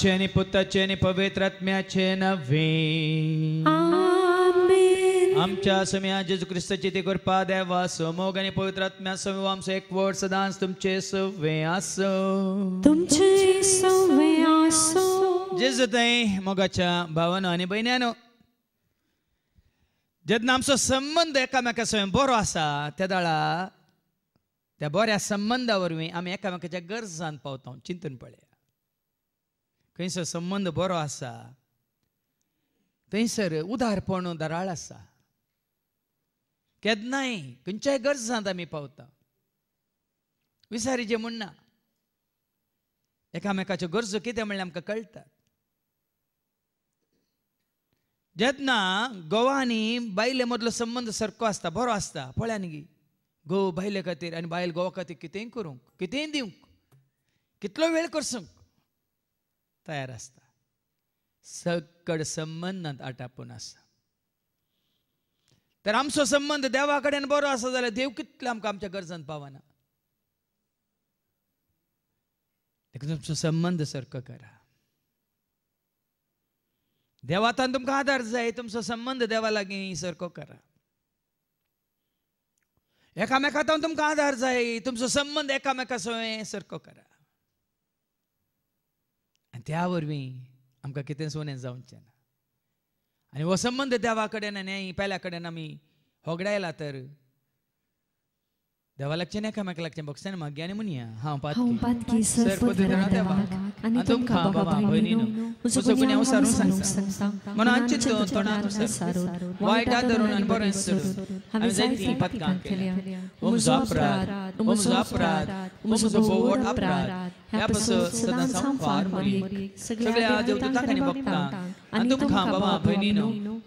देवाचे आणि पुताचे आणि पवित्र आत्म्याचे नव्हे आमच्या समी जेजू ख्रिस्ताची ते कृपा देवा समोग आणि पवित्र आत्म्या समवाम एक वड सदांस तुमचे सवे आसो तुमचे सवे आसो जिज ताई मोगाच्या भावानो आणि भयण्यानो जेन्ना आमचो संबंध एकामेका सवय बरो आसा त्या दाळा त्या बऱ्या संबंदा वरवीं आमी एकामेकाच्या गरजान पावता चिंतन पळया थंयसर संबंद बरो आसा थंयसर उदारपण दराळ आसा केन्नाय खंयच्याय गरजांत आमी पावता विसारी विसारीचे म्हणना एकामेकाच्यो गरजो कितें म्हणल्यार आमकां कळटा जेतना घोवा आनी बायले मदलो संबंद सारको आसता बरो आसता पळया न्ही घोव बायले खातीर आनी बायल घोवा खातीर कितेंय करूंक कितेंय दिवंक कितलो वेळ करसूंक तयार आसता सकड संबंधात आटापून आसा तर आमचो संबंध देवा कडेन बरो आसा जाल्यार देव कितलो आमकां आमच्या गरजांत पावना देखून तुमचो संबंध सर्क करा देवातान तुमकां आदार जाय तुमचो संबंध देवा लागीं सरको करा एकामेकातान तुमकां आदार जाय तुमचो संबंध एकामेका सरको करा त्या वरवीं आमकां कितें सोनें जावचें ना आनी हो संबंद देवा कडेन आनी पेल्या कडेन होगडायला तर Dawal lakchen ya kama kelakchen boksen magya ne munia. Ha umpat ki. Ha umpat ki sir pot dera dawa. Ani tum ka ba ba hoy ni no. Usu ko ni usaru san Mana anchit to to na to sir. Why ta daru nan bor sir. Ha zen ti pat ka. Um zapra. Um zapra. Um zo bo wat apra. Ya pas sadan sam far mari. Sagla ajo ta ka ni bokta. Ani tum ka ba ba hoy ni no.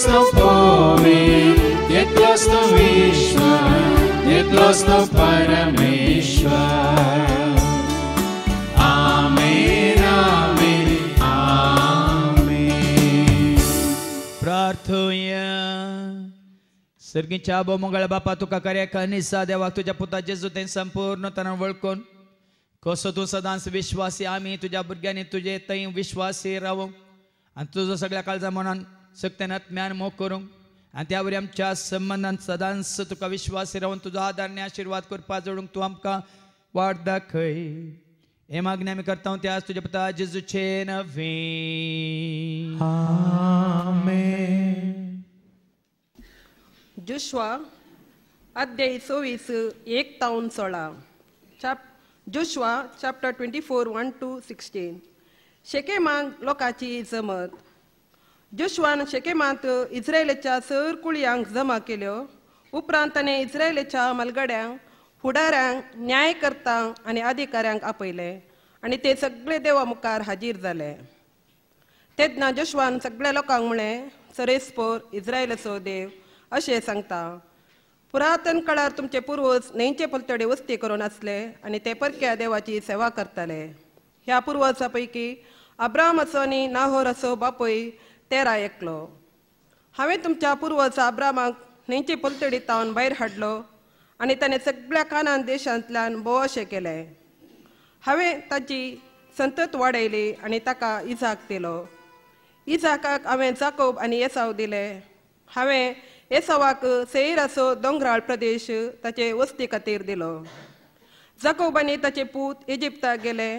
Dietlost Tomi, मंगळ बापा तुका कार्याक कनिसा देवा तुज्या पुता जेजू तें संपूर्ण वळखून कसो तूं सदांच विश्वासी आमी तुज्या भुरग्यांनी तुजे थंय विश्वासी रावूं आणि तुजो सगळ्या काळजा मनान सक्तानात ज्ञान मोग करूंक आनी त्या वरी आमच्या संबंधात सदांच तुका विश्वास रावन तुजो आदार आशीर्वाद आशिर्वाद करपा जोडूंक तूं आमकां वाट दाखय हे मागणी आमी करता ते आज तुजे पता जेजूचे नवे जुश्वा अध्याय सव्वीस एक तावून सोळा चाप Joshua chapter twenty four one two sixteen शेकेमान लोकांची जमत जोशवान शेकेमांत इस्रायलाच्या सर कुळयांक जमा केल्यो उपरांत ताणें इस्रायलाच्या मलगड्यांक फुडाऱ्यांक न्यायकर्तांक आनी अधिकाऱ्यांक आपयले आनी ते सगळे देवा मुखार हाजीर जाले तेन्ना जोशवान सगळ्या लोकांक म्हळें सरेस्पोर इस्रायलाचो देव अशें सांगता पुरातन काळार तुमचे पूर्वज न्हंयचे पलतडे वस्ती करून आसले आनी ते परक्या देवाची सेवा करताले ह्या पुर्वजां पैकी अब्राम असो आनी नाहोर असो बापूय तेरा एकलो हांवें तुमच्या पूर्वज आब्रामाक न्हंयचे पलतडी तावन भायर हाडलो आनी ताणें सगळ्या कानान देशांतल्यान बोवाशें केले हांवें ताची संतत वाडयली आनी ताका इजाक दिलो इजाकाक हांवें जाकोब आनी येसाव दिले हांवें येसावाक सेईराचो दोंगराळ प्रदेश ताचे वस्ती खातीर दिलो जाकोब आनी ताचे पूत इजिप्ताक गेले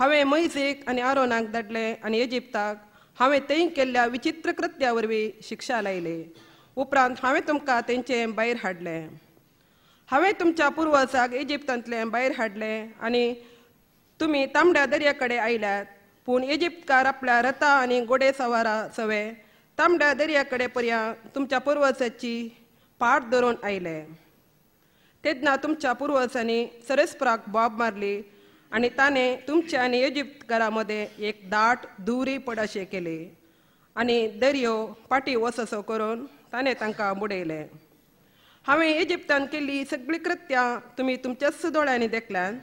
हांवें मैजेक आनी आरोनाक धाडले आनी इजिप्ताक हांवें तें केल्ल्या विचित्र कृत्या वरवीं शिक्षा लायली उपरांत हांवें तुमकां तेंचे भायर हाडलें हांवें तुमच्या पुर्वजाक इजिप्तांतलें भायर हाडलें आनी तुमी तांबड्या दर्या कडेन आयल्यात पूण इजिप्तकार आपल्या रथा आनी गोडे सवारा सवे तांबड्या दर्या कडेन पर्यंत तुमच्या पुर्वजाची पाठ धरून आयले तेदना तुमच्या पुर्वजांनी सरस्पराक बॉब मारली आणि ताने तुमच्या आणि घरामध्ये एक दाट दुरी पडाशे केले आणि दर्यो पाटी असो करून ताणे तांकां बुडयले हांवें इजिप्तान केल्ली सगळीं कृत्यां तुमी तुमच्याच दोळ्यांनी देखल्यान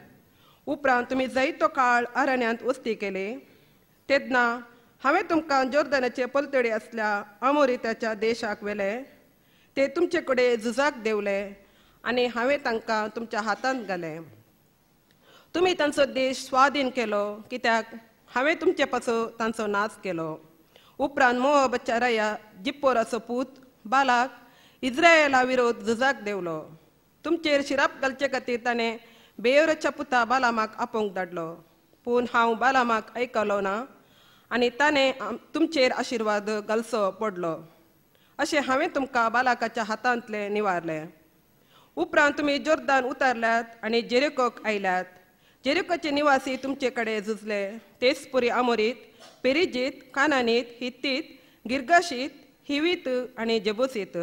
उपरांत तुमी जायतो काळ आरण्यांत वस्ती केले तेदना हांवें तुमकां जोर्दनाचे पलतडे असल्या अमोरित्याच्या देशाक वेले ते तुमचे कडेन झुजाक देवले आनी हांवें तांकां तुमच्या हातांत घालें तुम्ही तांचो देश स्वाधीन केलो कित्याक हांवें तुमचे पासून तांचो नाच केलो उपरांत मोहब रया जिप्पोराचो पूत बालाक इज्रायला विरोध झुजाक देवलो तुमचेर शिराप घालचे खातीर ताणें बेयोरच्या पुता बालामाक आपोवंक धाडलो पूण हांव बालामाक आयकलो ना आनी ताणें तुमचेर आशिर्वाद घालचो पडलो अशें हांवें तुमकां बालाकाच्या हातांतलें निवारले उपरांत तुमी जोरदान उतारल्यात आनी जेरेकोक आयल्यात जेरुकचे निवासी तुमचेकडे झुजले तेच पुरी आमोरीत पेरिजित कानानीत हित्तीत गिरगाशीत हिवीत आणि जबुसीत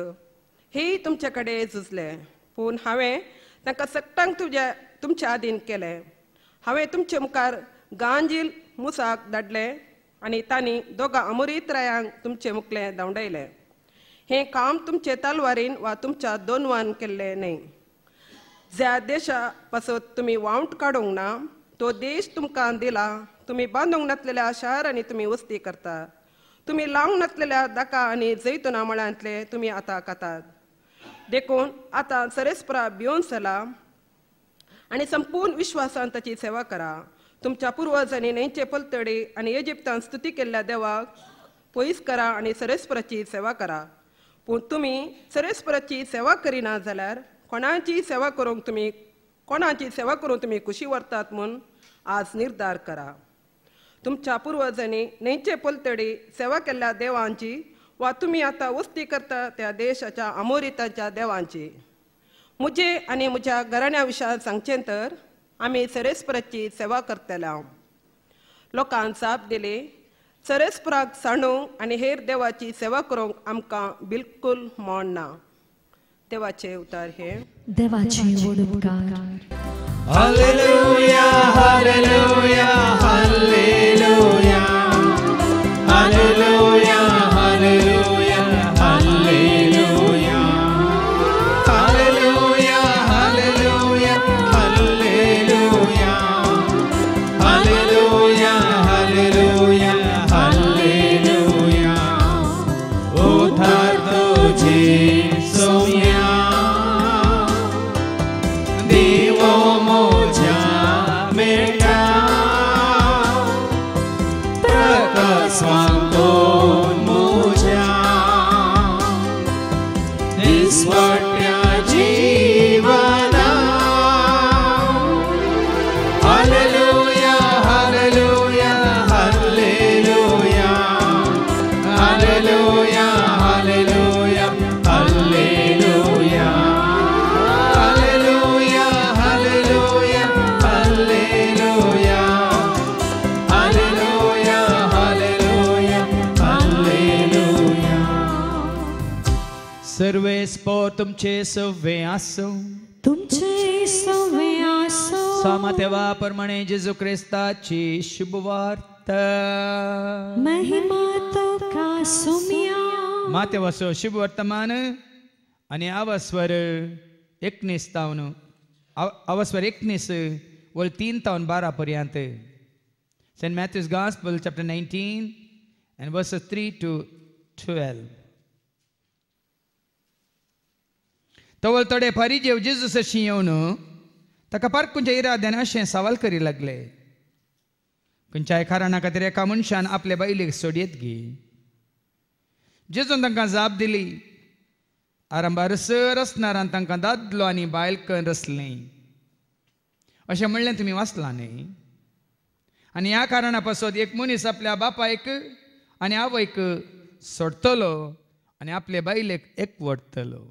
हेही तुमच्याकडे झुजले पूण हांवें तांकां सट्टांक तुज्या तुमच्या आदीन केले हांवें तुमचे मुखार गांजील मुसाक धाडले आणि तांणी दोगां अमोरीत रायांक तुमचे मुखले धांवडयले हें काम तुमचे तलवारीन वा तुमच्या दोनवान केल्लें न्हय ज्या देशा पासून तुम्ही वावंट काढूंक ना तो देश तुमकां दिला तुम्ही बांदूंक नातलेल्या शहरांनी आणि तुम्ही वस्ती करतात तुम्ही लावंक नातलेल्या दका आणि जैतुना मळांतले तुम्ही आता कातात देखून आता सरेस्परा भियोन सला आणि संपूर्ण विश्वासान ताची सेवा करा तुमच्या पूर्वजांनी न्हंयचे पलतडी आणि इजिप्तान स्तुती केल्ल्या देवाक पयस करा आणि सरेस्पराची सेवा करा पूण तुम्ही सरेस्पराची सेवा करिना जाल्यार कोणाची सेवा करूंक तुम्ही कोणाची सेवा करूंक तुम्ही खुशी वरतात म्हणून आज निर्धार करा तुमच्या पूर्वजांनी न्हंयचे पलतडी सेवा केल्ल्या देवांची वा तुम्ही आता वस्ती करता त्या देशाच्या अमोरिताच्या देवांची मुझे आणि म्हज्या घराण्या विशयात सांगचे तर आम्ही सरेस्पराची सेवा करतल्या लोकांक साप दिले सरेस्पराक सांडूंक आणि हेर देवाची सेवा करूंक आमकां बिलकुल मोड ना देवाचे उतार हे देवाचे ओळख हालेलुया हालेलुया हालेलुया तुमचे सव्वे आसो तुमचे सव्वे आसो सामा तेव्हा परमणे जेजू क्रिस्ताची शुभवार्ता महिमा तो का सुमिया माते वसो शुभ वर्तमान आणि आवास्वर एकनीस तावन आवास्वर एकनीस वल तीन तावन बारा पर्यंत saint Matthew's gospel chapter nineteen and verses three to twelve फरी जेव జేవ్ జీజస్ షియోను ताका पार खंयच्या इराद्यान अशें सवाल करी लागले खंयच्याय कारणा खातीर एका मनशान आपले बायलेक सोडयेत गे जेजून तांकां जाप दिली आरंभारसर रसनारान तांकां दादलो आनी बायल कन रसलें अशें म्हणलें तुमी वाचलां न्ही आनी ह्या कारणा पासून एक मनीस आपल्या बापायक आनी आवयक सोडतलो आनी आपले बायलेक एकवटतलो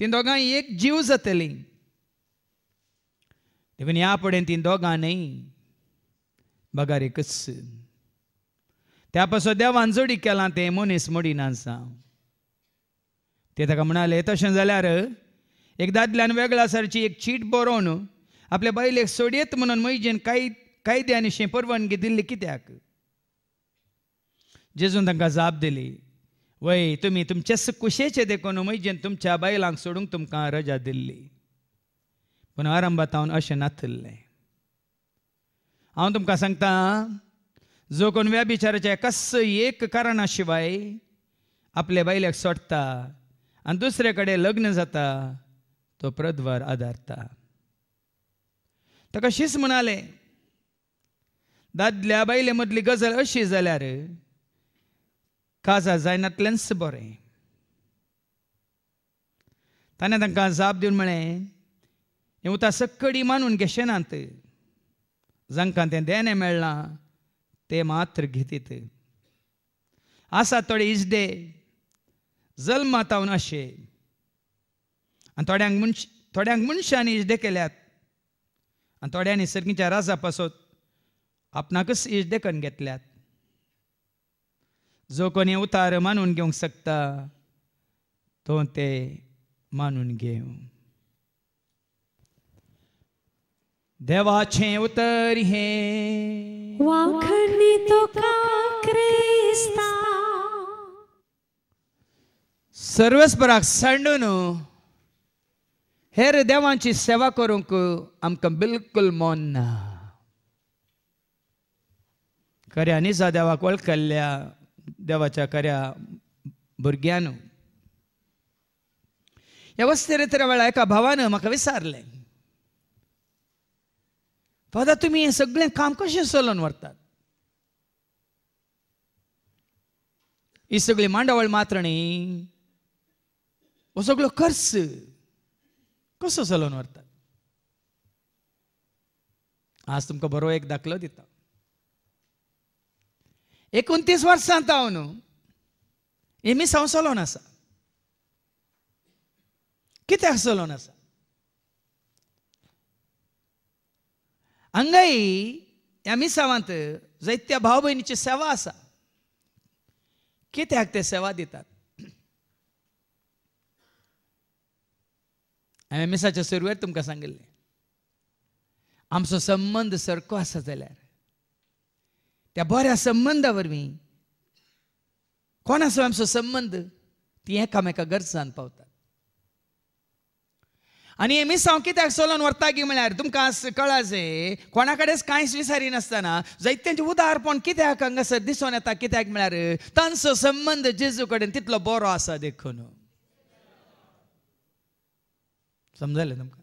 ती दोगांय एक जीव जातली देखून ह्या फुडें ती दोगांनय बगार एकच त्या पासून देवान जोडी केलां तें मनीस मोडिना सांग ते ताका म्हणाले तशें जाल्यार एक दादल्यान वेगळ्या सारची एक चीट बरोवन आपल्या बायलेक सोडयेत म्हणून मैजेन काय कायद्यानिशी परवानगी दिल्ली कित्याक जेजून तांकां जाप दिली वय तुम्ही तुमच्या कुशेचे देखून मैजेन तुमच्या बैलांक सोडूंक तुमकां रजा दिल्ली पूण आरंभात हांव अशें नाथिल्लें हांव तुमकां सांगता जो कोण व्याभिचाराच्या कस एक कारणा शिवाय आपल्या बायल्याक सोडता आनी दुसरे कडेन लग्न जाता तो प्रद्वार आदारता ताका शीस म्हणाले दादल्या बायले मदली गजाल अशी जाल्यार casas aí na Tlenseboré. ताणें तांकां जाप दिवन म्हळें हें सक्कडी मानून घेशे नात जांकां तें देणें मेळना ते मात्र घेतीत आसा थोडे इजडे जल्मातावन अशे आनी थोड्यांक मनश थोड्यांक मनशांनी इजडे केल्यात आनी थोड्यांनी सर्गीच्या राजा पासत आपणाकच इजडे करून घेतल्यात જો કોને ઉતારે માનન ગયું સકતા તો તે માનન ગયું દેવા છે ઉતરી હે વાખની તો કા ક્રિસ્તા સર્વસ્વરાક સંડુનો હે દેવાં ચી સેવા કરું કો આમ ક બિલકુલ મોન કરી આની સા દેવા કલ કલ્યા देवाच्या कार्या भुरग्यान ह्या वस्तेर तर वेळा एका भावान म्हाका विचारलें फादर तुमी हें सगळें काम कशें चलोवन व्हरतात ही सगळी मांडावळ मात्रणी हो सगळो खर्च कसो चलोवन व्हरतात आज तुमकां बरो एक दाखलो दिता ఎకుంతీస్ వర్ష అంత అవును ఎన్ని సంవత్సరాలు आसा किती हसवलं आसा अंगाई ह्या मिसावांत जैत्या भाव भयणीची सेवा आसा कित्याक ते सेवा दितात हांवें मिसाच्या सुरवेर तुमकां सांगिल्लें आमचो संबंद सारको आसा जाल्यार त्या बऱ्या संबंधावरवी मी कोणाचो आमचो संबंध ती एकामेका गरजान पावतात आणि हे सांग कित्याक चलोन व्हरता की म्हळ्यार तुमकां कळा जे कोणा कांयच विसारी नासतना तेंचे उदारपण कित्याक हांगासर दिसून येता कित्याक म्हळ्यार तांचो संबंद जेजू कडेन तितलो बरो आसा देखून समजलें तुमकां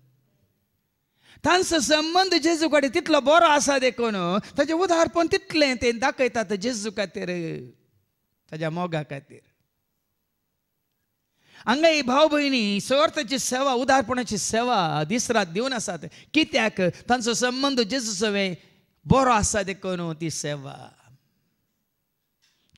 तांचो संबंध जेजू कडेन तितलो बरो आसा देखून ताजें उदारपण तितलें ते दाखयतात जेजू खातीर ताज्या मोगा खातीर हांगा ही भाव भयणी सर्ताची सेवा उदारपणाची सेवा दिसरात रात दिवन आसात कित्याक तांचो संबंध जेजू सवे बरो आसा देखून ती सेवा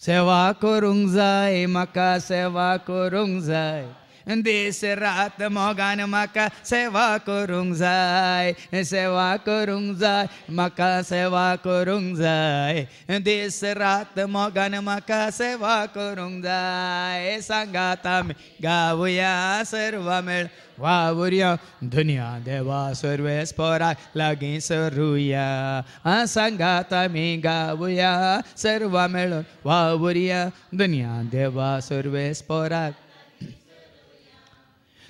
सेवा करूंक जाय म्हाका सेवा करूंक जाय दिस रात मोगान मका सेवा करूंग जाय सेवा करूंग जाय मका सेवा करूंग जाय दिस रात मोगान मका सेवा करूंग जाय सांगात आम्ही गावया सर्व मेळ वावुर्या दुनिया देवा सर्वेस पोरा लागी सरुया सांगात आम्ही गावया सर्व मेळून वावुर्या दुनिया देवा सर्वेस पोरा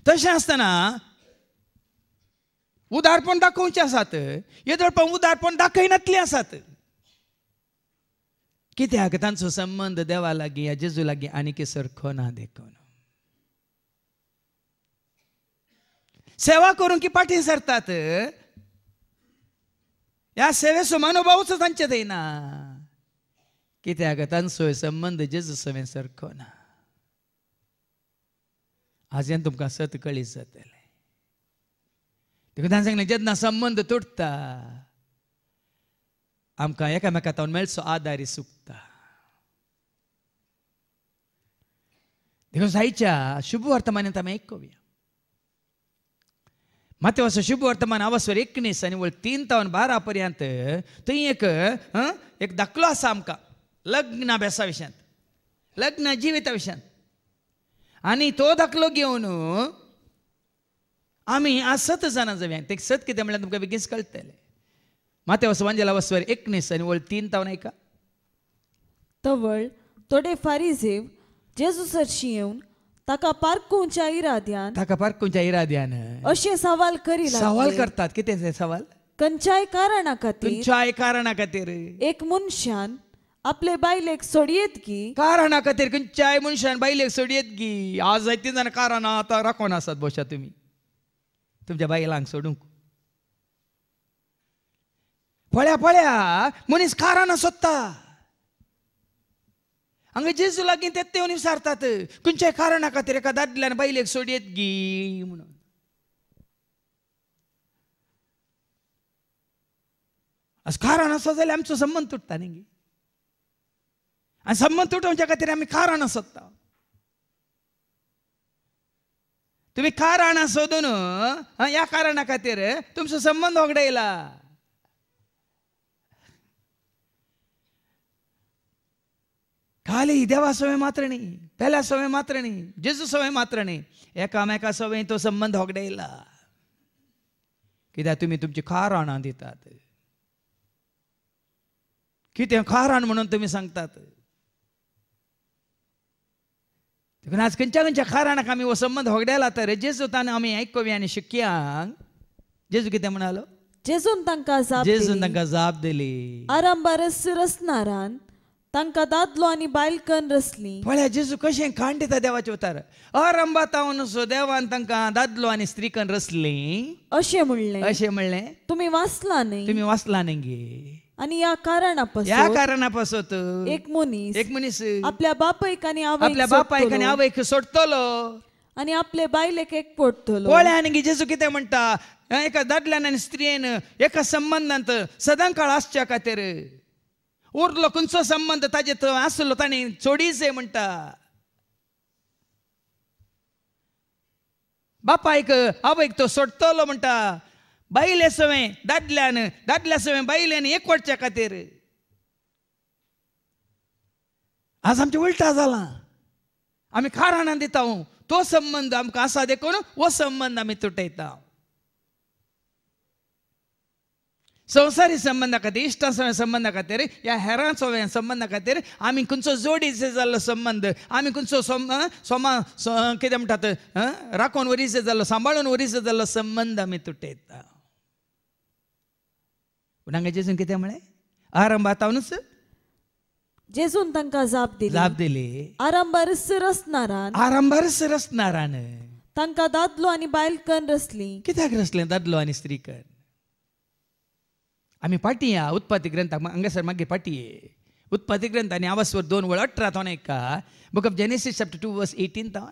तशें आसतना उदारपण दाखोवचें आसात येदळपण उदारपण दाखयनातलीं आसात कित्याक तांचो संबंध देवा लागीं या जेजू लागीं आनीक सरखो ना देखून सेवा करून की पाठी सरतात ह्या सेवेचो मनोभावच तांचे थंय ना कित्याक तांचो संबंध जेजू सवें सरखो ना हाज्यान तुमकां कळीत जातलें तुका ताणें सांगलें जेन्ना संबंद तुटता आमकां एकामेका तावन मेळचो आदारी सुकता देखून साईच्या शुभ वर्तमानांत आमी आयकुया मात असो शुभ वर्तमान आवाजवर एकणीस आनी वळ तीन तावन बारा पर्यंत थंय एक एक दाखलो आसा आमकां लग्न अभ्यासा विशयांत लग्न जिविता विशयांत आणि तो दाखलो आम्ही आमी सत जाणा जाऊया ते सत कितें म्हळ्यार तुमकां बेगीच कळटलें माथ्या वसवर एक एकणीस आनी वळ तीन तावन आयका तवळ थोडे फारिजेव जेजूसरशी येवन ताका पारकूंच्या इराद्यान ताका पारकूंच्या इराद्यान असे सवाल करी सवाल करतात कितें सवाल खंयच्याय कारणा खातीर खंयच्याय कारणा खातीर एक मनशान आपले बायलेक सोडयेत की कारणा खातीर खंयच्याय मनशान बायलेक सोडयेत गी आज जायतीं जाण कारणां आतां राखून आसात भोशा तुमी तुमच्या बायलांक सोडूंक पळ्या पळ्या मनीस कारण सोदता हांगा जेजू लागीं तेत येवन विचारतात खंयच्याय कारणा खातीर एका दादल्यान बायलेक सोडयेत गी म्हणून कारण आसा जाल्यार आमचो संबंद तुटता न्ही आणि संबंध तुटवच्या खातीर आमी कारण सोदता तुमी कारण सोदून या कारणा खातीर तुमचो संबंध वगडा खाली देवा सवय मात्र न्ही पेल्या सवय मात्र न्ही जेजू सवय मात्र न्ही एकामेका सवय तो संबंध होगडे कित्याक तुमी तुमची कारणां दितात कितें कारण म्हणून तुम्ही सांगतात आज खंयच्या खंयच्या कारणाक आमी हो संबंद होगड्याला रे तर जेजूतान आमी आयकुया आनी शिक्यांक जेजू कितें म्हणालो जेजून तांकां जाप जेजून तांकां जाप दिली आराम रसनारान तांकां दादलो आनी कन रसली पळया जेजू कशें खाण दिता देवाचे उतार अरंबा तावन सो देवान तांकां दादलो आनी स्त्री कन रसली अशें म्हणलें अशें म्हणलें तुमी वाचला न्ही तुमी वाचला न्ही गे आणि या कारणापासून या कारणापासून एक मुनीस एक मनीस आपल्या बापायक आणि आवयक आपल्या आणि आवयक सोडतलो आणि आपले बायलेक एक पोटतलो पोळ्यान की जेजू कितें म्हणटा एका दादल्यान आणि स्त्रियेन एका संबंदांत सदां काळ आसच्या खातीर उरलो खंयचो संबंध ताजे आसलो ताणी चोडीचे म्हणटा बापायक आवयक तो सोडतलो म्हणटा बैल सवें दादल्यान दादल्या सवें बायल्यान एकवटच्या खातीर आज आमच्या उलटा झाला आम्ही कारणां दिता तो संबंध आमकां आसा देखून हो संबंद आमी तुटयता संवसारी संबंधा खातीर इश्टा सवें संबंधा खातीर या हेरां सवें संबंधा खातीर आमी खंयचो जोडीचे जाल्लो संबंद आमी खंयचो सोमा कितें म्हणटात राखून वरीचे जाल्लो सांबाळून वरीस जाल्लो संबंद आमी तुटयता पुन्हा जेजून किती म्हणे आरंभ आतावनच जेजून तांकां जाप दिली जाप दिली आरंभार रसनारान आरंभार रसनारान तांकां दादलो आणि बायल कन रसली कित्याक रसले दादलो आणि स्त्री कन आमी फाटीं या उत्पत्ती ग्रंथाक हंगासर मागे फाटीं ये उत्पत्ती ग्रंथ आनी आवासवर दोन वळ अठरा तोन एका book of Genesis chapter two verse eighteen तोन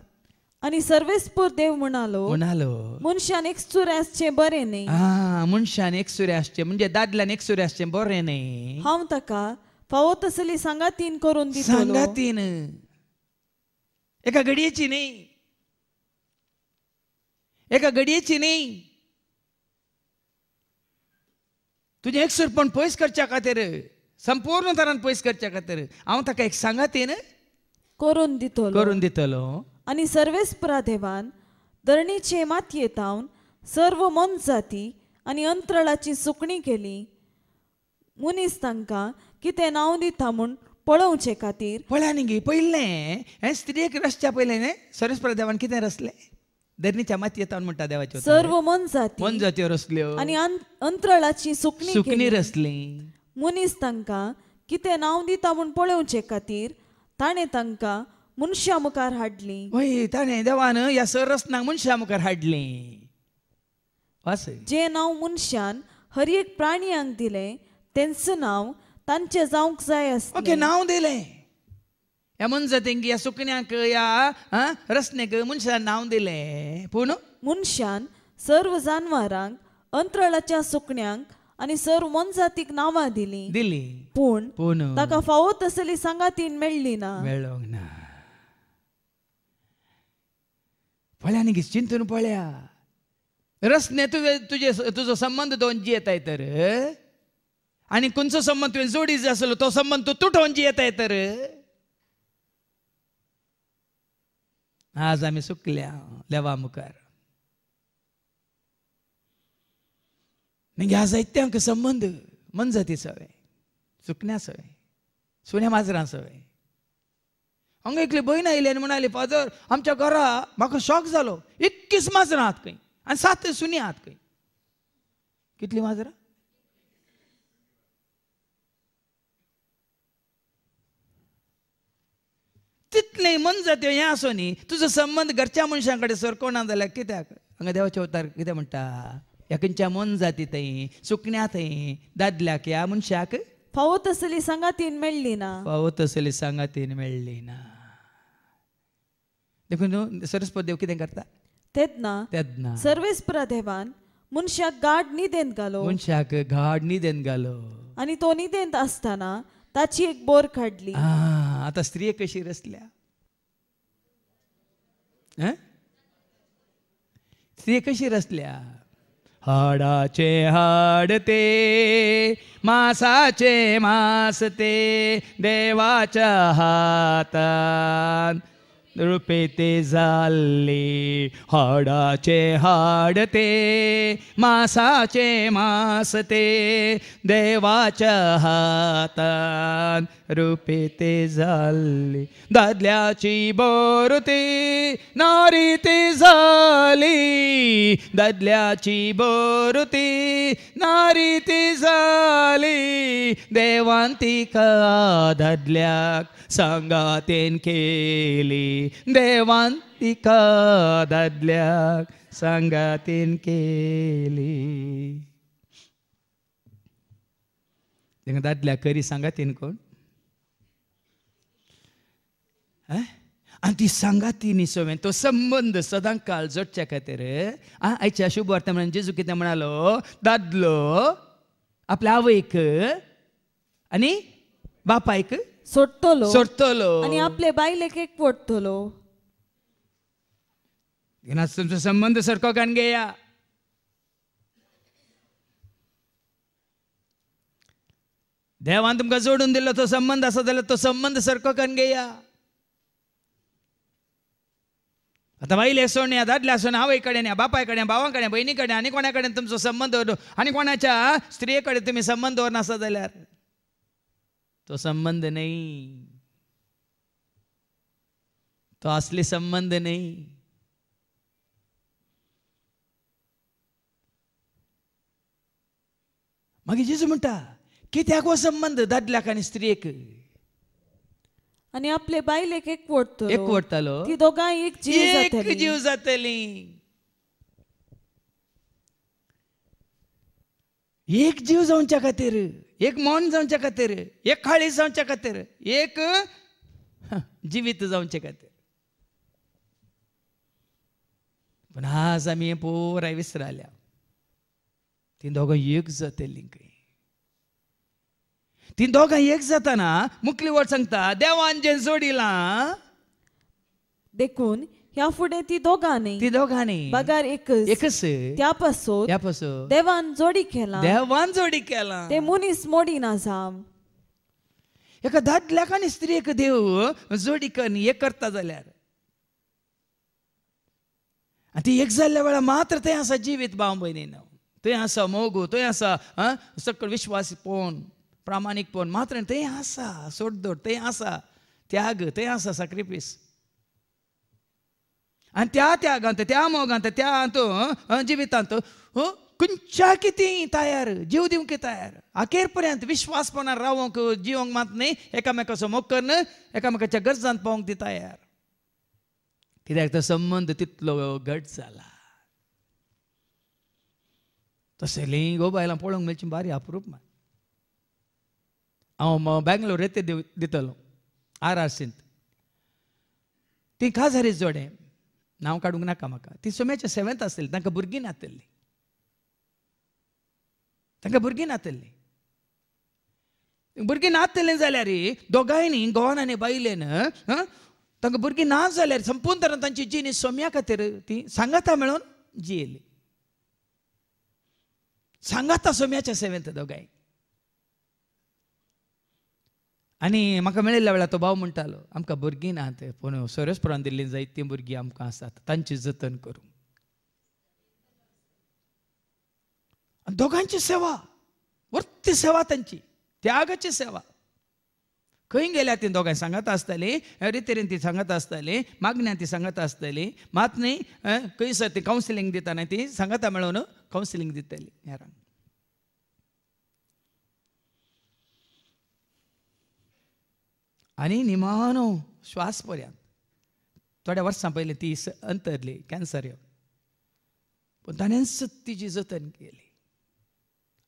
आणि सर्वेस्पूर देव म्हणालो म्हणालो मनशान एक सुर्यासचे बरे नाही हा मनशान एक सुर्यासचे म्हणजे दादल्यान एक सुर्यासचे बरे नाही हांव ताका फावो तसली सांगातीन करून दितो सांगातीन एका घडयेची न्ही एका घडयेची न्ही तुझे एक सुरपण पयस करच्या खातीर संपूर्ण तरान पयस करच्या खातीर हांव ताका एक सांगातीन करून दितलो करून दितलो आनी सर्वेस्परा देवान धरणीचे मातयेतावन सर्व मन जाती आणि अंतराळाची सुकणी केली मुनीस तांकां कितें नांव दिता म्हूण पळोवचे खातीर पळया न्ही पयलें हे एक रसच्या पयलें न्ही सर्वेस्परा देवान कितें रसलें धरणीच्या मातयेतावन म्हणटा देवाचे सर्व मन जाती मन जात्यो रसले आणि अंतराळाची सुकणी सुकणी रसली मुनीस तांकां कितें नाव दिता म्हूण पळोवचे खातीर ताणें तांकां मनुष्या मुखार हाडली वय देवान या सर सररत्नाक मनुष्या मुखार हाडली वास जे नाव मुनशान हर एक प्राण्यांक दिले तेंचं नाव तांचे जावंक जाय ओके नाव दिले या मनजातींक या सुकण्याक या रसनेक मनशान नाव दिले पूण मनशान सर्व जानवरांक अंतराळाच्या सुकण्यांक आणि सर्व मनजातीक नावां दिली दिली पूण पूण ताका फावो तसली सांगातीन मेळ्ळी ना मेळोंक ना पळ्या घे चिंतून पळ्या रसने तुझे तुझे तुझा संबंध दोन येत आहे तर आणि कोणचा संबंध तुझ्या जोडीच असलो तो संबंध तू तुटवून येत आहे तर आज आम्ही सुकल्या लेवा मुखार आज ऐत्यांक संबंध मन जाती सवय सुकण्या सवय सुन्या माजरां सवय हांगा एकली भयण आयली आनी म्हणाली फादर आमच्या घरा म्हाका शॉक झालो इक्कीस माजरां आहात खंय आनी सात सुनी आहात खंय कितली माजरां तितले मन जात्यो हें आसूं न्ही तुजो संबंद घरच्या मनशां कडेन ना जाल्यार कित्याक हांगा देवाच्या अवतार कितें म्हणटा ह्या खंयच्या मन जाती थंय सुकण्या थंय दादल्याक ह्या मनशाक फावो तसली सांगातीन मेळ्ळी ना फावो तसली सांगातीन मेळ्ळी ना देखून सरस्पद देव कितें करता तेदना तेदना सर्वेस देवान मनशाक गाड न्हिदेंत घालो मनशाक गाड न्हिदेंत घालो आनी तो न्हिदेंत आसतना ताची एक बोर काडली आता स्त्री कशी रचल्या स्त्री कशी रचल्या हाडाचे हाड ते मासाचे मास ते देवाच्या हातान नृपेते जाल्ले हाडाचे हाडते मासाचे मासते देवाच हाता रूपे ते झाले दादल्याची बोरुती नारी ते झाली दादल्याची बोरुती नारी ती झाली का दादल्याक सांगा तेन केली का दादल्याक सांगा तेन केली दादल्या करी सांगा तेन कोण आणि ती सांगा ती सोवें तो संबंद काल जोडच्या खातीर आं आयच्या शुभ वार्ता म्हणून जेजू कितें म्हणालो दादलो आपल्या आवयक आणि बापायक सोडतलो सोडतलो आणि आपले बायलेक एकवटतलो घेणार तुमचो संबंध सरको कान घेया देवान तुमकां जोडून दिल्लो तो संबंध आसा जाल्यार तो संबंध सरको कान घेया आतां बायल येसवण या दादल्या आसून आवय कडेन या बापाय कडेन बहिणीकडे कडेन भयणी कडेन आनी कोणा कडेन कोणाच्या स्त्रिये तुम्ही संबंध संबंद नसा जाल्यार तो संबंध नाही तो असली संबंध नाही मागीर जेजू म्हणटा कित्याक हो संबंध दादल्याक आणि स्त्रियेक आणि आपले बायलेक एक एकवटतलो ती दोगांय एक जीव एक जीव जातली एक जीव जाऊनच्या खातीर एक मौन जाऊनच्या खातीर एक खाळी जाऊनच्या खातीर एक जिवीत जाऊनच्या खातीर पूण आज आम्ही पुराय विसरल्या ती दोघ एक जातली ती दोगां एक जाताना मुकली वट सांगता देवान जे जोडिला देखून ह्या फुडें ती दोघांनी ती दोगांनी बगार एकच एकच त्या पासून त्या पासून देवान जोडी केला देवान जोडी केला ते मुनीस मोडी ना जाम एका दादल्याक स्त्री एक देव जोडी कर एक करता जाल्यार ती एक जाल्ल्या वेळा मात्र थंय आसा जिवीत भाव भयणी थंय आसा मोगू थंय आसा सकल विश्वास पोवन प्रामाणिकपण मात्र ते आसा सोडदोड ते असा त्याग ते आसा सॅक्रिफीस आणि त्या त्यागांत त्या मोगांत त्या तो जिवितांत खंयच्या किती तयार जीव दिवंक तयार अखेरपर्यंत पर्यंत विश्वासपणान रावंक जिवंक मात न्ही एकामेकाचो मोकन एकामेकाच्या गरजांत पावंक ती तयार कित्याक तो संबंद तितलो घट जाला तसलें गो बायलां पळोवंक मेळची बारी अप्रूप मात हांव बेंगलोर देव दितलो आर आर सिंत ती हरी जोडे नाव काडूंक नाका म्हाका ती सोम्याच्या सेवेंत आसली तांकां भुरगीं नातल्ली तांकां भुरगीं नातल्ली भुरगीं नातलें जाल्यार दोगांयनी गोवान आनी बायलेन तांकां भुरगीं ना जाल्यार संपूर्ण तरान तांची जीण सोम्या खातीर ती सांगाता मेळून जियेली सांगाता सोम्याच्या सेवेंत दोगांय आनी म्हाका मेळिल्ल्या वेळार तो भाव म्हणटालो आमकां भुरगीं ना ते पूण सोरेसपुरान दिल्लीं जायतीं भुरगीं आमकां आसात तांची जतन करूंक दोगांची सेवा वर्ती सेवा तांची त्यागाची सेवा खंय गेल्या ती दोगांय सांगत आसतालीं एवरी तरेन ती सांगत आसतालीं मागण्या ती सांगत आसतालीं मात न्ही खंयसर ती कावन्सिलींग दिताना ती सांगता मेळून कावन्सिलींग दिताली हेरांक आणि निमानो श्वास पर्या थोड्या वर्सां पयलीं ती अंतरली कॅन्सर येवन पूण ताणेंच जतन केली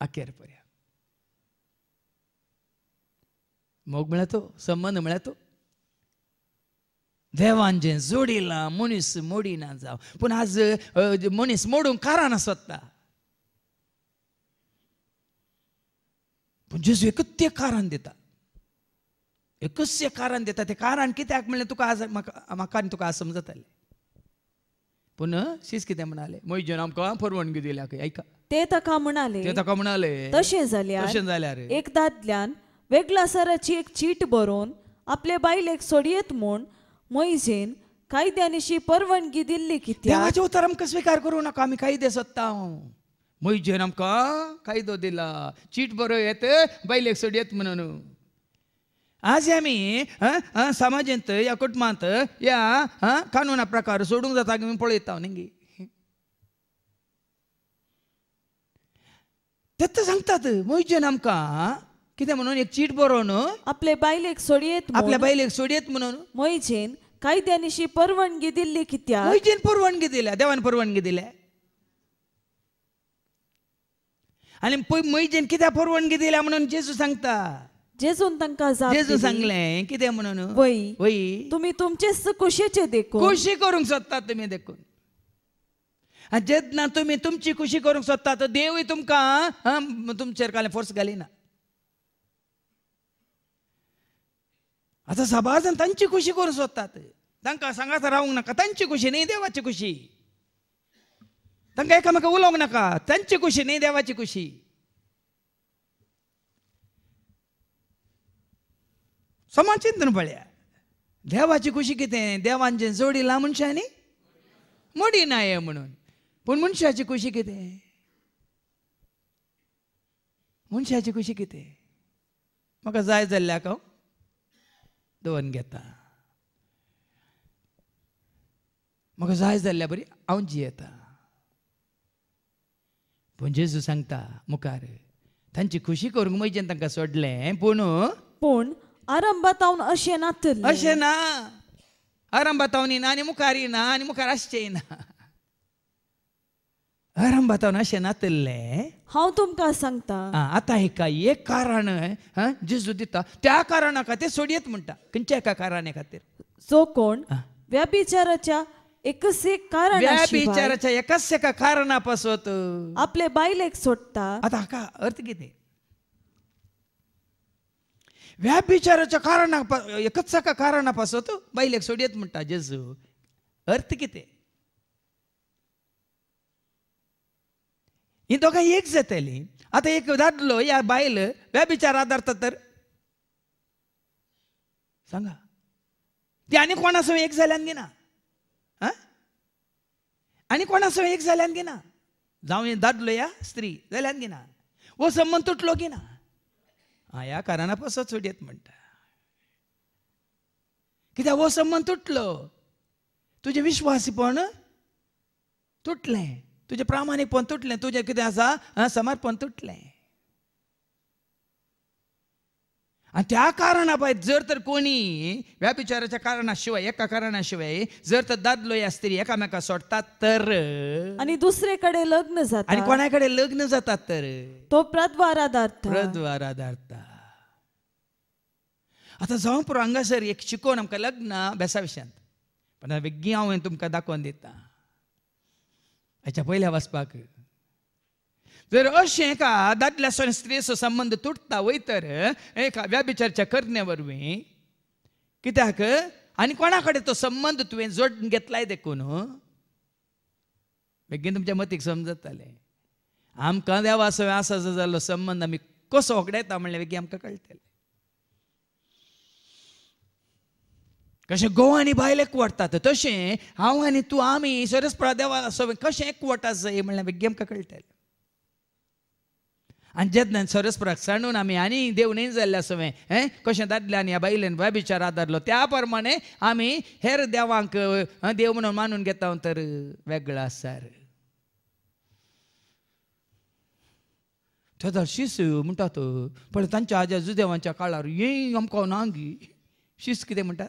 अखेर पर्या मोग म्हळ्या तो संबंध म्हळ्यार तो देवान जे जोडिला मनीस मोडिना जावं पूण आज मनीस मोडून कारण स्वतः पूण जेजू एकच ते कारण देता एकस्य कारण देतात ते कारण कित्याक म्हणलें तुका आज म्हाका म्हाका तुका आज समजतालें पूण शीस कितें म्हणाले मोहिजन आमकां परवानगी दिल्या ऐका ते ताका म्हणाले ते ताका म्हणाले तशें जाल्यार तशें जाल्यार एक दादल्यान सराची एक चीट बरोवन आपले बायलेक सोडयेत म्हूण मोहिजेन कायद्यानिशी परवानगी दिल्ली कित्याक देवाचे उतार आमकां स्विकार करूं नाका आमी कायदे सोदता मोहिजेन आमकां कायदो दिला चीट बरो येत बायलेक सोडयेत म्हणून आमी समाजांत या कुटुंबांत या कानुना प्रकार सोडूंक जाता की पळयता न्ही तेत सांगतात मोहिजन आमकां कितें म्हणून एक चीट बरोवन आपले बायलेक सोडयेत आपल्या बायलेक सोडयेत म्हणून मोजेन कायद्यानिशी परवानगी दिल्ली कित्या मोहिजेन परवानगी दिल्या देवान परवानगी दिल्या आणि पळय मैजेन कित्याक परवानगी दिल्या म्हणून जेजू सांगता जेजून तांकां जाप जेजू सांगलें कितें म्हणून वय वय तुमी तुमचेच कुशीचे देखून कुशी करूंक सोदतात तुमी देखून जेन्ना तुमी तुमची खुशी करूंक सोदतात देवूय तुमकां तुमचेर काले फोर्स घालिना आतां सभाज तांची खुशी करूंक सोदतात तांकां सांगात रावूंक नाका तांची खुशी न्ही देवाची खुशी तांकां एकामेकां उलोवंक नाका तांची खुशी न्ही देवाची खुशी चिंतन पळया देवाची खुशी कितें देवांचे जोडीला मनशांनी मोडी हे म्हणून पूण मनशाची खुशी कितें मनशाची खुशी कितें म्हाका जाय जाल्ल्याक हांव दोन घेता म्हाका जाय जाल्ल्या बरी हांव जियेता पूण जेजू सांगता मुखार तांची खुशी करूंक मजेन तांकां सोडलें पूण पूण arambatavun aşenattır. Aşena. Arambatavun inani mukari inani mukar aşçeina. अरंबातावन अशें नातल्ले हांव तुमकां सांगता आतां हेका एक कारण जेजू दिता त्या कारणा खातीर सोडयेत म्हणटा खंयच्या एका कारणे खातीर जो कोण व्याभिचाराच्या एकच एक कारण व्याभिचाराच्या एकच एका कारणा पासत आपले बायलेक सोडटा आतां हाका अर्थ कितें व्याभिचाराच्या कारणा एकच सका कारणापासून तो बायलेक येत म्हणटा जेजू अर्थ किती ही दोघां एक जाताली आता एक दादलो या बायल व्याभिचार आदारता तर सांगा ती आणि कोणा एक झाल्यान घेना आणि आनी कोणा एक झाल्यान घेना जावं दादलो या स्त्री झाल्यान घेना व संबंध तुटलो की ना हा या कारणापासून येत म्हणटा कित्याक हो संबंध तुटलो तुजें विश्वासीपण तुटलें तुजें प्रामाणीकपण तुटलें तुजें कितें आसा समर्पण तुटलें आणि त्या कारणापाय जर तर कोणी व्यापिचाराच्या कारणाशिवाय एका कारणाशिवाय जर तर दादलो या स्त्री एकामेका सोडतात तर आणि दुसरेकडे लग्न जात आणि कोणाकडे लग्न जातात तर तो प्रद्वारादार प्रद्वारादार्थ आता जाऊन पुरो हांगासर एक शिकोन आमकां लग्न बेसाविशांत पण वेगळी हांव तुमकां दाखोवन दिता हाच्या पयल्या वचपाक जर अशें सण स्त्रीचो संबंद तुटता वयतर एका व्याभिचारच्या करण्या वरवीं कित्याक आनी कोणा कडेन तो संबंद तुवें जोडून घेतलाय देखून बेगीन तुमच्या मतीक समजतालें आमकां देवा सवय आसा जो जाल्लो संबंद आमी कसो वगडायता म्हणलें बेगीन आमकां कळटलें कशें गोवा आनी बायल एकवटतात तशें हांव आनी तूं आमी सरस्पळा देवा सवय कशें एकवट आसा म्हणल्यार बेगीन आमकां कळटलें आणि సొరస్ ప్రక్షాణం जाल्ले అని దేవుని कशें दादले అసమే ह्या దాంట్లోని बायलेन विचार आदारलो त्या त्याप्रमाणे आम्ही हेर देवांक देव म्हणून मानून घेता तर वेगळा आसार थंय शिस म्हणटा तो पण तांच्या आज्या जुदेवांच्या काळार येई आमकां नांगी शिस कितें म्हणटा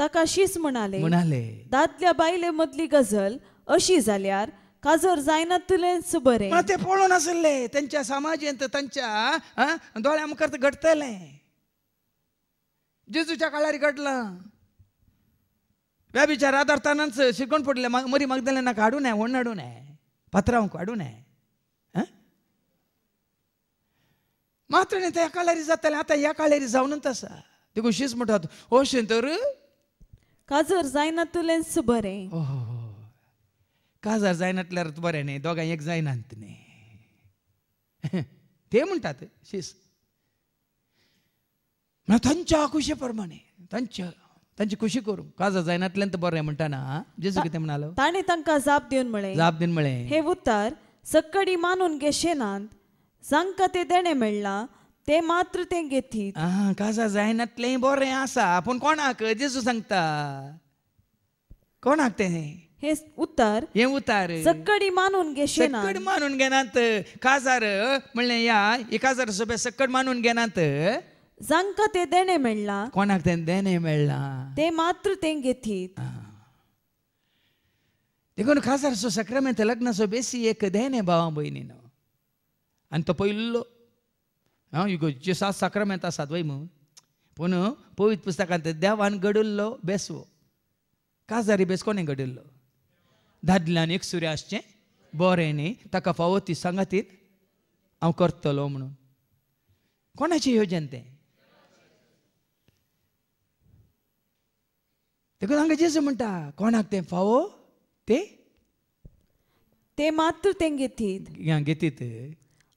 ताका शिस म्हणाले म्हणाले दादल्या बायले मदली गजल अशी जाल्यार काजर जायना तुलेच बरें ते पळून आसले त्यांच्या समाजांत तांच्या दोळ्या मुखार घडतले जेजूच्या काळार घडलं व्याबिचार आदार्थानच शिकवण पडले मरी मगदल्यांना हाडू नये वण हाडू नये पात्रांक हाडू नये मात्र न्ही त्या काळारी जाताले आता ह्या काळारी जावनच आसा देखून शीस म्हणतात हो तर काजर जायना तुलेच बरें काजार जायनातल्यार बरें न्ही दोगांय एक जायनात न्ही ते म्हणटात शीस तांच्या खुशे प्रमाणे तांच्या तांची खुशी करू काजार जायनातल्यान बरें म्हणटाना जेजू कितें म्हणालो ताणें तांकां जाप दिवन म्हळें जाप दिवन म्हळें हे उतार सक्कडी मानून घेशेनात जांकां ते देणे मेळ्ळां ते मात्र ते घेतीत आं काजार जायनातलें बरें आसा पूण कोणाक जेजू सांगता कोणाक तें हे उतर हे उतार सकडी मानून घेशे सकड मानून घेनात काजार म्हणले या एकाजार सोबे सक्कड मानून घेनात जांकां ते देणे मिळला कोणाक ते देणे मिळला ते मात्र ते घेतीत देखून खासदार सो सक्रामेंत लग्न सो बेसी एक देणे भावा भयणीन आणि तो पयलो हा जे सात साक्रमेंत आसात वय म्हणून पूण पवित्र पुस्तकांत देवान घडयल्लो बेसवो काजारी बेस कोणे घडिल्लो दादल्यान सुरे आसचें बरें न्ही ताका फावो ती सांगातीत हांव करतलो म्हणून कोणाचें येवजन तें तेका हांगा जेजू म्हणटा कोणाक तें फावो ते ते मात तें घेतीत घेतीत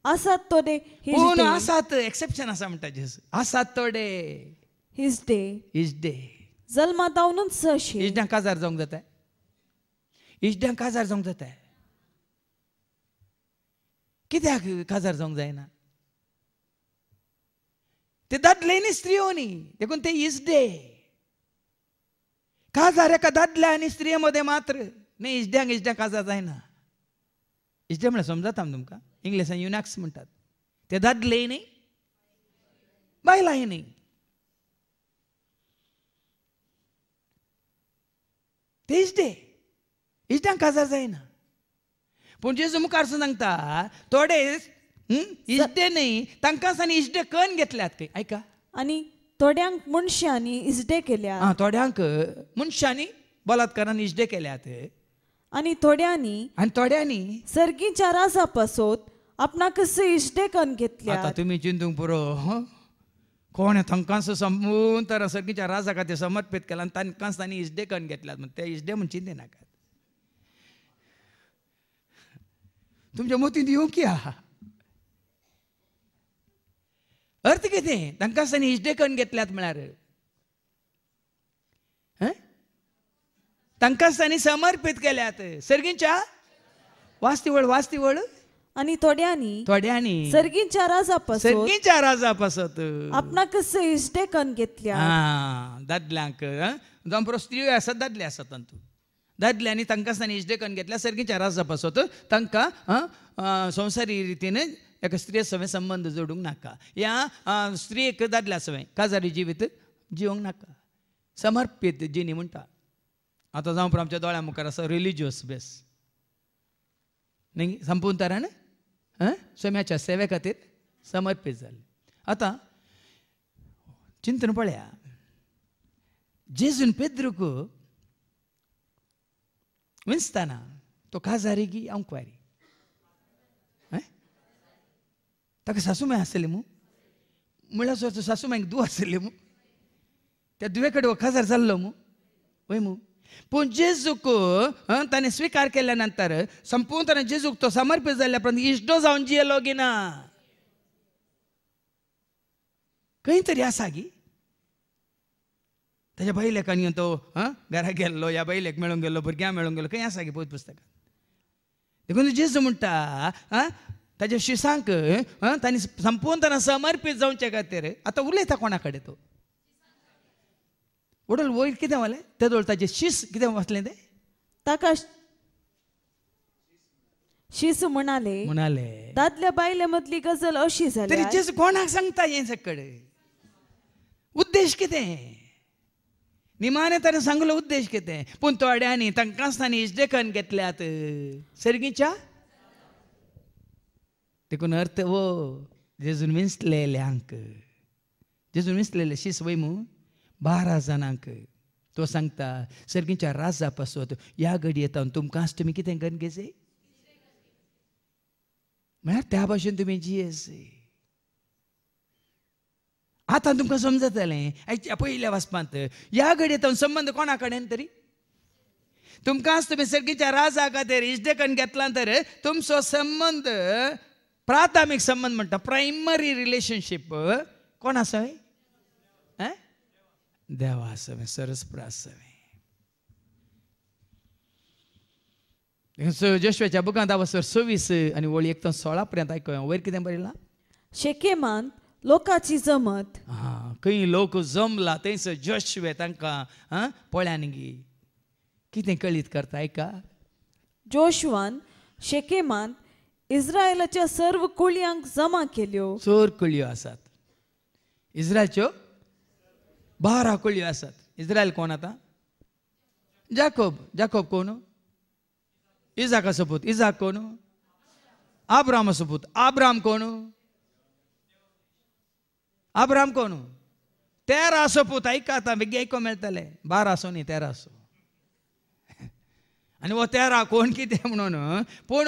आसात थोडे पूण आसात एक्सेप्शन आसा म्हणटा जेजू आसात थोडे हिज डे हिज डे जल्मा जावनूच अशें हिजड्यांक काजार जावंक जाता इश्ड्यांक काजार जावंक जाताय कित्याक काजार जावंक जायना ते दाद स्त्रियो न्ही देखून ते डे काजार एका दादल्या आनी स्त्रिये मदें मात्र न्ही इश्ड्यांक इश्ड्यांक काजार जायना इश्डे म्हणल्यार समजता आमी तुमकां इंग्लिशान युनॅक्स म्हणटात ते दादले न्ही बायलांय न्ही ते इश्डे Isto é casazaina. पूण जेजू मुखार सांगता थोडे इश्टे न्ही तांकां सानी इश्टे कन घेतल्यात खंय आयका आनी थोड्यांक मनशांनी इश्टे केल्या आं थोड्यांक मनशांनी बलात्कारान इश्टे केल्यात आनी थोड्यांनी आनी थोड्यांनी सर्गीच्या राजा पासोत आपणाक इश्टे कन घेतल्या आता तुमी चिंतूंक पुरो कोण तांकां संपून तर सर्गीच्या राजाक खातीर समर्पित केला आनी तांकांच तांणी इश्टे कन घेतल्यात म्हण ते इश्टे म्हण चिंते नाका तुमच्या देऊ की हा अर्थ कितें तांकां हिस्टे कन घेतल्यात म्हळ्यार तांकां समर्पित केल्यात सर्गींच्या वास्तिवळ वास्तिवळ आणि थोड्यांनी थोड्यांनी सर्गींच्या राजा सर्गींच्या राजा पासत आपणाक कन घेतल्या दादल्यांक दोन बरो आसात दादले आसात दादल्यांनी तांकां आसतना इश्टेकन घेतल्या सारकी चारास जावपा सो तांकां संवसारी रितीन एका स्त्रिये सवय संबंद जोडूंक नाका या एक दादल्या सवय काजारी जिवीत जिवंक नाका समर्पीत जिनी म्हणटा आतां जावं आमच्या दोळ्या मुखार आसा रिलिजियस बेस न्ही संपून तरान सोम्याच्या सेवे खातीर समर्पीत जाल्ले आतां चिंतन पळया जेजून पेद्रुक Winston, तो कहाँ जाएगी अंक्वायरी ताका सासू माय आसली मू म्हळ्यार सो सासू मायक दुवा आसली मू त्या दुवे कडेन वखाजार जाल्लो मू वय मू पूण जेजूक ताणें स्विकार केल्या नंतर संपूर्ण ताणें जेजूक तो समर्पीत जाल्ल्या पर्यंत इश्टो जावन जियेलो गी ना खंय तरी आसा गी त्याच्या बैलेक तो हां घरा गेल्लो ह्या बैलेक मेळून गेल्लो भुरग्यांक मेळून गेलो खंय आसा गे देखून जेजू म्हणटा आं त्याच्या शिसांक तांणी संपूर्ण संपूर्णपणान समर्पीत जावचे खातीर आतां उलयता कोणा कडेन तो उडल वयर कितें वाले ते दोळ ताचें शीस कितें वाचलें तें ताका शिस म्हणाले म्हणाले दादल्या बायले मदली गजल अशी जाली तरी जेजू कोणाक सांगता हे सकडे उद्देश कितें निमाने ताणें सांगलो उद्देश कितें पूण थोड्यांनी तांकांच तांणी इश्टेकन घेतल्यात सर्गीच्या देखून अर्थ वो जेजून विंचलेल्यांक जेजून विंचलेले शिस वय मू बारा जाणांक तो सांगता सर्गीच्या राजा पासून ह्या तुमकां येता तुमकांच तुमी कितें गणगेजे म्हळ्यार त्या भाशेन तुमी जियेस आता तुमकां समजतलें आयच्या पयल्या या ह्या घडये संबंद कोणा कडेन तरी तुमकां सर्गीच्या राजा खातीर इश्टेकन घेतला तर तुमचो संबंद प्राथमीक संबंद म्हणटा प्रायमरी रिलेशनशीप कोण आसा देवा आसावे सरस्पर आसावे बुकांत आवसर सव्वीस आनी वळी एकदम तर सोळा पर्यंत आयकूया वयर कितें बरयलां शेकेमांत लोकांची जमत हां खंय लोक जमला थंयसर जोशवे तांकां आं पोळ्यान गी कितें कळीत करता आयका जोशवान शेकेमान इस्रायलाच्या सर्व कुळयांक जमा केल्यो चोर कुळयो आसात इस्रायलच्यो बारा कुळयो आसात इस्रायल कोण आतां जाकोब जाकोब कोण इजाका सोपूत इजाक कोण आब्रामा सोपूत आब्राम कोण कोण पूत అబ్రామ్ కోను తేరాసో పూత ఐకాత బిగ్గైకోం వెళ్తలే तेरा తేరాసో आणि हो तेरा कोण कितें म्हणून पूण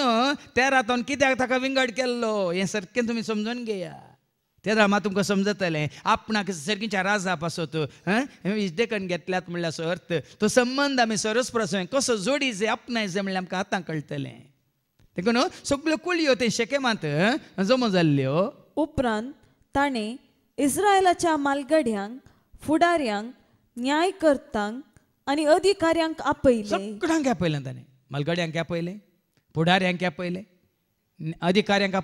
तेरा तो कित्याक ताका विंगड केल्लो हें सारकें तुमी समजून घेया तेरा मात तुमकां समजतलें आपणाक सारकीच्या राजा पासत विजदेकन घेतल्यात म्हणल्यार असो अर्थ तो संबंद आमी सरस्प्रसय कसो जोडीचे आपणायचे म्हणल्यार आमकां आतां कळटलें देखून सगल्यो कुलयो ते शेकेमांत जमो जाल्ल्यो उपरांत ताणें इस्रायलाच्या मालगड्यांक फुडाऱ्यांक न्यायकर्तांक आणि अधिकाऱ्यांक आपयले सगळ्यांक आपयले ताणें मालगड्यांक आपयले फुडाऱ्यांक आपयले अधिकाऱ्यांक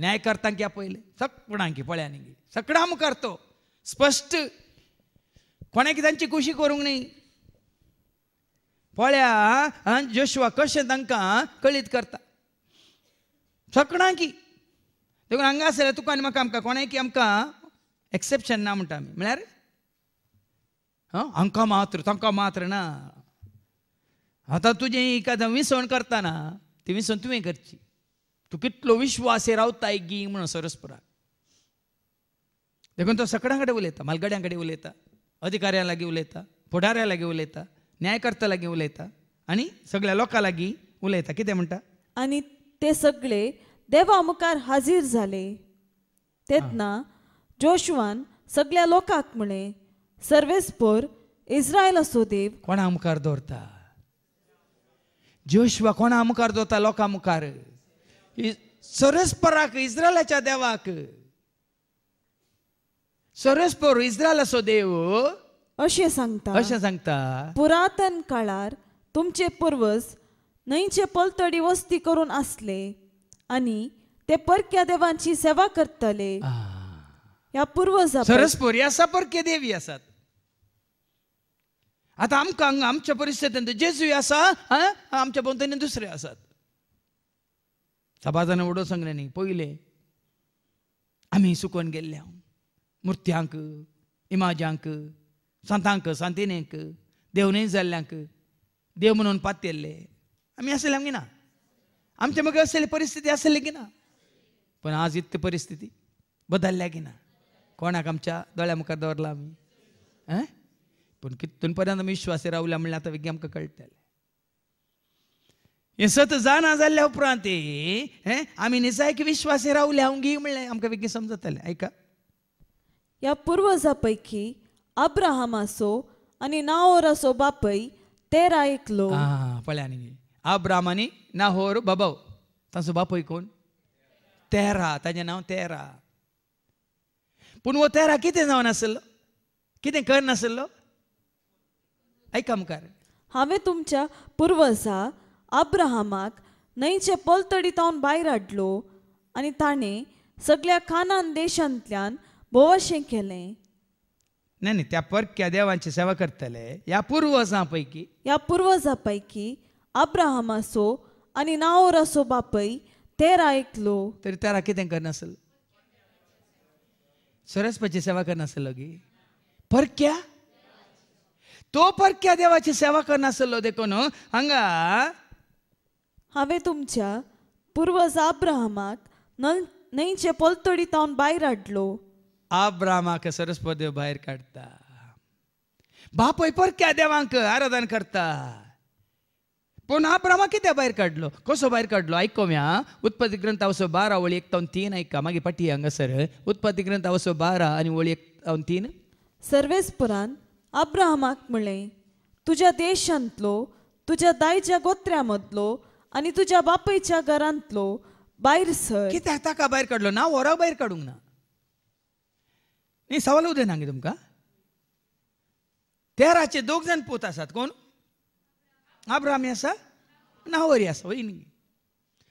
न्याय करतांक आपयले सगळ्यांक न्ही सगळ्यां मुखार तो स्पश्ट कोणाक तांची खुशी करूंक न्ही पळ्या जोशवा कशें तांकां कळीत करता सगळ्यांकी देखून आसले तुका आनी म्हाका आमकां कोणाकी आमकां एक्सेप्शन ना म्हणटा आमी म्हळ्यार हांकां मात्र तांकां मात्र ना आतां तुजें एखादं विसवण करताना ती विसवण तुवें करची तूं कितलो विश्वास हे रावता गी म्हणून सरस्पुराक देखून तो सगळ्यां कडेन उलयता मालगड्यां कडेन उलयता अधिकाऱ्यां लागीं उलयता फुडाऱ्या लागीं उलयता न्यायकर्त्या लागीं उलयता आनी सगळ्या लोकां लागीं उलयता कितें म्हणटा आनी ते सगळे देवा मुखार हाजीर झाले तेतना जोशवान सगळ्या लोकांक म्हणे सर्वेस्पोर इस्रायल असो देव कोणा मुखार दवरता जोशवा कोणा मुखार दवरता लोकां मुखार सर्वेस्पोराक इस्रायलाच्या देवाक सर्वेस्पोर इस्रायल असो देव अशें सांगता अशें सांगता पुरातन काळार तुमचे पूर्वज न्हंयचे पलतडी वस्ती करून आसले आणि ते परक्या देवांची सेवा करतले या पूर्वजा सरस या परके देवी असत आता आमकां हांगा आमच्या परिस्थितींत जेजूय आसा आमच्या भोंवतणी दुसरे आसात सभा उडो सांगले न्ही पयले आमी सुकोन गेल्ल्या मुर्त्यांक इमाजांक संतांक सांतिनेक देवणे जाल्ल्यांक देव म्हणून पातयेल्ले आमी आसले आमगे ना आमच्या मग असलेली परिस्थिती असेल की ना पण आज इतकी परिस्थिती बदलल्या की ना कोणाक आमच्या दोळ्या मुखार दवरला आम्ही पण कितून पर्यंत आम्ही विश्वास रावल्या म्हणल्यार आता वेगळी आमकां कळटलें हे सत जाणा जाल्ल्या उपरांत आम्ही निसाय की विश्वास रावल्या हांव गी म्हणलें आमकां वेगळी समजतलें ऐका ह्या पुर्वजां पैकी आणि आनी असो बापय तेरा ऐकलो पळ्या आनी Abraham ah, ini Nahor babau. Tan sa bapoy kon? Terra. Tanya naon terra. पूण वो तेरा कितें जावन आसलो कितें कर नासलो आयका मुखार हांवें तुमच्या पुर्वजा आब्रहामाक न्हंयचे पलतडीतावन भायर हाडलो आनी ताणें सगळ्या खानान देशांतल्यान भोवशें केलें नाही नाही त्या परक्या देवांची सेवा करतले या पूर्वजां पैकी या पूर्वजां पैकी अब्राहम असो आणि नावर असो बापय तेरा ऐकलो तरी तेरा राखी करणार सरस्वची सेवा करणार गी पर क्या तो पर क्या देवाची सेवा देखो न हंगा हांवें तुमच्या पूर्वज आब्राहमाक न्हंयचे पलतडी तावन भायर हाडलो आब्रामाक सरस्वत देव बाहेर काढता बापय पर क्या देवांक आराधन करता कोण हा ब्रह्मा कित्या भायर काडलो कसो बाहेर काढलो आयको म्या उत्पत्ती ग्रंथ असो बारा ओळी एक तावन तीन ऐका मागीर पाटी हांगासर उत्पत्ती ग्रंथ असो बारा आणि ओळी एक तावन तीन सर्वेस पुराण अब्राहमाक म्हणलें तुज्या देशांतलो तुज्या दायच्या गोत्र्यामधलो आणि आनी तुज्या घरांतलो बाहेर सर कित्याक ताका बाहेर काढलो ना वरा बाहेर काडूंक ना न्ही सवाल उदय ना तुमकां तेराचे दोग जाण पोत आसात कोण ఆబ్రాహం ना होरी असा न्ही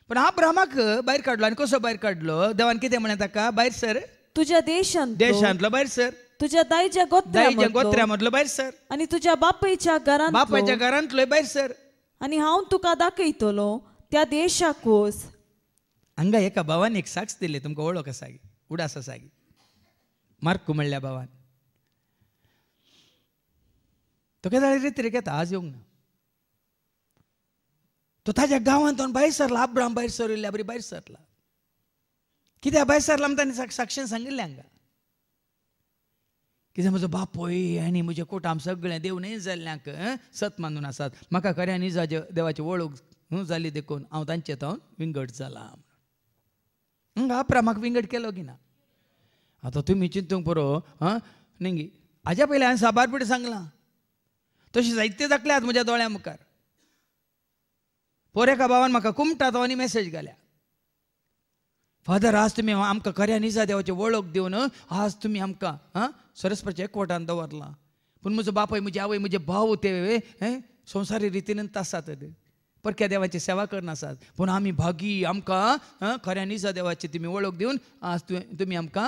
पण हा ब्राह्माक भायर काढलो आणि कसो भायर काढलो देवान कितें म्हणलें ताका भायर सर तुझ्या देशांत देशांतलो भायर सर तुझ्या दाईच्या गोत्र्या गोत्र्या मदलो भायर सर आणि तुझ्या बापयच्या घरांत बापायच्या घरांतलो भायर सर आणि हांव तुका दाखयतलो त्या कोस हांगा एका भावान एक साक्ष दिली तुमकां ओळख आसा उडास आसा मार्कू म्हणल्या भावान तो जाल्यार रे तरी घेता आज येवंक ना तो ताज्या गावांतून भायर सरला अब्राम भायर सरिल्ल्या बरी भायर सरला कित्याक भायर सरला म्हणून ताणें साक्षीन सांगिल्लें हांगा कित्याक म्हजो बापूय आनी म्हजें कुटाम सगळें देवणें जाल्ल्यांक सत मानून आसात म्हाका खऱ्यान इजाजे देवाची वळख जाली देखून हांव तांचे तावन विंगड जाला हांगा म्हाका विंगड केलो की ना आतां तुमी चिंतूंक पुरो आं नेंगी हाज्या पयलीं हांवें साबार पिठे सांगलां तशें जायते जातले म्हज्या दोळ्या मुखार पोरेका बाबान म्हाका कुमटात आनी मेसेज घाल्या फादर आज तुमी आमकां खऱ्या निजा देवाची वळख दिवन आज तुमी आमकां आं सरस्पराच्या एकवटान दवरलां पूण म्हजो बापूय म्हजी आवय म्हजे भाव ते संवसारी रितीन तासात परक्या देवाची सेवा करनासात पूण आमी भागी आमकां खऱ्या निजा देवाची तुमी वळख दिवन आज तुमी आमकां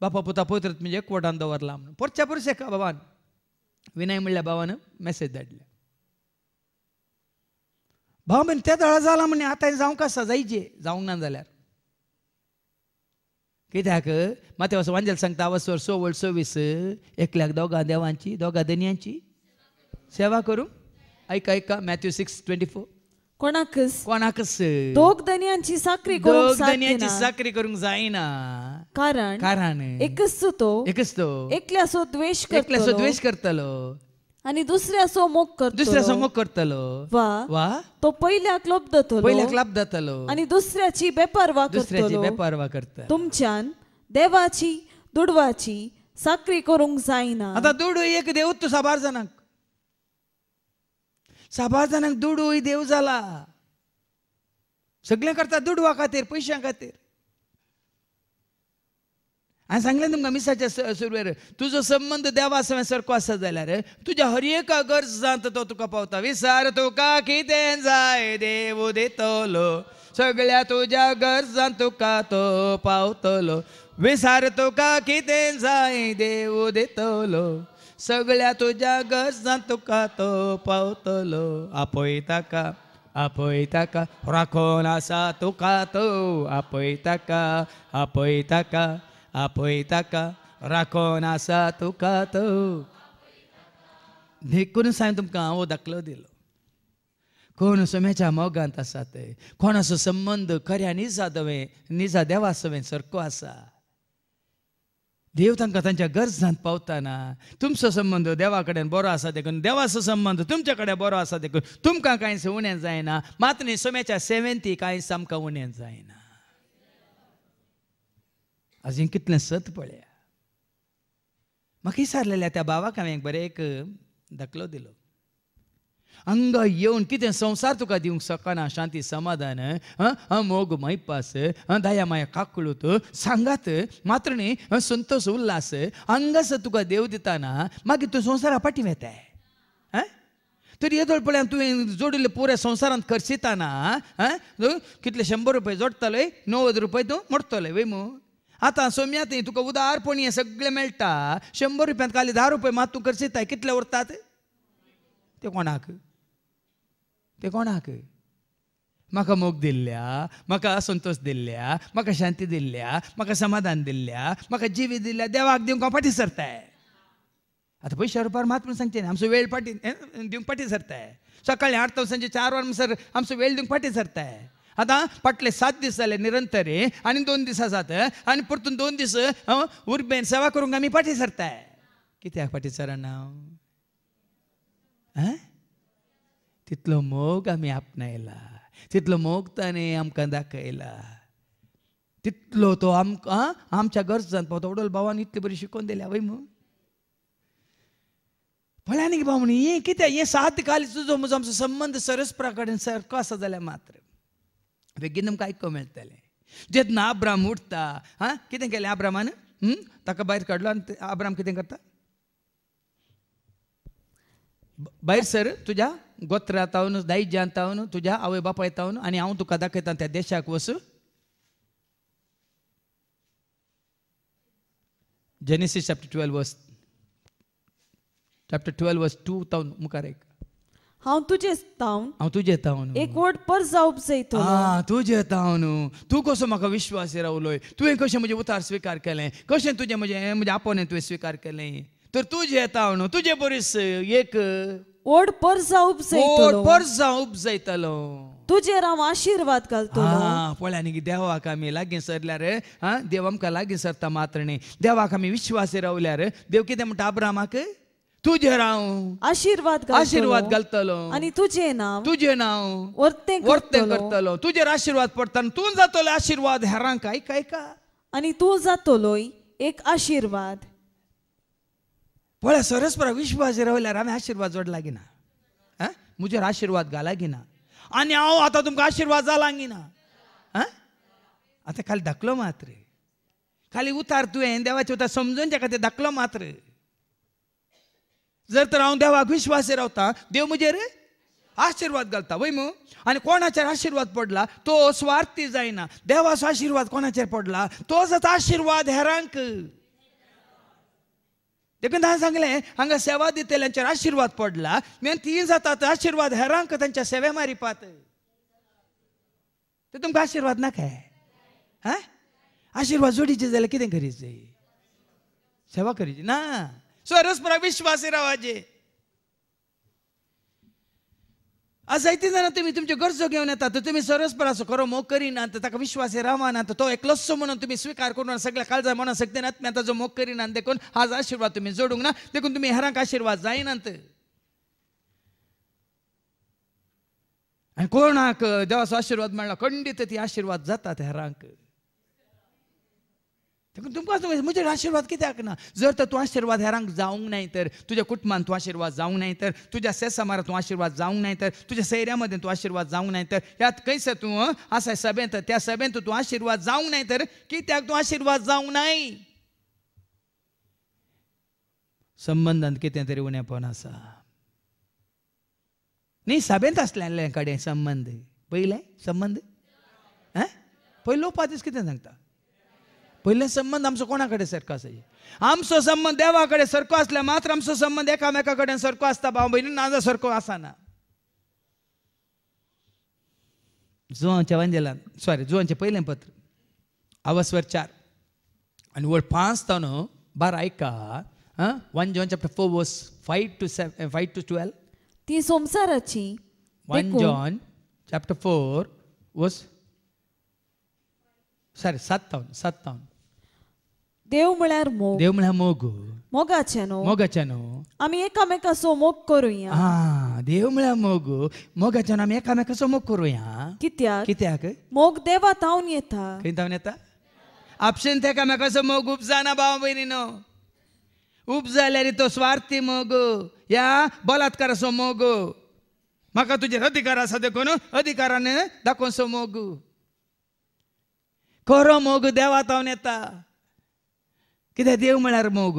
बापा पुता पत्र म्हणजे एकवटान दवरला म्हणून परच्या परस एका बाबान विनय म्हणल्या बाबान मेसेज धाडल्या भाऊ म्हणे त्या दळा जाला म्हणे आता जाऊ का सजायचे जावंक ना जाल्यार कित्याक माते असो वांजेल सांगता वसवर सोवळ सव्वीस एकल्याक दोघा देवांची दोघा दनयांची सेवा करू ऐका ऐका मॅथ्यू सिक्स ट्वेंटी फोर कोणाकच कोणाकच दोग दनियांची साखरी दोग दनयांची साखरी करूंक जायना कारण कारण एकच तो एकच तो सो द्वेष सो द्वेष करतलो आणि दुसऱ्या समोर करतो दुसऱ्या समोर करतलो वा वा तो पहिल्याक पहिल्या क्लब लपदतलो आणि दुसऱ्याची बेपरवा दुसऱ्याची बेपरवा करता तुमच्यान देवाची दुडवाची साखरी करूंक जायना आता दुडू एक देव तू साबार जाणांक साबार दुडू देव झाला सगळें करता दुडवा खातीर पयशां खातीर हांवें सांगलें तुमकां मिसाच्या सुरवेर तुजो संबंद देवा सवे सारको आसा जाल्यार तुज्या हर एक गरज जाता तो तुका पावता विसार तुका कितें जाय देव देतलो सगळ्या तुज्या गरजां तुका तो पावतलो विसार तुका कितें जाय देव देतलो सगळ्या तुज्या गरजां तुका तो पावतलो आपय ताका आपय ताका राखोन आसा तुका तो आपय ताका आपय ताका आपयताका सा तुका तो देखून सांग तुमकां हांव दाखलो दिलो कोण सोमेच्या मोगांत आसा ते कोणाचो संबंद खऱ्या दवे निजा देवा सवें सरको आसा देव तांकां तांच्या गरजांत पावताना तुमचो संबंध देवा कडेन बरो आसा देखून देवाचो संबंध तुमचे कडेन बरो आसा देखून तुमकां कांयच उणें जायना मात न्ही समेच्या सेवेंती कांयच आमकां उणें जायना अजून कितलें सत पळया म्हाका विसारलेल्या त्या बावाक हांवें बरें एक धकलो दिलो अंग येवन कितें संवसार तुका दिवंक शकना शांती समाधान मोग मैपास दया माया काकुळूत सांगात मात्र न्ही संतोष उल्लास हंगास तुका देव दिताना मागीर तूं संवसारा फाटी वेताय तर येदोळ पळयान तुवें जोडिल्ले पुऱ्या संवसारांत खर्चिताना कितले शंबर रुपया जोडतले णव्वद रुपया तूं मोडतले वयमू आतां सोम्याती तुका उदारपणी हें सगळें मेळटा शंबर रुपयांत काले धा रुपया मात तूं करचिताय कितले उरतात ते कोणाक ते कोणाक म्हाका मोग दिल्ल्या म्हाका संतोष दिल्ल्या म्हाका शांती दिल्ल्या म्हाका समाधान दिल्ल्या म्हाका जिवी दिल्ल्या देवाक दिवंक हांव फाटी सरताय आतां पयशे रुपयार मात म्हणून सांगचे आमचो वेळ फाटी दिवंक फाटी सरताय सकाळी आठ संजे चार वरां सर आमचो वेळ दिवंक फाटी सरताय आता फाटले सात दीस जाले निरंतर आणि दोन दिसा जात आनी परतून दोन दीस उरबेन सेवा करूंक आमी पाठी सरताय कित्याक पाठी सरान नाव तितलो मोग आम्ही आपणायला तितलो मोग ताणें आमकां दाखयला तितलो तो आमकां आमच्या गरजान पावता वडोल भावान इतले बरी शिकोवन दिल्या वय म्हणून पळ्यान भाव म्हणून हें कित्याक हें सात काल तुजो म्हजो आमचो संबंध सरस प्रकारे सारको आसा जाल्यार मात्र बेगीन तुमकां आयकूंक मेळटलें जेन्ना आब्राम उठता हां कितें केलें आब्रामान ताका भायर काडलो आनी आब्राम कितें करता भायर सर तुज्या गोत्रांत हावन दायजांत हावन तुज्या आवय बापाय तावन आनी हांव तुका दाखयता त्या देशाक वस Genesis chapter twelve verse chapter twelve verse two तावन मुखार एक हांव तुजेच तावन हांव तुजे तावन एक वट परस जावप जायतो आ तुजे तावन तूं कसो म्हाका विश्वास रावलोय तुवें कशें म्हजें उतार स्विकार केलें कशें तुजें म्हजें म्हजें आपोनें तुवें स्विकार केलें तर तुजें तावन तुजे बोरिस एक ओड पर जावप जायतलो परस जावप जायतलो तुजेर हांव आशिर्वाद घालतो पळय आनी देवाक आमी लागीं सरल्यार आं देव आमकां लागीं सरता मात्र न्ही देवाक आमी विश्वास रावल्यार देव कितें म्हणटा आब्रामाक तुझे राव आशीर्वाद आशीर्वाद घालतलो आणि तुझे नाव तुझे नाव वर्ते वर्ते करतलो तुझे आशीर्वाद पडतान तू जातलो आशीर्वाद हेरांक आयक ऐका आणि तू जातोलो एक आशीर्वाद पळय सरस्पर विश्वास राहिला हांवें आशीर्वाद जोडला की ना म्हजेर आशीर्वाद घाला ना आणि हांव आता तुमकां आशीर्वाद जाला ना आता खाली धाकलो मात्र खाली उतार तुवें देवाचे उतार समजून त्या खातीर धकलो मात्र जर तर हांव देवाक विश्वास रावता देव म्हजेर आशिर्वाद घालता वय मू आणि कोणाचेर आशिर्वाद पडला तो स्वार्थी जायना देवाचो आशिर्वाद कोणाचेर पडला तो जाता आशिर्वाद हेरांक देखून हांवें सांगलें हांगा सेवा दितल्यांचेर आशिर्वाद पडला मेन ती जाता आशिर्वाद हेरांक तांच्या सेवे मारिपात ते तुमकां आशिर्वाद नाका काय आशिर्वाद जोडीचे जाल्यार कितें करीत सेवा करीची ना स्वरस्परा विश्वासेराव आजे आज जायते जाणा तुम्ही तुमच्यो गरजो घेवन येतात तर तुम्ही सरस्पराचो खरो मोग करिना ताका विश्वास रावना तर तो एकलोसो म्हणून तुम्ही स्वीकार करून सगळ्या काळजा म्हणून सगळ्यान आत्म्या ताजो मोग करिना देखून आज आशिर्वाद तुम्ही जोडूंक ना देखून तुम्ही हेरांक आशिर्वाद जायनात आनी कोणाक देवाचो आशिर्वाद मेळ्ळा खंडित ती आशिर्वाद जातात हेरांक देखून तुमकां सांग म्हजेर आशिर्वाद कित्याक ना जर तर तूं आशिर्वाद हेरांक जावंक ना तर तुज्या कुटुंबान तूं आशिर्वाद जावंक ना तर तुज्या सेसमार तूं आशिर्वाद जावंक ना तर तुज्या सैऱ्या मदीं तूं आशिर्वाद जावंक ना तर ह्यात खंयसर तूं आसा सभेंत त्या सभेंत तूं आशिर्वाद जावंक ना तर कित्याक तूं आशिर्वाद जावंक नाय संबंदांत कितें तरी उणेपण आसा न्ही सभेंत आसलेले कडेन संबंद पयले संबंद आं पयलो दीस कितें सांगता पहिला संबंध आमचो कोणाकडे कडेन सरको आमचा आमचो संबंध देवाकडे कडेन सरको असल्या मात्र आमचो संबंध एकामेकाकडे कडेन सरको आसता भाव भयणी नाजा सरको आसना जुवांच्या वांजेलान सॉरी जुवांचें पहिले पत्र आवासवर चार आणि वर पांच तो न्हू बारा आयका one John chapter four verse five to seven five to twelve ती सोमसाराची one John chapter four verse sorry सात तावन देव म्हळ्यार मोग देव म्हळ्यार मोग मोगाचे न्हू मोगाचे न्हू आमी एकामेकाचो मोग करूया हा देव म्हळ्यार मोग मोगाच्यान आमी एकामेकाचो मोग करूया कित्याक कित्याक मोग देवा तावन येता खंय तावन येता आपशेन एकामेकाचो मोग उपजाना जाना भाव भयणी न्हू उप जाल्यार तो स्वार्थी मोग या बलात्काराचो मोग म्हाका तुजेर अधिकार आसा देखून अधिकारान दाखोवचो मोग खरो मोग देवा तावन येता कित्याक देव म्हळ्यार मोग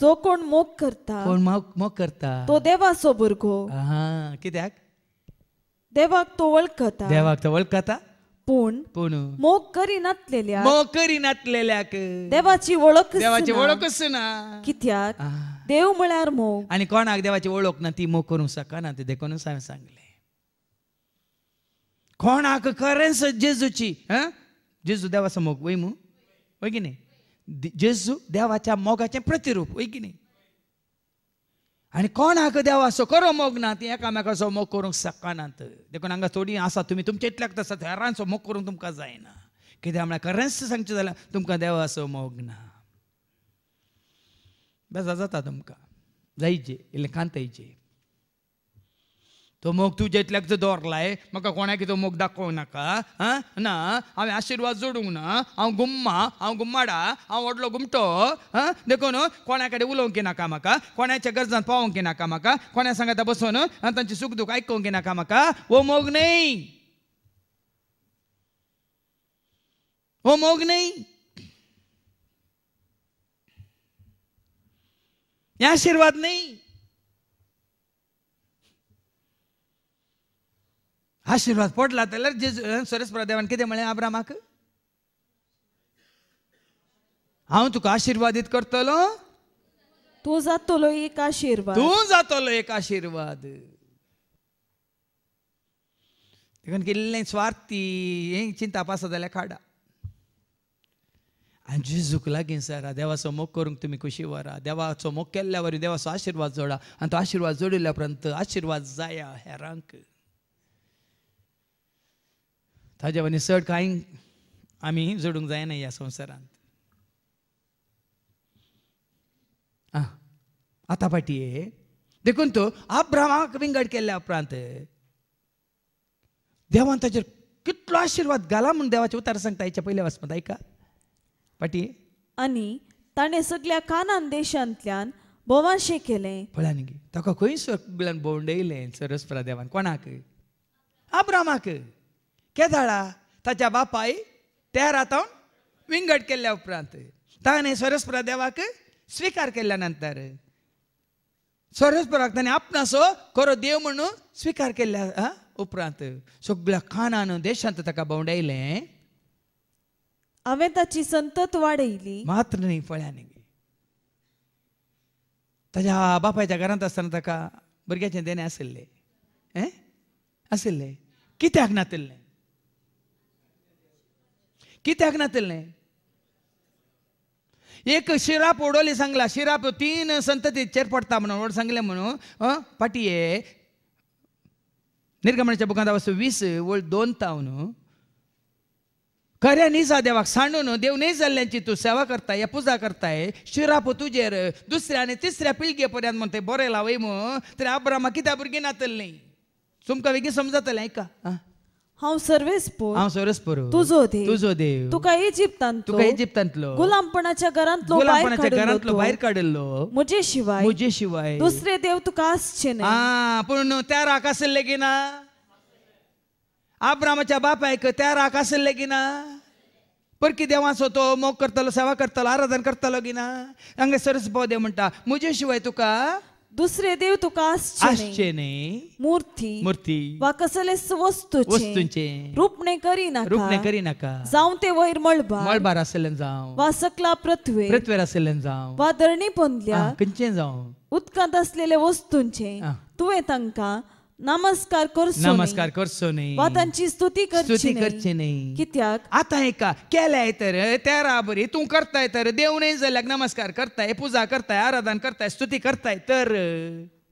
जो कोण मोग करता कोण मोग करता तो देवाचो भुरगो हा कित्याक देवाक तो वळखता देवाक तो वळखता पूण पूण मोग करिनातलेल्या मोग करिनातलेल्याक देवाची ओळख देवाची ओळखच ना कित्याक देव म्हळ्यार मोग आनी कोणाक देवाची ओळख ना ती मोग करूंक शकना ते देखूनच हांवें सांगलें कोणाक खरेंच जेजूची हा जेजू देवाचो मोग वय मू वय की नाही जेजू देवाच्या मोगाचें प्रतिरूप की न्ही आनी कोण हाका देव असो करो मोग ना ती एकामेकाचो मोग करूंक शकनात देखून हांगा थोडी आसा तुम्ही तुमच्या इतल्याक आसात हेरांचो मोग करूंक तुमकां जायना कित्याक म्हळ्यार खरेंच सांगचें जाल्यार तुमकां देव असो मोग ना बेजार जाता तुमकां जायचे इल्लें खांतायचे तो मोग तू जेतल्याकचो दोरलाय म्हाका कोणाक तो मोग दाखव नका ना हांवें आशीर्वाद जोडूंक ना हा गुम्मा हा गुम्माडा हा वडलो गुमटो आं देखून कोणाकडे कडेन उलोवंक नाका म्हाका कोणाच्या गरजांत पावोवंक नाका म्हाका कोणा सांगाता बसून त्यांची सुख दुख आयकूंक नाका म्हाका हो मोग नाही हो मोग नाही आशीर्वाद आशिर्वाद आशीर्वाद पडला तर జేజు देवान किती దే आब्रामाक हांव तुका आशिर्वादीत करतलो तू जातलो एक आशीर्वाद तू जातलो एक आशीर्वाद देखून किल्ले स्वार्थी हें चिंता आसा जाल्यार काडा आनी जेजूक लागीं सरा देवाचो मोग करूंक तुमी खुशी वरा देवाचो मोग केल्ल्या वरी देवाचो आशिर्वाद जोडा आनी तो आशिर्वाद जोडिल्ल्या पर्यंत आशिर्वाद जाया हेरांक ताजे वनी चड कांय आमी जोडूंक जायना ह्या संवसारांत आं आतां फाटीं देखून तो आब्रामाक विंगड केल्ल्या उपरांत देवान ताचेर कितलो आशिर्वाद घाला म्हूण देवाचे उतार सांगता हेच्या पहिल्या वचपांत आयका फाटी आनी ताणें सगळ्या कानान देशांतल्यान बोवाशे केलें पळयान गे ताका खंय सगळ्यान भोंवडयलें सरस्परा देवान कोणाक आब्रामाक केदाळा ताच्या बापाई त्या रातावन विंगड केल्या उपरांत ताणें सरस्पर देवाक स्वीकार केल्यानंतर सरस्पराक ताणें आपणासो खरो देव म्हणून स्वीकार केल्या उपरांत सगळ्या खानान देशांत ताका भोंवडायलें हांवें ताची संतत वाडयली मात्र न्ही पळ्यान ताज्या बापायच्या घरांत आसतना ताका भुरग्याचें देणें आशिल्लें आशिल्लें कित्याक नातिल्लें कित्याक ना नाही एक शिराप ओडोली सांगला शिराप तीन संततीचेर पडता म्हणून ओड सांगले म्हणून पाटीये निर्गमनाच्या बुकांत वस्तू वीस वळ दोन तावन न्हू खऱ्या निजा देवाक सांडून देव न्ही जाल्ल्यांची तू सेवा करताय पूजा करताय शिराप तुजेर दुसऱ्या आणि तिसऱ्या पिळगे पर्यंत म्हणते बरे लावय म्हूण तर आब्रामा कित्या भुरगीं नाही तुमकां वेगळी समजतलें आयका आं हांव सर्वेस्पूर हांव सर्वेस्पूर तुजो देव तुजो देव तुका चकरान तुका गुलाम गुलामपणाच्या घरांतलो गुलामपणाच्या घरांतलो भायर काडिल्लो मुझे शिवाय मुझे शिवाय दुसरे देव तुका आसचे ना पूण त्या राक आसले लेगी ना आब्रामाच्या बापायक त्या राक आसले लेगी ना परकी देवाचो तो मोग करतलो सेवा करतलो आराधन करतलो गिना ना हांगा सरस देव म्हणटा म्हजे शिवाय तुका दुसरे देव तुका आसचेने मूर्ती मूर्ती वा कसले वस्तूचे वस्तूंचे रूपणे करीनाका रूपणे करीनाका जावं ते वयर मळबार मळबार आसलेल्यान जावं वा सकला पृथ्वी पृथ्वीर आसलेल्यान जाऊ वा धरणी पोंदल्या खंयचें जावं उदकांत असलेले वस्तूंचे तुवे तंका नमस्कार कर नमस्कार करसो नाही वा स्तुती करची स्तुती करची नाही कित्याक आता आहे का केल्याय तर त्या राबरी तू करताय तर देव नाही जाल्याक नमस्कार करताय पूजा करताय आराधन करताय स्तुती करताय तर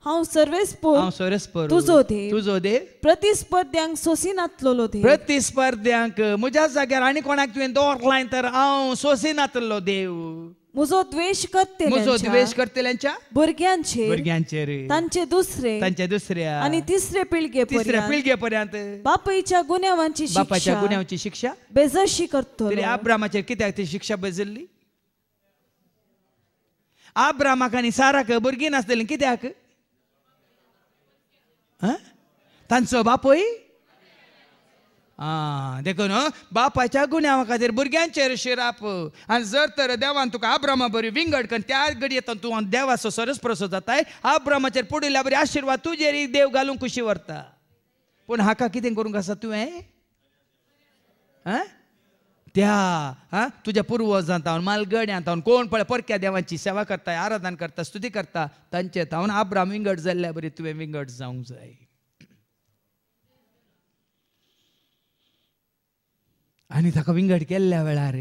हा सर्वेस्पर हांव सर्वेस्पर तुजो दे तुजो दे प्रतिस्पर्ध्यांक सोसिनातलो दे प्रतिस्पर्ध्यांक म्हज्या जाग्यार आनी कोणाक तुवें लायन तर हांव सोसिनातलो देव मुजो द्वेष करते मुजो द्वेष करतेल्यांच्या भुरग्यांचे भुरग्यांचेर तांचे दुसरे तांचे दुसऱ्या आणि तिसरे पिळगे तिसऱ्या पिळगे पर्यंत बापायच्या गुन्यांवांची बापाच्या गुन्यांची शिक्षा बेजशी करतो आब्रामाचेर कित्याक ती शिक्षा बेजल्ली आब्रामाक आनी साराक भुरगीं नासतली कित्याक तांचो बापूय आं देखून बापाच्या गुन्यांवा खातीर भुरग्यांचेर शिराप आनी जर तर देवान तुका आब्रामा बरी विंगड करून त्या घडयेंतल्यान तूं देवाचो सरस प्रसो जाताय आब्रामाचेर पडिल्ल्या बरी आशिर्वाद तुजेर देव घालूंक खुशी व्हरता पूण हाका कितें करूंक आसा तुवें आं त्या आं तुज्या पुर्वजां मालगड्यां तावन कोण पळय परक्या देवांची सेवा करताय आराधना करता स्तुती करता तांचे तावन आब्राम विंगड जाल्ल्या बरी तुवें विंगड जावंक जाय आनी ताका विंगड केल्ल्या वेळार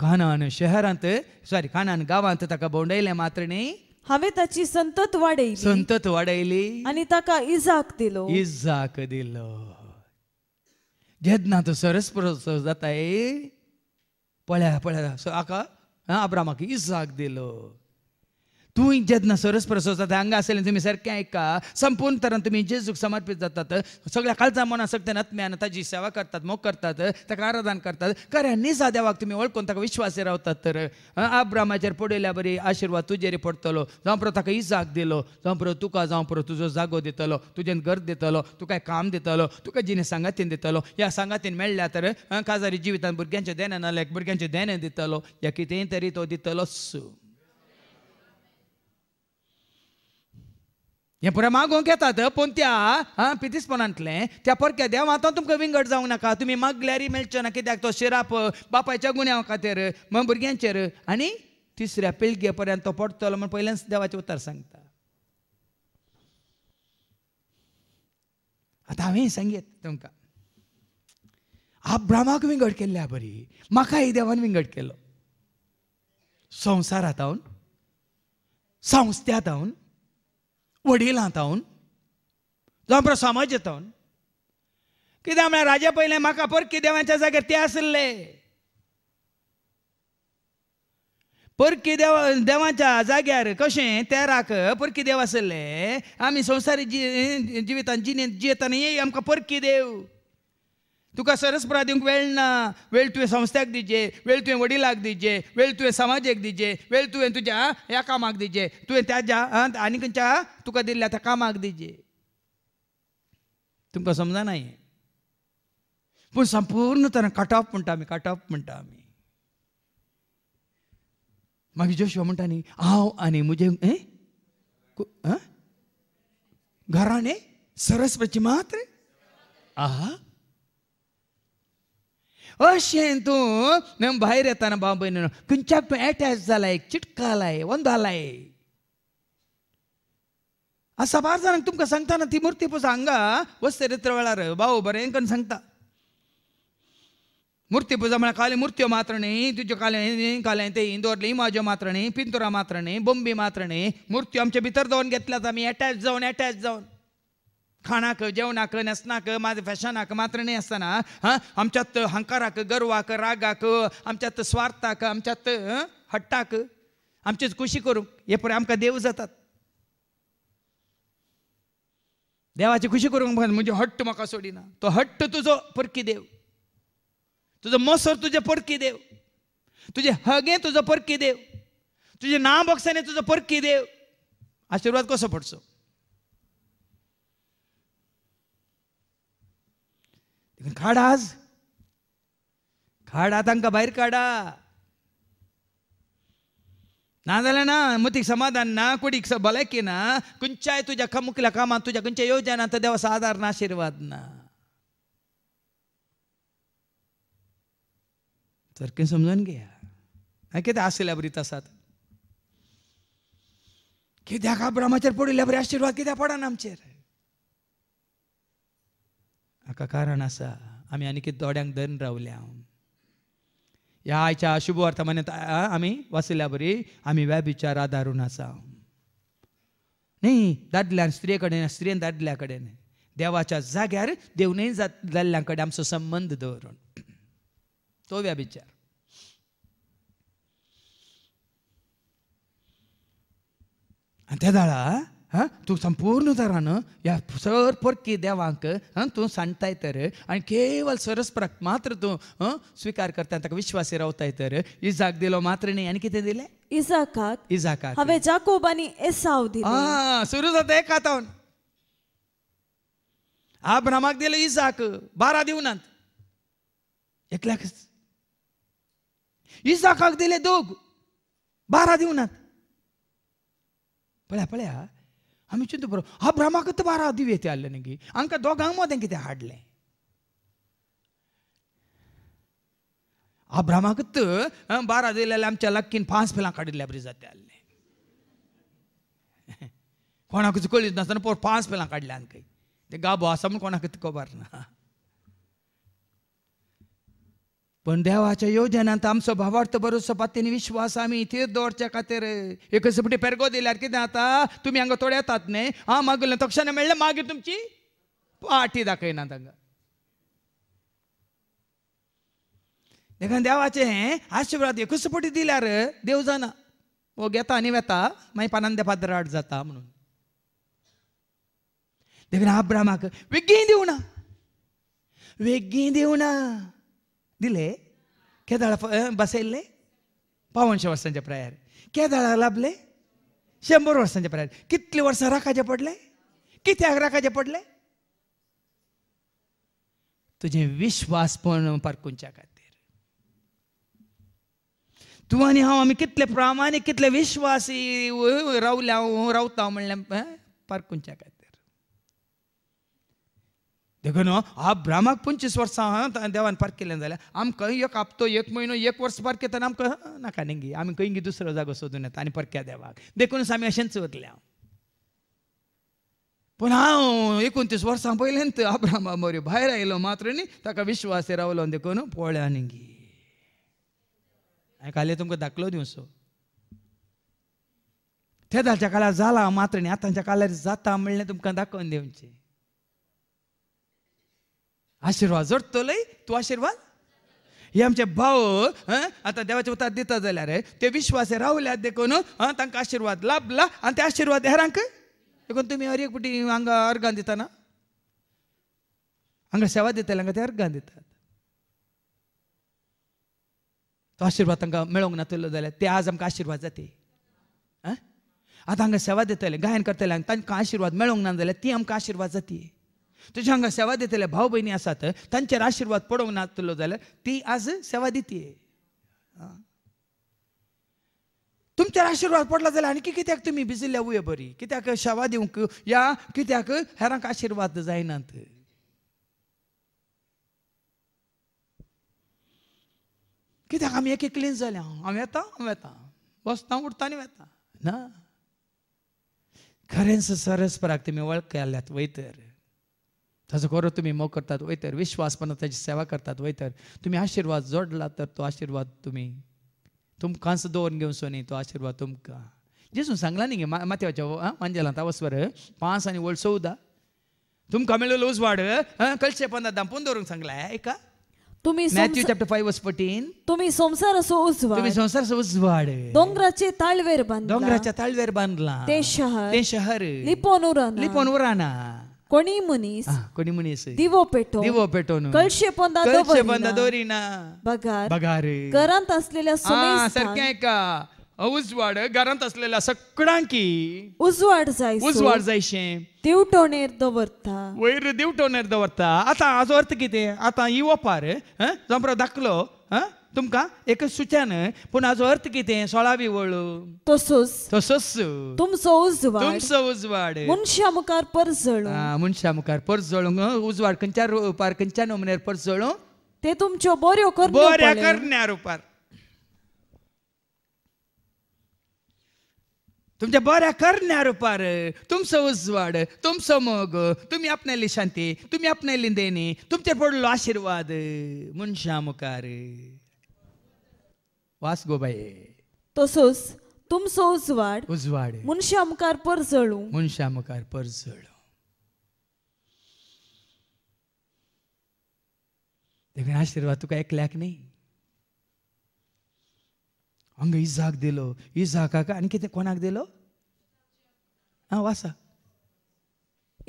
कानान शहरांत सॉरी कानान गांवांत ताका भोंवडयलें मात्र न्ही हांवें ताची संतत वाडयली संतत वाडयली आनी ताका इजाक दिलो इजाक दिलो जेदना तो सरस्पर जाता पळया पळया सो ब्रा आब्रामाक इजाक दिलो तू जेद नसरस परस जाता हांगा आसलें तुमी सारकें आयका संपूर्ण तरान तुमी जेजूक समर्पीत जातात सगळ्या काळजा मना सगळ्या नत्म्यान ताजी सेवा करतात मोग करतात ताका आराधन करतात साध्या देवाक तुमी वळखून ताका विश्वास रावतात तर आब्रामाचेर पडयल्या बरी आशिर्वाद तुजेर पडतलो जावं पुरो ताका इजाक दिलो जावं पुरो तुका जावं पुरो तुजो जागो दितलो तुजेन घर दितलो तुका काम दितलो तुका जिने सांगातीन देतलो या सांगातीन मेळ्ळ्या तर काजारी जिवितान भुरग्यांच्या देणें नाल्याक भुरग्यांचे देणें दितलो ह्या कितेंय तरी तो दितलोच हे पुराय मागोवंक येतात पूण त्या हां पितीसपणांतलें त्या परक्या देवा आतां तुमकां विंगड जावंक नाका तुमी मागल्यारी मेळचो ना कित्याक तो शिराप बापायच्या गुन्यांव खातीर मग भुरग्यांचेर आनी तिसऱ्या पिळगे पर्यंत तो पडटलो म्हण पयल्यानच देवाचें उतर सांगता आतां हांवें सांगीत तुमकां आब्रामाक विंगड केल्ल्या बरी म्हाकाय देवान विंगड केलो संवसारांत हावन संस्थ्यांत हांव वडील हातावन जो आपलो समाज हातावन कित्याक म्हळ्यार राजा पयलें म्हाका देवाच्या जाग्यार ते आसले परकी देव देवाच्या जाग्यार कशें तेराक परकी देव असले आमी संवसारी जी जिवितान जिने येय आमकां परकी देव तुका सरस पुरा वेळ ना वेळ तुवें संस्थेक दिजे वेळ तुवें वडिलाक दिजे वेळ तुवें समाजाक दिजे वेळ तुवें तुज्या ह्या कामाक दिजे तुवें त्या आनी खंयच्या तुका दिल्ल्या त्या कामाक दिजे तुमकां समजना हें पूण संपूर्ण तरां कट ऑफ म्हणटा आमी कट ऑफ म्हणटा आमी मागीर जोश म्हणटा न्ही हांव आनी म्हजे न्ही सरस प्रची मात्र आहा ಅಷ್ಟೇಂತೂ ನಮ್ಮ ಬೈರೆತಾನ ಬಾಂಬೈನ ಕಿಂಚಾಪ अटॅच ಜಾಲಾಯ್ चिटकालाय वंदालाय आ सभार जाणांक तुमकां सांगताना ती मुर्ती पसून हांगा वस्त रित्र वेळार भाऊ बरें कन सांगता मूर्ती पुजा म्हळ्यार काले मुर्त्यो मात्र न्ही तुज्यो काले काले ते इंदोरली म्हाज्यो मात्र न्ही पिंतुरा मात्र न्ही बोंबी मात्र न्ही मुर्त्यो आमच्या भितर जाऊन घेतल्यात आम्ही अटॅच जाऊन अटॅच जाऊन खाणाक जेवणाक न्यासनाक माझ फॅशनाक मात्र न्ही आसतना हां आमच्यात हंकाराक गर्वाक रागाक आमच्यात स्वार्थाक आमच्यात हट्टाक आमचीच खुशी करूंक हे पळय आमकां देव जातात देवाची खुशी करूंक म्हणजे हट्ट म्हाका सोडिना तो हट्ट तुझो परकी देव तुजो मसर तुझे परकी देव तुझे हगे तुजो परकी देव तुझे ना बक्षाने तुजो परकी देव आशीर्वाद कसो पडचो काढा आज काड बाहेर काढा काडा नाजाल्यार ना मतीक समाधान ना कुडीक भलायकी ना खंयच्याय तुझ्या खमुकल्या कामात तुझ्या कुंच्या योजना तर देवाचो आदार ना आशिर्वाद ना सारखें समजून घेया किती कितें आशिल्ल्या बरीत किद्या कित्याक आब्रामाचेर पडिल्ल्या बरी आशिर्वाद कित्याक पडना आमचेर हाका कारण आसा आमी आनी कितें दोड्यांक धरून रावल्या ह्या आयच्या शुभ वर्तमानांत आमी वाचल्या बरी आमी व्याभिचार आदारून आसा न्ही दादल्यान स्त्रिये कडेन स्त्रियेन दादल्या कडेन देवाच्या जाग्यार देवनय जाल्ल्यां कडेन आमचो संबंद दवरून तो व्याभिचार आनी त्या जाळा तू संपूर्ण दर या सर देवांक हां तू सांडताय तर आणि केवळ सरस्परात मात्र तू स्वीकार करताना त्या विश्वासी रावताय तर इजाक दिलो मात्र नाही आणि किती दिले इजाकात एसाव दिले इजाक बारा दिवन एकल्याक इजाकाक दिले दोग बारा दिवनात पळया पळया आम्ही चिंतू बरोबर हा ब्राह्मक बारा आधी येते आले ना की आमक दोघांग मध्ये किती हाडले हा ब्राह्मक तर बारा दिले आमच्या लक्कीन पाच फिला काढले बरे जाते आले कोणाक कळली नसताना पोर पाच फिलां काढले आणखी ते गाबो असा म्हणून कोणाक कोबार ना पण देवाच्या योजनांत आमचो भावार्थ बरो सपातीन विश्वास आम्ही थेट दवरच्या खातीर एकच फुटी पेरगो दिल्यार कितें जाता तुमी हांगा थोडे येतात न्ही हां मागले तक्षण मेळ्ळें मागीर तुमची पाटी दाखयना तांकां देखून देवाचें हें आशिर्वाद एकच फुटी दिल्यार देव जाना हो घेता आनी वेता मागीर पानान जाता म्हणून देखून आब्रामाक वेगळी दिवना वेगळी दिवना दिले केदाळा बसयल्ले पावनशे वर्सांच्या प्रयार केदाळा लाभले शंबर वर्सांच्या प्रयार कितले वर्ष राखाचे पडले किती राखाचे पडले तुझे विश्वास पण पारकुंच्या खातीर तू आणि हा आम्ही कितले प्रामाणिक कितले विश्वासी रावल्या रावता म्हणले पारकुंच्या खातीर देखो ना आ ब्राह्माक पंचवीस वर्सां देवान पार केल्यान जाल्यार आमकां एक आपतो एक म्हयनो एक वर्स पार्क केतना आमकां नाका नेंगी आमी खंय दुसरो जागो सोदून येता आणि परक्या देवाक देखूनच आम्ही अशेंच वतल्या पूण हांव एकोणतीस वर्सां पयल्यान आब्रामा मोरी भायर आयलो मात्र न्ही ताका विश्वास रावलो देखून पोळ्या नेंगी हांवें काले तुमकां दाखलो दिवचो ते ताच्या काळार जाला मात्र न्ही आतांच्या काळार जाता म्हणलें तुमकां दाखोवन दिवचें आशीर्वाद जोडतो तू आशीर्वाद हे आमचे भाव आता देवाचे उतार दिता जाल्यार ते विश्वास रावल्यात देखून तांकां आशिर्वाद लाभला आणि ते आशिर्वाद हेरांक देखून तुम्ही हर एक पुटी हांगा अर्गान ना हांगा सेवा दिताले हांगा ते अर्गान दितात तो आशीर्वाद तांकां मेळोंक नातलो जाल्यार ते आज आमकां आशिर्वाद जाते आतां हांगा सेवा देतले गायन करतले तांकां आशिर्वाद मेळोंक ना जाल्यार ती आमकां आशिर्वाद जाती तुझ्या हांगा सेवा दितले भाव भयणी आसात तांचेर आशिर्वाद पडोंक नासतलो जाल्यार ती आज सेवा दितये तुमचेर आशिर्वाद पडलो जाल्यार आणखी कित्याक तुमी भिजिल्ल्या उये बरी कित्याक सेवा दिवंक या कित्याक हेरांक आशिर्वाद जायनात कित्याक आमी एक एकलीन जाल्या हांव येता हांव येता बसता उठता आनी वेता ना खरेंच सरस्पराक तुमी वळख केल्यात वयतर जसं गौरव तुम्ही मग करतात वयतर विश्वासपणा त्याची सेवा करतात वयतर तुम्ही आशीर्वाद जोडला तर तो आशीर्वाद तुम्ही तुमकांच दोन घेवन सोनी तो आशीर्वाद तुमकां जेसून सांगला न्ही गे माथ्याच्या मांजेलां म्हणजे तावसवर पांच आनी व्हड चवदा तुमकां मेळिल्लो उजवाड कळचे पोंदा दांपून दवरूंक सांगला एका तुम्ही मॅथ्यू चॅप्टर 5 वर्स 14 तुम्ही संसार असो उजवाड तुम्ही संसार असो उजवाड डोंगराचे ताळवेर बांधला डोंगराच्या ताळवेर बांधला ते शहर ते शहर लिपोन उराना लिपोन उराना कोणी मुनीस कोणी मुनीसय दिवो पेटो दिवो पेटोनु कलशे बंदा दोरीना बगार बगार रे गरणत असलेल्या सुनीस हा सरक्या एक उजवाड गरणत असलेला सकडांकी उजवाड जाय उजवाड साइज दिवटो नेरद वर्ता वेरे दिवटो नेरद वर्ता आता आजरत कीते आता इवो पा रे जंपर दाखलो तुमका एक सुच्यान पूण हाजो अर्थ कितें सोळावी वळ तसोस तसोस तुमचो उजवाड तुमचो उजवाड मनशा मुखार परजळ मुखार परस उजवाड खंयच्या रुपार खंयच्या नमुन्यार परजळूं ते तुमच्यो बऱ्यो कर बऱ्या करण्या रूपार तुमच्या बऱ्या करण्या रूपार तुमचो उजवाड तुमचो मग तुम्ही आपणायली शांती तुम्ही आपणायली देणी तुमचे पडलो आशीर्वाद मनशा मुखार वास गोबाये तसोच तुमचो उजवाड उजवाड मनशा मुखार परजळू मनशा मुखार परजळू देखून आशीर्वाद तुका एकल्याक न्ही हांगा इजाक दिलो इजाकाक आनी कितें कोणाक दिलो आ वासा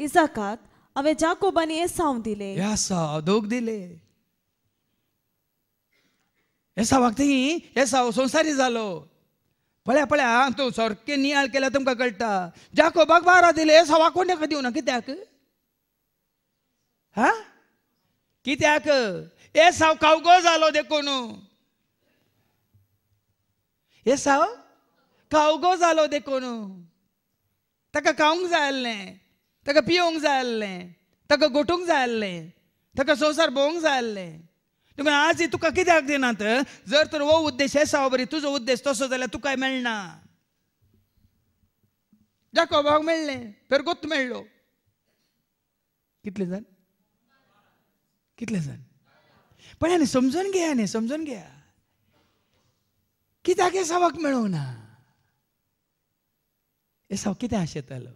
इजाकात हांवें जाकोबानी हे सांव दिले हे आसा दोग दिले ऐसा एसाव संवसारी जालो पळ्या पळ्या तूं सोरके नियाळ केला तुमकां कळटा जाकोबाक बारा दिले नका देऊ ना कित्याक हा कित्याक एसाव कावगो जालो देखून एसाव कावगो जालो देखून ताका खावंक जाय आसलें ताका पियोंक जाय आसलें ताका गोटूंक जाय आसलें ताका संवसार भोवंक जाय आसलें तुका आज तुका कित्याक दिनात जर तर हो उद्देश येसा बरी तुजो उद्देश तसो जाल्यार तुकाय मेळना जाकोबाक मेळ्ळें फेरगोत मेळ्ळो कितले जाण कितले जाण पण आनी समजून घेया न्ही समजून घेया कित्याक येसावाक मेळोंक ना एसाव कितें आशेतालो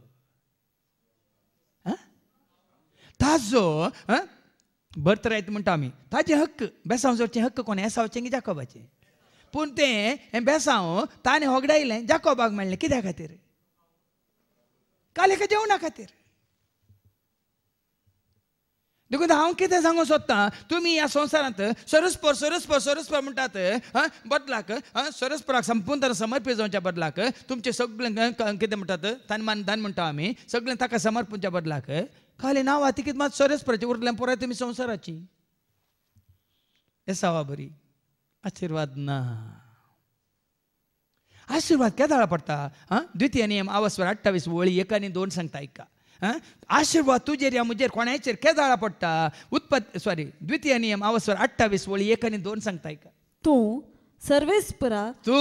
ताजो भरत रायत म्हणटा आमी ताजे हक्क बेसांव जोडचे हक्क कोणे एसावचे की जाकोबाचे पूण तें हें बेसांव ताणें होगडायलें जाकोबाक मेळ्ळें कित्या खातीर कालेका जेवणा खातीर देखून हांव कितें सांगूं सोदतां तुमी ह्या संवसारांत सरस्पर सरस्पर सरस्पर म्हणटात बदलाक सरस्पराक संपूर्ण समर्पित जावच्या बदलाक तुमचे सगळें कितें म्हणटात मान दान म्हणटा आमी सगळें ताका समर्पणच्या बदलाक खाली नाव आतिकीत मात सोरेच पडचे उरल्या पुराय तुम्ही संसाराची येसावा बरी आशीर्वाद ना आशीर्वाद क्या दाळा पडता हां द्वितीय नियम आवासवर अठ्ठावीस वळी एक आणि दोन सांगता ऐका आशीर्वाद तुजेर या मुजेर कोणाचेर क्या दाळा पडटा उत्पत सॉरी द्वितीय नियम आवासवर अठ्ठावीस वळी एक आणि दोन सांगता ऐका तू सर्वेस्परा तू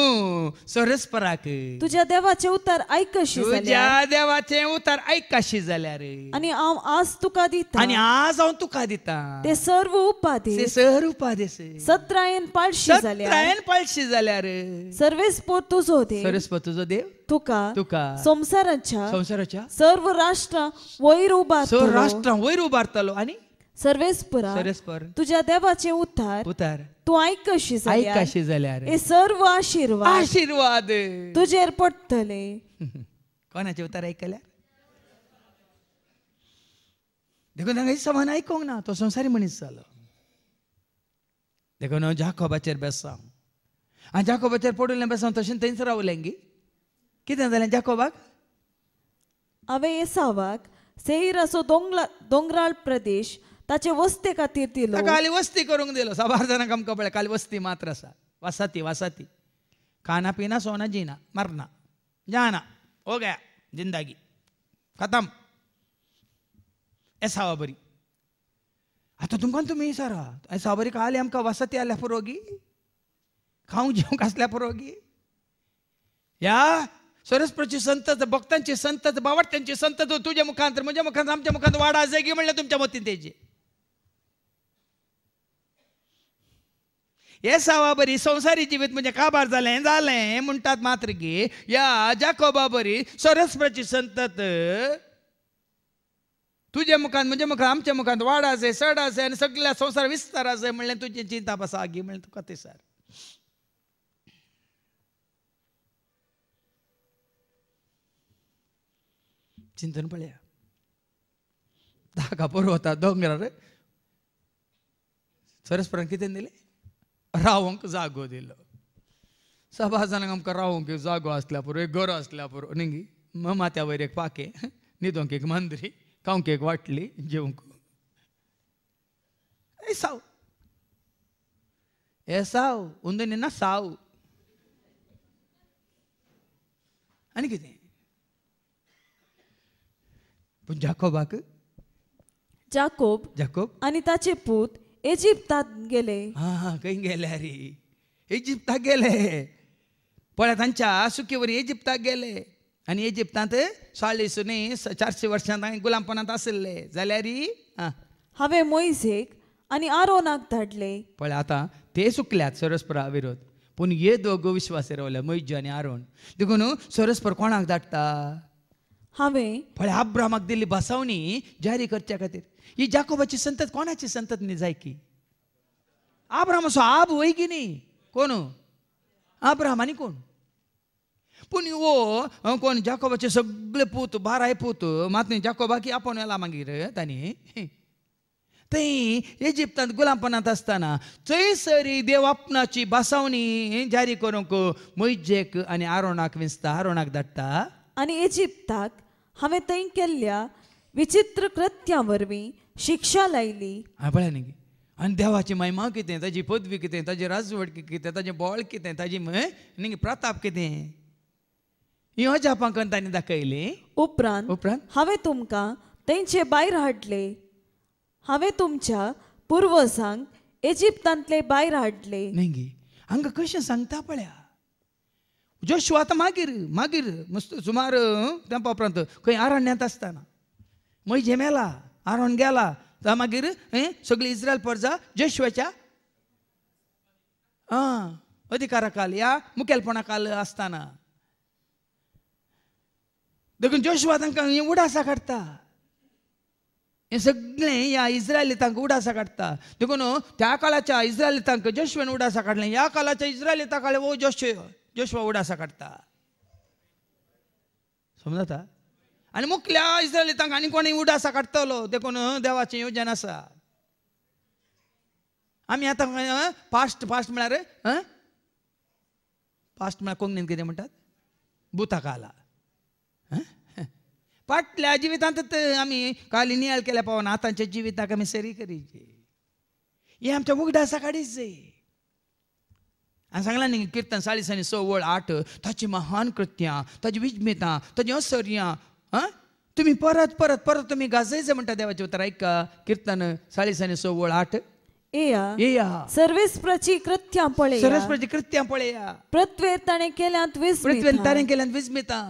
के तुझ्या देवाचे उतार ऐकशी तुझ्या देवाचे उतार ऐकशी झाले रे आणि हांव आज तुका दिता आणि आज हांव तुका दिता ते सर्व उपाधे ते सर्व उपाधे सत्रायन पाळशी झाले सत्रायन पाळशी झाले रे सर्वेस्पर तुझो देव सर्वेस्पर तुझो देव तुका तुका संसाराच्या संसाराच्या सर्व राष्ट्र वयर उबार सर्व राष्ट्र वयर उबारतलो आणि सर्वेस्परा सर्वेस्पर तुझ्या देवाचे उतार उतार तू ऐक कशी ऐक जाल्यार हे सर्व आशीर्वाद आशीर्वाद तुझे पडटले कोणाचे उतार देखो देखून हांगा समान आयकूंक ना तो संसारी मनीस जालो देखो ना जाकोबाचेर बेसांव आनी जाकोबाचेर पडुल्लें बेसांव तशें थंयच रावलें गी कितें जालें जाकोबाक हांवें सावाक सेईर असो दोंगला दोंगराळ प्रदेश ताचे वस्ते खातीर लोक काली वस्ती करूंक दिलो साबार आमकां पळय काली वस्ती मात्र आसा वसाती वसाती खाना पिना सोना जिना मरना जाना हो गया जिंदगी खतम एसावा बरी आतां तुमकां तुमी विचारा एसावा बरी खाली आमकां वसती आल्या पुरोगी खावंक जेवंक आसल्या पुरोगी ह्या सरस्प्रची संत भक्तांची संतच बावट संत तूं तुझे मुखांत म्हणजे मुखांत आमच्या मुखांत वाडा जगी म्हणल्यार तुमच्या मतीन तेजी म्हणजे हे सावा बरी संवसारी जिवीत म्हणजे काबार जालें जालें म्हणटात मात्र की या जाकोबा बरी सरस्वती संतत तुझे मुखान म्हणजे मुखान आमच्या मुखान वाड असे सड असे आणि सगळ्या संसार विस्तार असे म्हणले तुझी चिंता बसा आगी म्हणले तुका कथे सार चिंतन पळया धाका पुरवता रे सरस्परान कितें दिलें रावंक जागो दिलो सभा जाणांक रावूंक जागो आसल्या पुरो एक घर आसल्या पुरो न्ही माथ्या वयर एक पाके न्हिदोंक एक मांद्री कावंक एक वाटली जेवंक साव हे साव उंदनी ना साव आनी कितें पूण जाकोबाक जाकोब जाकोब आनी ताचे पूत इजिप्तात गेले हा हा खंय गेले अरे इजिप्तात गेले पळ्या त्यांच्या सुकेवरी इजिप्ताक गेले आनी इजिप्तात सोळेसुनी चारशे वर्षांत गुलामपणात असले आशिल्ले जाल्यार हवे मोयझेक आणि आरोनाक धाडले पळय आता ते सुकल्यात सरस्परा विरोध पण ये दोग विश्वास रवले मोईज आनी आरोन देखून सरस्पर कोणाक धाडटा हवे पळय आब्रामाक दिल्ली बसावणी जारी करच्या खातीर ही जाकोबाची संतत कोणाची संतत संततनी जायकी आब्राम असो आब वय की नाही कोण आब्राम आणि कोण पूण वो कोण जाकोबाचे सगळे पूत बाराय पूत मात न्ही जाकोबा की आपण येला मागीर तांणी थंय इजिप्तांत गुलामपणांत आसतना चैसरी देव आपणाची बासावणी जारी करूंक मोइजेक आनी आरोणाक विंचता आरोणाक धाडटा आनी इजिप्ताक हांवें थंय केल्ल्या विचित्र कृत्या वरवीं शिक्षा लायली न्ही आनी देवाची महिमा कितें ताजी पदवी कितें ताजी राजवट कितें ताजें बोळ कितें ताजी न्ही प्रताप कितें ह्यो जापांकन ताणें दाखयली उपरांत उपरांत हांवें तुमकां तेंचे भायर हाडले हांवें तुमच्या पुर्वजांक इजिप्तांतले भायर हाडले न्ही हांगा कशें सांगता पळया जोशू आतां मागीर मागीर सुमार त्या उपरांत खंय आरण्यांत आसतना मोयजे मेला आरोन गेला तर मागीर हे सगळी इस्रायल परजा जोशवाच्या आं अधिकाराखाल या मुखेलपणाखाल असताना देखून जोशवा तांकां हे उडासा काडटा हे सगळें ह्या तांकां उडासा काडटा देखून त्या काळाच्या तांकां जोशवेन उडासा काडलें ह्या काळाच्या इस्रायली काळे वो जोश जोशवा उडासा काडटा समजता आणि मुकल्या इस्रायलितांक आनी कोणी उडासा काडटलो देखून देवाची येवजण आसा आमी आतां पास्ट पास्ट म्हळ्यार फास्ट म्हळ्यार कोंकणीन कितें म्हणटात बुता काला फाटल्या जिवितांत आमी काली नियाळ केल्या पावना आतांच्या जिविताक आमी सरी करीची हे आमच्या उगडासा काडीचे हांवें सांगलां न्ही कीर्तन चाळीस आनी स वळ आठ ताची महान कृत्यां ताची विजमितां ताची असर्यां हां तुम्ही परत परत परत तुम्ही गाजायचं म्हणता देवाचे उतर ऐका कीर्तन साळीसाने सोवळ आठ सर्वेस प्रची कृत्या पळे सर्वेस प्रची कृत्या पळे पृथ्वेर ताणे केल्यात विस पृथ्वेर विस्मिता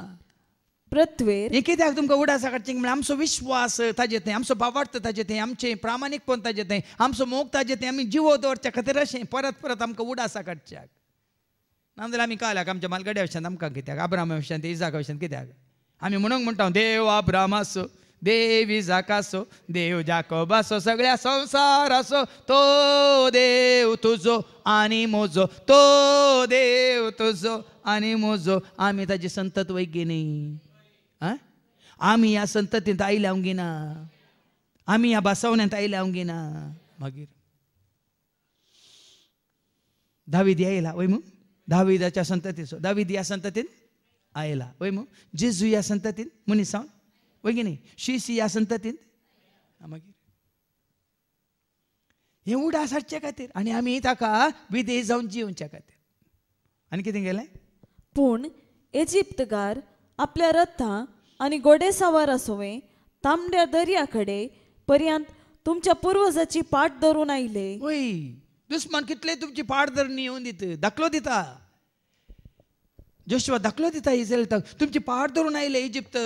पृथ्वेर एकेद्याक तुमकां उडासा साकारची म्हणजे आमचो विश्वास ताजेत न्हय आमचो बावार्थ ताजेत न्हय आमचे प्रामाणीकपण ताजेत न्हय आमचो मोग ताजेत न्हय आमी जिवो दवरच्या खातीर अशें परत परत आमकां उडा साकारच्याक नाजाल्यार आमी काल्याक आमच्या मालगड्या वशांत आमकां कित्याक आब्रामा वशांत इजाका वशांत कित्याक आम्ही म्हणून म्हणतो देव ब्राह्मास देवी जाकासो देव जाकोबासो सगळ्या संसार असो तो देव तुझो आणि मोजो तो देव तुझो आणि मोजो आम्ही त्याची संतत वैगे नाही आम्ही या संततीत आई लावून आम्ही या बसवण्यात आई लावून घेना मागीर दहावी द्यायला वय मग दावीदाच्या संततीचो दहावी या संततीन आयला ಒಯ್ಮು ಜಿಜು ಯಾ ಸಂತತಿನ್ ಮುನಿ ಸಾನ್ ಒಗಿನಿ शी ಯಾ ಸಂತತಿನ್ मागीर हें उडास आसाच्या खातीर आनी आमी ताका विदेश जाऊन जिवच्या खातीर आनी कितें गेले पूण इजिप्तकार आपल्या रथां आणि गोडे सवार असोवे तांबड्या दर्या कडेन पर्यंत तुमच्या पूर्वजाची पाठ धरून आयले दुस्मान कितले तुमची पाठ धरून येऊन दिता दाखलो दिता जोशिवा धाकलो दिता तक तुमची पहाड धरून आयले इजिप्त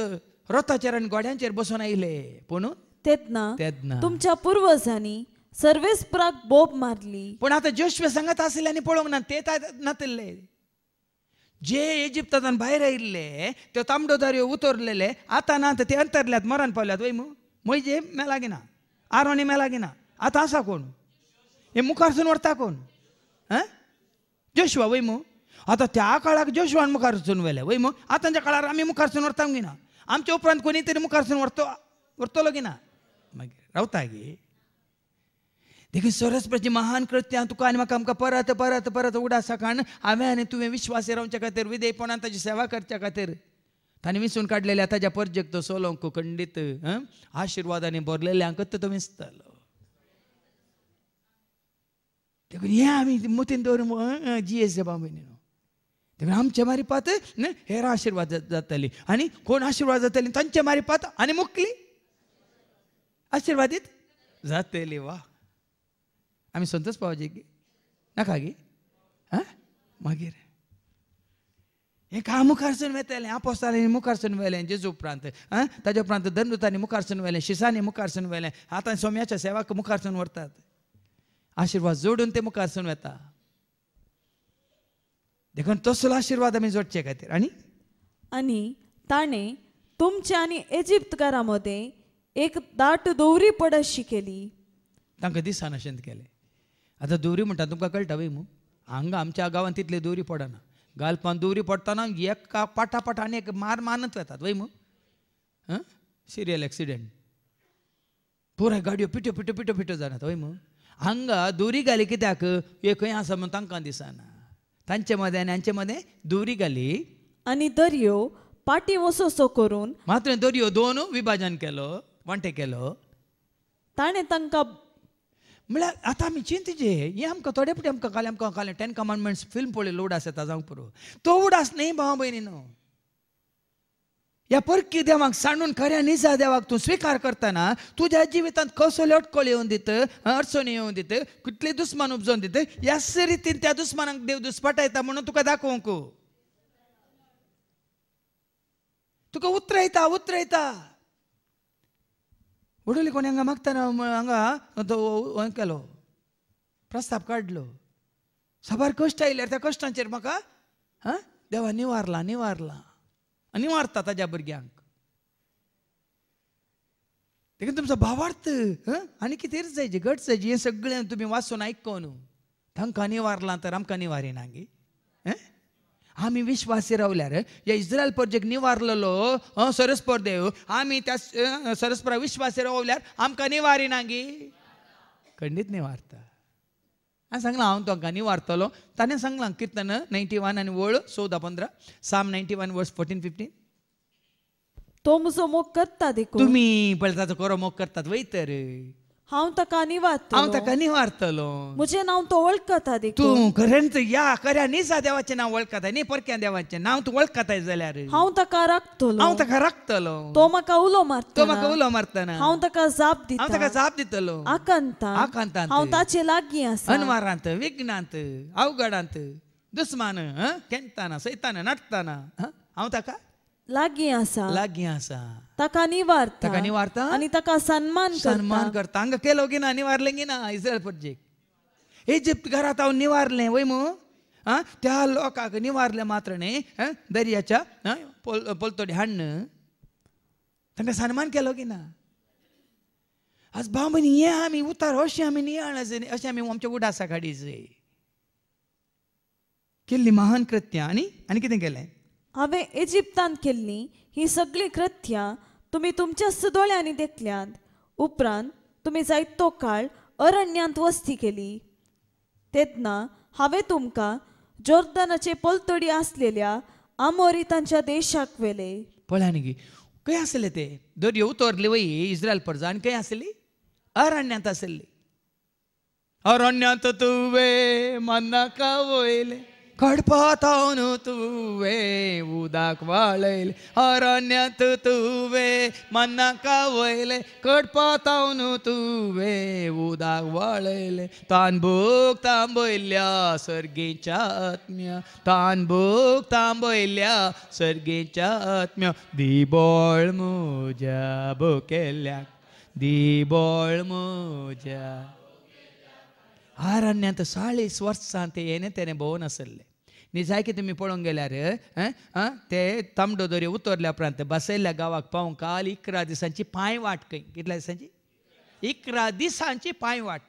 रथाचेर आनी गोड्यांचेर बसून आयले पूण तेदना तेदना तुमच्या पूर्वजांनी सर्वेस प्राक बोब मारली पूण आतां जोशवे सांगत आसले आनी पळोवंक ना ते नातिल्ले जे इजिप्तांतल्यान भायर आयिल्ले त्यो दर्यो उतरलेले आतां ना ते अंतरल्यात मरण पावल्यात वय मे लागिना आरोनी आरोणी लागिना आतां आसा कोण हे मुखारसून व्हरता कोण आं जोशुआ वय मू आता त्या काळाक जोशवान मुखार वचून वय मग आतांच्या काळार आमी मुखारसून व्हरता गिना आमच्या उपरांत कोणीतरी तरी मुखारसून व्हरतो व्हरतलो गिना मागीर रावता गे देखील सरस्वती महान कृत्य तुका आनी म्हाका परत परत परत उडा सकाण हांवें आनी तुवें विश्वासी रावचे खातीर विदेयपणान ताची सेवा करच्या खातीर ताणें विसून काडलेल्या ताज्या परजेक तो सोलोंक खंडीत आशिर्वादांनी भरलेल्यांकच तो विसतलो देखून हें आमी मतीन दवरून जी एस बाबा तेव्हा आमच्या मारी पात हे हेर आशीर्वाद जातली आणि कोण आशीर्वाद जाताली त्यांच्या मारी पात आणि मुकली जात जातली वा आम्ही संतोष पावजे नका गे हा मागीर हे का मुखारसन वेतले आपोस्तालांनी मुखारसून वेले जेजू उपरांत हां ताज्या उपरांत दंडुतांनी मुखारसन वेले शिसांनी मुखारसून वेले आतां सोम्याच्या सेवाक मुखारसून वरतात आशीर्वाद जोडून ते मुखारसन वेता देखून तसलो आशिर्वाद आम्ही जोडचे खातीर आणि आणि ताणें तुमचे आणि इजिप्तकारा मदें एक दाट दोरी पडत शिकेली तांकां दिसानाशेंत केलें आतां दोरी म्हणटा तुमकां कळटा वय मू हांगा आमच्या गांवांत तितले दोरी पडना गालपान दोरी पडताना एका पाटा पाटा आनी एक मार मानत वेतात वय हां सिरियल एक्सिडेंट पुराय गाडयो पिट्यो पिट्यो पिट्यो पिट्यो जाणात वय मु हांगा दोरी घाली कित्याक हे खंय आसा म्हणून तांकां दिसना तांचे मदें यांच्यामध्ये मदें दोरी घाली आनी दर्यो पाटी वसो सो करून मात्र दर्यो दोन विभाजन केलो वांटे केलो ताणें तांकां म्हळ्यार आतां आमी चिंतचे हें आमकां थोडे फुडें आमकां कालें आमकां काले टॅन कमांडमेंट्स फिल्म पळय लोड आसा ताजांक पुरो तो उडास आस न्ही भाव भयणी न्हू या परकी देवाक सांडून खऱ्या निजा देवाक तू स्वीकार करताना तुझ्या जिवितांत कसले अटकोल येऊन दित अडचणी येऊन दित कुठले दुस्मान उपजवून दित याच रितीन त्या दुस्मानांक देव दुस्पाटायता म्हणून तुका दाखोवंक तुका उतरयता उतरयता उडोली कोणी हांगा मागताना हांगा केलो प्रस्ताव काढलो सबार कष्ट आयल्यार त्या कश्टांचेर म्हाका हा देवा निवारला निवारला आनी मारता ताज्या भुरग्यांक देखून तुमचो भावार्थ आनी कितेर जायचे घट जायचे हे सगळें तुमी वाचून आयकून न्हू निवारला वारला तर आमकां नांगी गे आमी विश्वासी रावल्यार ह्या इस्रायल प्रोजेक्ट निवारलेलो सरस्पर देव आमी त्या सरस्परा विश्वासी रावल्यार आमकां निवारिना गे खंडीत निवारता हांवें सांगलां हांव गाणी वारतलो ताणें सांगलां किर्तन नायन्टी वन आनी वळ चौदा पंदरा साम ninety one verse fourteen fifteen तो मुझो मोग करता देखो तुम्ही पळताचा ताचो कोरो मोग करतात वैतर तर हांव ताका अनिवार्त हांव ताका निवारतलो म्हजें नांव तो वळखता देखून तूं खऱ्यांच या खऱ्या निसा देवाचें नांव वळखता न्ही परक्या देवाचें नांव तूं वळखताय जाल्यार हांव ताका राखतलो हांव ताका राखतलो तो म्हाका उलो मारता तो म्हाका उलो मारतना हांव ताका जाप दिता हांव ताका जाप दितलो आकांता आकांता हांव ताचे लागीं आसा अनवारांत विघ्नांत अवगडांत दुस्मान केंताना सैताना नाटताना हांव ताका लागीं आसा लागीं आसा ताका निवार ताका निवारता आनी ताका सन्मान सानमान करता हांगा केलो की ना निवारलें गी ना हिजळ प्रजेक्ट इजिप्त घरात हांव निवारलें वय मुगो आं त्या लोकांक निवारल्या मात्र न्ही आं दर्याच्या आं पोल पोलतोडी हाड तांकां सानमान केलो की ना आज बाब न्ही ये आमी उतार अशें आमी निवाणा जाय न्ही अशें आमी ओमचे उड आसा गाडीचे महान म्हान कृत्या आनी आनी कितें केलें हांवें इजिप्तान केल्लीं ही सगळीं कृत्यां तुमी तुमच्या सुदोळ्यांनी देखल्यांत उपरांत तुमी जायतो काळ अरण्यांत वस्ती केली तेदना हांवें तुमकां जोर्दनाचे पलतडी आसलेल्या आमोरी तांच्या देशाक व्हेले पळया न्ही खंय आसले ते दर्यो उतरले वयी इस्रायल परजा आनी खंय आसली अरण्यांत आसली अरण्यांत तुवे मनाका वयले कडपातावून तुवे उदाक वाळयले अरण्यात तुवे मन्ना वयले खडपातावून तुवे उदाक वाळयले तानभोग तांबयल्या सर्गेच्या आत्म्या तानभोग तांबयल्या सर्गेच्या आत्म्या दिबोळ मोज्या भोकेल्या बोळ मोज्या आरण्यात साळीस वर्सां ते येणे तेणे भोवन आसले नी जाय कितें तुमी पळोवंक गेल्यार ते दोरी उतरल्या उपरांत बसयल्या गांवाक पावूंक काल इकरा दिसांची पांय वाट खंय कितल्या दिसांची इकरा दिसांची पांय वाट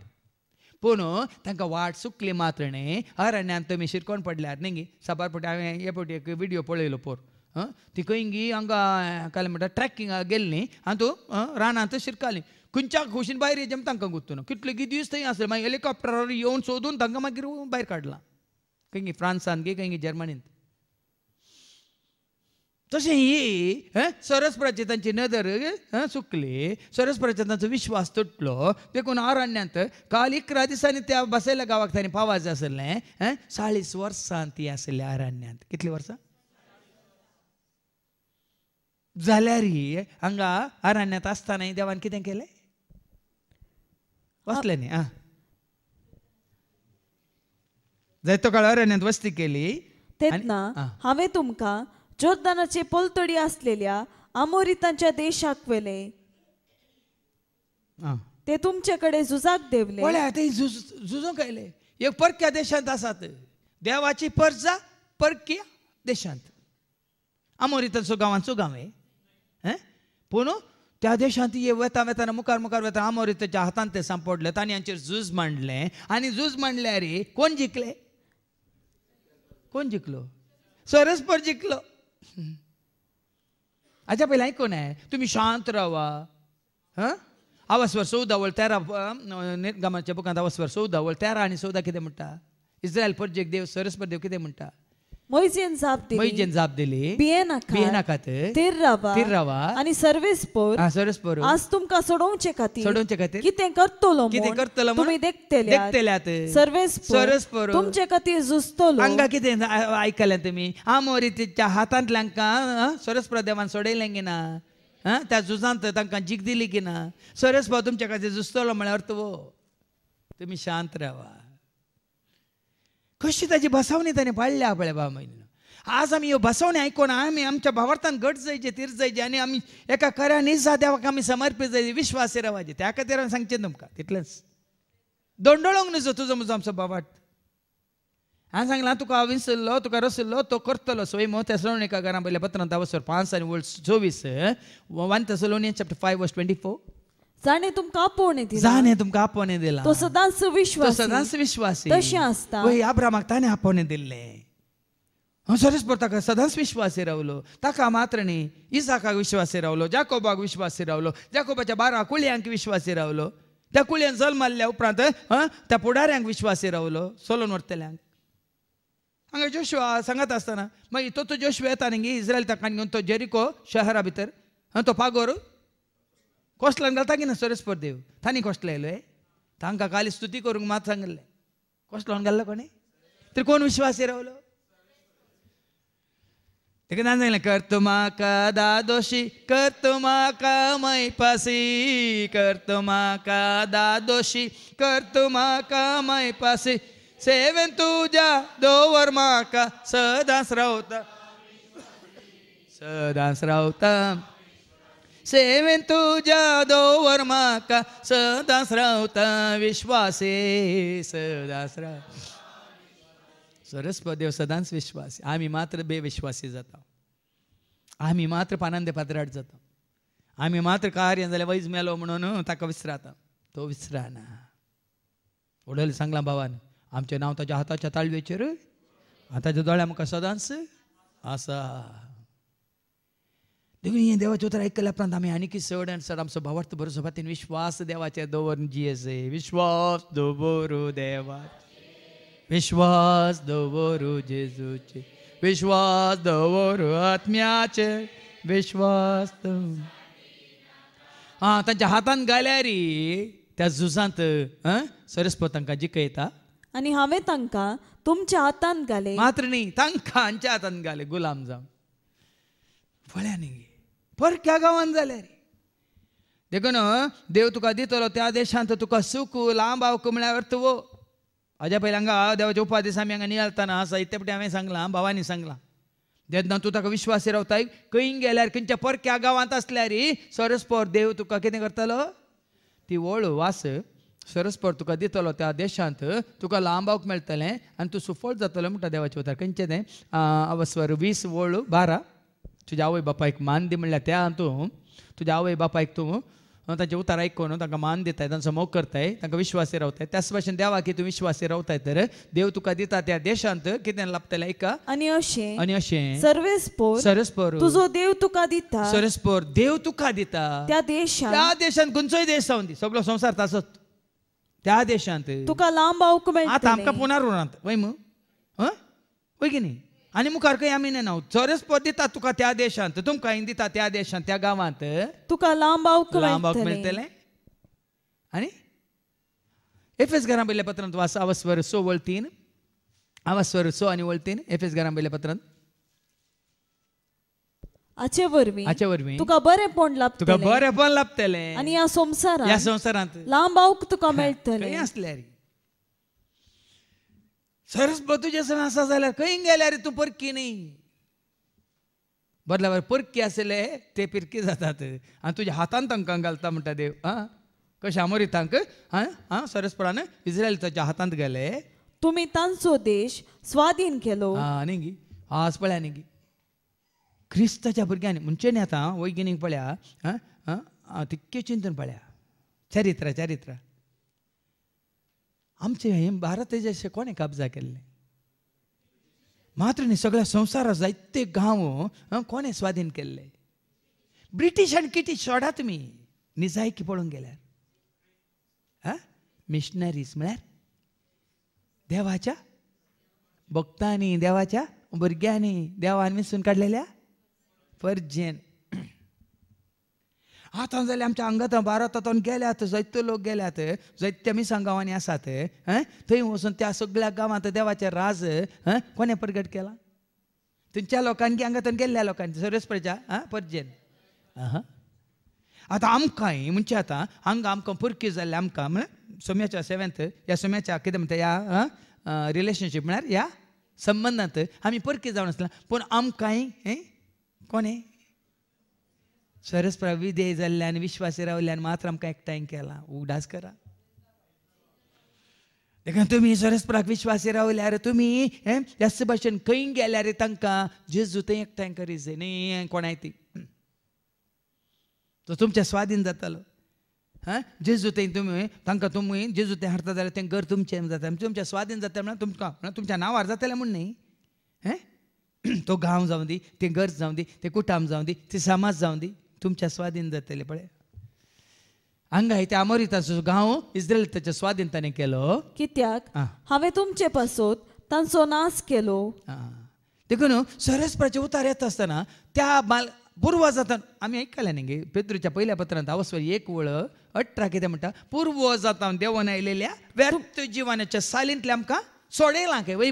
पूण तांकां वाट सुकली मात्र न्ही अरण्यान तुमी शिरकोण पडल्यार न्ही गी साबार पटी हांवें हे पटी एक व्हिडियो पळयलो पोर ती गी हांगा काल म्हणटा ट्रॅकिंगाक गेल्ली आनी तूं रानांत शिरकाली खंयच्या खुशीन भायर येजम तांकां गुत्तू ना कितले कितें दीस थंय आसले मागीर हेलिकॉप्टरार येवन सोदून तांकां मागीर भायर काडलां कहीं फ्रांस गे कहीं जर्मनींत तसे ही सरस प्रचेतांची नदर सुकली सरस प्रचेतांचो विश्वास तुटलो देखून आरण्यांत काल इकरा दिसांनी त्या बसयल्या गावाक तांणी पावाज आसलें चाळीस वर्सांत ती आसली आरण्यात कितली वर्सां जाल्यार ही हांगा आरण्यांत आसतना देवान कितें केलें वाचले न्ही आं जर तो काळार वस्ती केली तेना हांवें तुमकां जोर्दानाचे पोलतडी असलेल्या अमोरितांच्या देशाक व्हेले ते तुमच्याकडे झुजाक देवले पळय झुजूंक आयले एक परक्या देशांत आसात देवाची परजा परक्या देशांत आमोरितांचो गांवांचो गांव हे पूण त्या देशांत ये वेता वेताना मुखार मुखार वेता आमोरिताच्या हातान ते सांपडले तांणी हांचेर झूज मांडले आनी झूज मांडल्यार कोण जिखले कोण जिंकलो स्वरस्पर जिंकलो अच्छा पहिला ऐकू आहे तुम्ही शांत राहा हां आवास्वर चौदा वळ तेरा गमाच्या बुकांत आवास्वर स्वर चौदा वळ तेरा आणि चौदा कितें म्हणटा इस्रायल परजेक देव सरस देव किती म्हणता மொய்சியன் சாப் மொய்சியன் आणि पोर हा आज तुमका सोडवचे खातीर खातीर कितें करतलो तुम्ही सर्विस तुमचे खातीर हांगा कितें तुमी आमोरीच्या हातांतल्यांका देवान सोडयलें की ना त्या झुजांत तांकां जीक दिली की ना सर्विस पोर तुमच्या तुम्ही शांत रावा कशी त्याची बसवणी ताणें पाडल्या आपल्या भाव भयणीनं आज आमी ह्यो बसवणी आयकून आमी आमच्या भावार्थान घट जायचे तीर्थ जायचे आनी आमी एका खऱ्या निजा देवाक आमी समर्पीत जायचे विश्वासी रावचे त्या खातीर हांव सांगचें तुमकां तितलेंच दोंडोळोंक नजो तुजो म्हजो आमचो बाबाट हांवें सांगलां तुका हांव विसरलो तुका रसलो तो करतलो सोय मो तेसलोनिका घरा पयल्या पत्रांत दावसर पांच आनी वळ चोवीस वन सलोनी chapter five verse twenty four जाणे तुमकां आपोवणे दिला जाणें तुमकां आपोवणे दिला तो सदांच विश्वास तो सदांच विश्वास तशें आसता वय आब्रामाक ताणें आपोवणे दिल्लें सरीस ताका सदांच विश्वास रावलो ताका मात्र न्ही इसाकाक विश्वास रावलो जाकोबाक विश्वास रावलो जाकोबाच्या बारा कुळ्यांक विश्वासी रावलो त्या कुळ्यान जल्मल्ल्या उपरांत त्या पुढाऱ्यांक विश्वास रावलो सोलोन वरतल्यांक हांगा जोशवा सांगत असताना मागीर तो तो जोशवा येता न्ही इस्रायल ताका घेवन तो जेरिको शहरा भितर तो पागोर घालता की కోస్టలని देव देव थानी आयलो हे तांकां काली स्तुती करूंक मात सांगले कसलो लावन कोणी तर कोण विश्वास रावलो तेका ना सांगलें कर तुमाका दादोशी कर तुमाका पासी कर तुमाका दादोशी कर तुमाका मैपासी सेवेन तुज्या दोवर म्हाका सदांच रावता सदांच रावता सेवेन तुझ्या दोवर माका सदा श्रावता विश्वासे सदा श्राव देव सदांच विश्वास आम्ही मात्र बेविश्वासी जाता आम्ही मात्र पानांदे पात्राट जाता आम्ही मात्र कार्य जाल्यार वैज मेलो म्हणून ताका विसराता तो विसराना उडल सांगला बाबान आमचे नाव ताच्या हाताच्या ताळवेचेर हाताच्या दोळ्या मुखार सदांच आसा हे देवाचे उतर ऐकल्या प्रांत आम्ही आणखी सड आणि सड आमचो भावार्थ बरो सोबत विश्वास देवाचे दोवर असे विश्वास दोबोरू देवा विश्वास दोबोरू जेजूचे विश्वास दवरू आत्म्याचे विश्वास हां तांच्या हातान रे त्या झुजांत सरस्व तांकां जिकयता आणि हांवें तांकां तुमच्या हातान गाले मात्र न्ही तांकां हांच्या हातान गाले गुलाम जाम फळ्या न्ही पर गावान झाले रे देखून देव तुका दितलो त्या देशांत तुका सुख आवक म्हळ्यार अर्थवो हाज्या पयलीं हांगा देवाच्या उपादेश आमी हांगा नियालतना आसा इतले पटी हांवें सांगलां भावांनी सांगलां जेन्ना तूं ताका विश्वास रावताय खंय गेल्यार खंयच्या परक्या गांवांत सरस सरस्पर देव तुका कितें करतलो ती ओळ वास सरस्पर तुका दितलो त्या देशांत तुका लांबावक मेळटलें आनी तूं सुफळ जातलो म्हणटा देवाचे उतार खंयचें तें अवस्वर वीस वळ बारा तुज्या आवय एक मान दी म्हणल्यार त्या तू तुज्या आवय बापायक तूं तांचे उतार कोण त्यांना मान दिताय तांचो मोग करताय तांकां विश्वासी रावताय त्याच भाषेन देवा की तूं विश्वासी रावताय तर देव तुका दिता त्या देशांत कितें लाभतलें ऐका आणि असे आणि असे सर्वेस्पोर सरस्पोर तुजो देव तुका दिता सरस्पोर देव तुका दिता त्या देशात त्या देशांत खंयचोय देश जाऊन दी सगळो संवसार ताचोच त्या देशांत तुका लांब आतां आमकां पुनार उरांत वय मग वय की न्ही आणि मुखार खंय आमी नाव चरस पद दिता तुका त्या देशांत तुमकां हिंदी दिता त्या देशांत त्या गांवांत तुका लांबावक लांबावक आणि आनी एस घरा पयल्या पत्रांत वास आवस्वर सो वळतीन आवस्वर सो आणि वळतीन एफ एस घरा पयल्या पत्रांत हाचे वरवीं हाचे वरवीं तुका बरें पण तुका बरें पण लाभतलें आनी ह्या संवसारांत ह्या संवसारांत लांबावक तुका मेळटलें आसलें रे सरस्वती झाल्या कहीं गेल्या रे तू परकी नाही बदलावर परकी आसले ते पिरकी जातात आणि तुझ्या हातान तांकां घालता म्हणता देव आं कशा मोरी तांक आं आं सरस्परान इस्रायल ताच्या हातांत गेले तुम्ही तांचो देश स्वाधीन केलो आं न्ही आज पळया न्ही क्रिस्ताच्या भुरग्यांनी म्हणजे आता आतां पळ्या पळया आं आं तितके चिंतन पळया चरित्रा चरित्रा आमचे हे भारत तेजेचे कोणे कब्जा केल्ले मात्र न्ही सगळ्या संवसारा जायते गांव कोणे स्वाधीन केल्ले ब्रिटिशान किती शॉडा तुमी निजायकी पळोवंक गेल्यार आ मिशनरीज म्हळ्यार देवाच्या भक्तांनी देवाच्या भुरग्यांनी देवान विसून काढलेल्या फर्जेन आता जाल्यार आमच्या हांगा बारा भारत तातून गेल्यात जैत्य लोक गेल्यात जैत्यमी गांवांनी आसात हं थंय वचून त्या सगळ्या गांवांत देवाचे राज हं कोणे प्रगट केला थंयच्या लोकांनी हांगा थंय गेल्ल्या लोकांनी सर्वेस प्रजा आं परजेन आं आतां आमकांय म्हणचे आतां हांगा आमकां पुरकी जाल्ले आमकां म्हळ्यार सोम्याच्या सेवेंत ह्या सोम्याच्या कितें म्हणटा ह्या रिलेशनशीप म्हळ्यार ह्या संबंदांत आमी परकी जावन आसलां पूण आमकांय हें कोणें जाल्ल्यान विश्वासी रावल्यान मात्र आमकां एकठांय केला उगडास करा देखून तुम्ही सरस्पराक विश्वासी रावल्यार तुम्ही त्या भाशेन खंय गेल्यार तांकां जेजू थंय एकठांय करीत जाय न्ही कोणाय ती तो तुमच्या स्वाधीन जातालो हां जेजू थंय तुमी तांकां तुमी जेजू थंय हाडटा जाल्यार तें घर तुमचें जाता तुमच्या स्वाधीन जाता म्हणून तुमकां तुमच्या नांवार जातलें म्हूण न्ही हें तो गांव जावं दी तें घर जावं दी तें कुटाम जावं दी तें समाज जावं दी तुमच्या स्वाधीन जातले पळे हांगा ते अमरीत गाव गांव इस्रायल ताच्या स्वाधीनताने केलो कित्याक हवे तुमचे पासून तांचो नाश केलो देखून सरस्पराचे उतार येता असताना त्या बाल पुर्व जाता आमी आयकल्या न्ही पेद्रूच्या पयल्या पत्रांत अवस्वर एक वळ अठरा कितें म्हणटा पूर्व जाता देवन आयलेल्या व्यर्थ जीवनाच्या सालींतल्या आमकां सोडयलां काय वै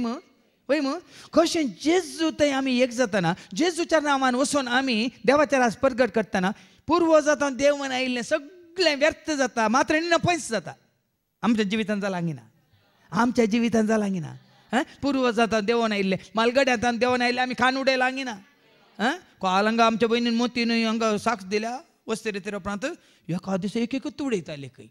पै मग कशें जेजू थंय आम्ही एक जाताना जेजूच्या नांवान वसून आम्ही देवाच्या राज परगट करतना पूर्व जाता मन आयिल्लें सगळें व्यर्थ जाता मात्र पैस पयस जाता आमच्या जिवितान जालांगिना आमच्या जिवितान जाला आं पूर्व जाता देवान आयिल्लें मालगड्यांतान देवण आयिल्ले आमी खान उडय लागिना आं हांगा आमच्या भयणीन मोतीन हांगा साक्ष दिल्या वस्ती तिरो प्रांत एका दिसा एक एकच उडयताले खंय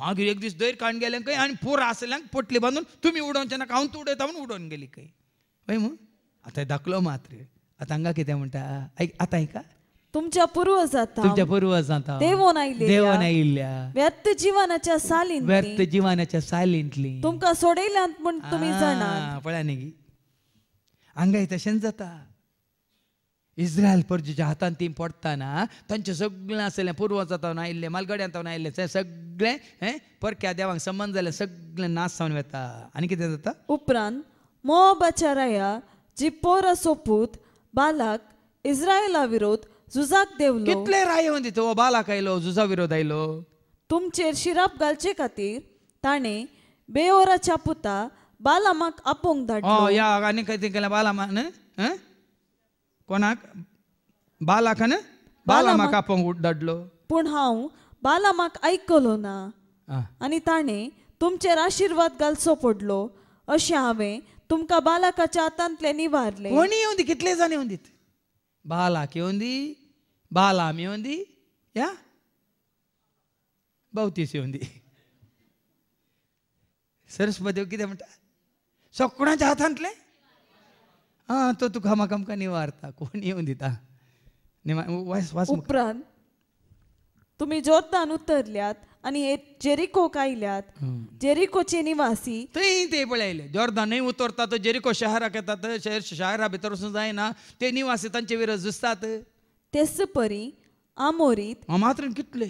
मागीर एक दीस दर काण गेल्यांक खंय आनी पोर आसल्यांक पोटली बांदून तुमी उडोवचें नाका हांव तूं उडयता म्हणून उडोवन गेली काय हय म्हूण आतां दाखलो मात्र आतां हांगा कितें म्हणटा आयक आतां आयका तुमच्या पूर्वज जाता तुमच्या पूर्वज जाता देवोन आयिल्ल्या देवोन आयिल्ल्या व्यर्थ जीवनाच्या सालीन व्यर्थ जीवनाच्या सालींतली तुमकां सोडयल्यात म्हूण तुमी जाणा पळया न्ही हांगाय तशेंच जाता इस्रायल पर हातान ತೀಂ पडटाना तांचे सगळें आसलें असले आयिल्ले आयिल्लें ना इल्ले ना सगळें सगळे परक्या देवाक संबंद जालें सगळें नाश जावन वेता आनी कितें जाता उपरांत मोबाचाराया जिपोराचो सोपूत बालाक इस्रायला विरोध झुजाक देवलो कितले राय दिता हो बालाक आयलो झुजा विरोध आयलो तुमचेर शिराप घालचे खातीर ताणें बेओराच्या पुता बालामाक आपोवंक धाडलो या आनी कितें केलें बालामान कोणाक बालाकन बाला आपोंग आपोवंक उड्डलो पूण हांव बालामाक ऐकलो ना आणि ताणें तुमचेर आशिर्वाद घालचो पडलो अशें हांवें तुमकां बालाकाच्या हातांतल्यान निवारलें कोणी येवन दी कितले जाण येवन दीत बालाक येवन दी बालाम येवन दी या भोवतीस येवन दी सरस्वती कितें म्हणटा सगळ्यांच्या हातांतलें आ तो तुका म्हाका आमकां निवारता कोण येवन दिता वास वास उपरांत तुमी जोर्दान उतरल्यात आणि जेरिकोक आयल्यात जेरिकोचे निवासी थंय ते पळयले जोरदानय उतरता तो जेरिको शहराक येतात शहर शहरा भितर वचूं जायना ते निवासी तांचे विरस दिसतात तेस परी आमोरीत मात्र कितले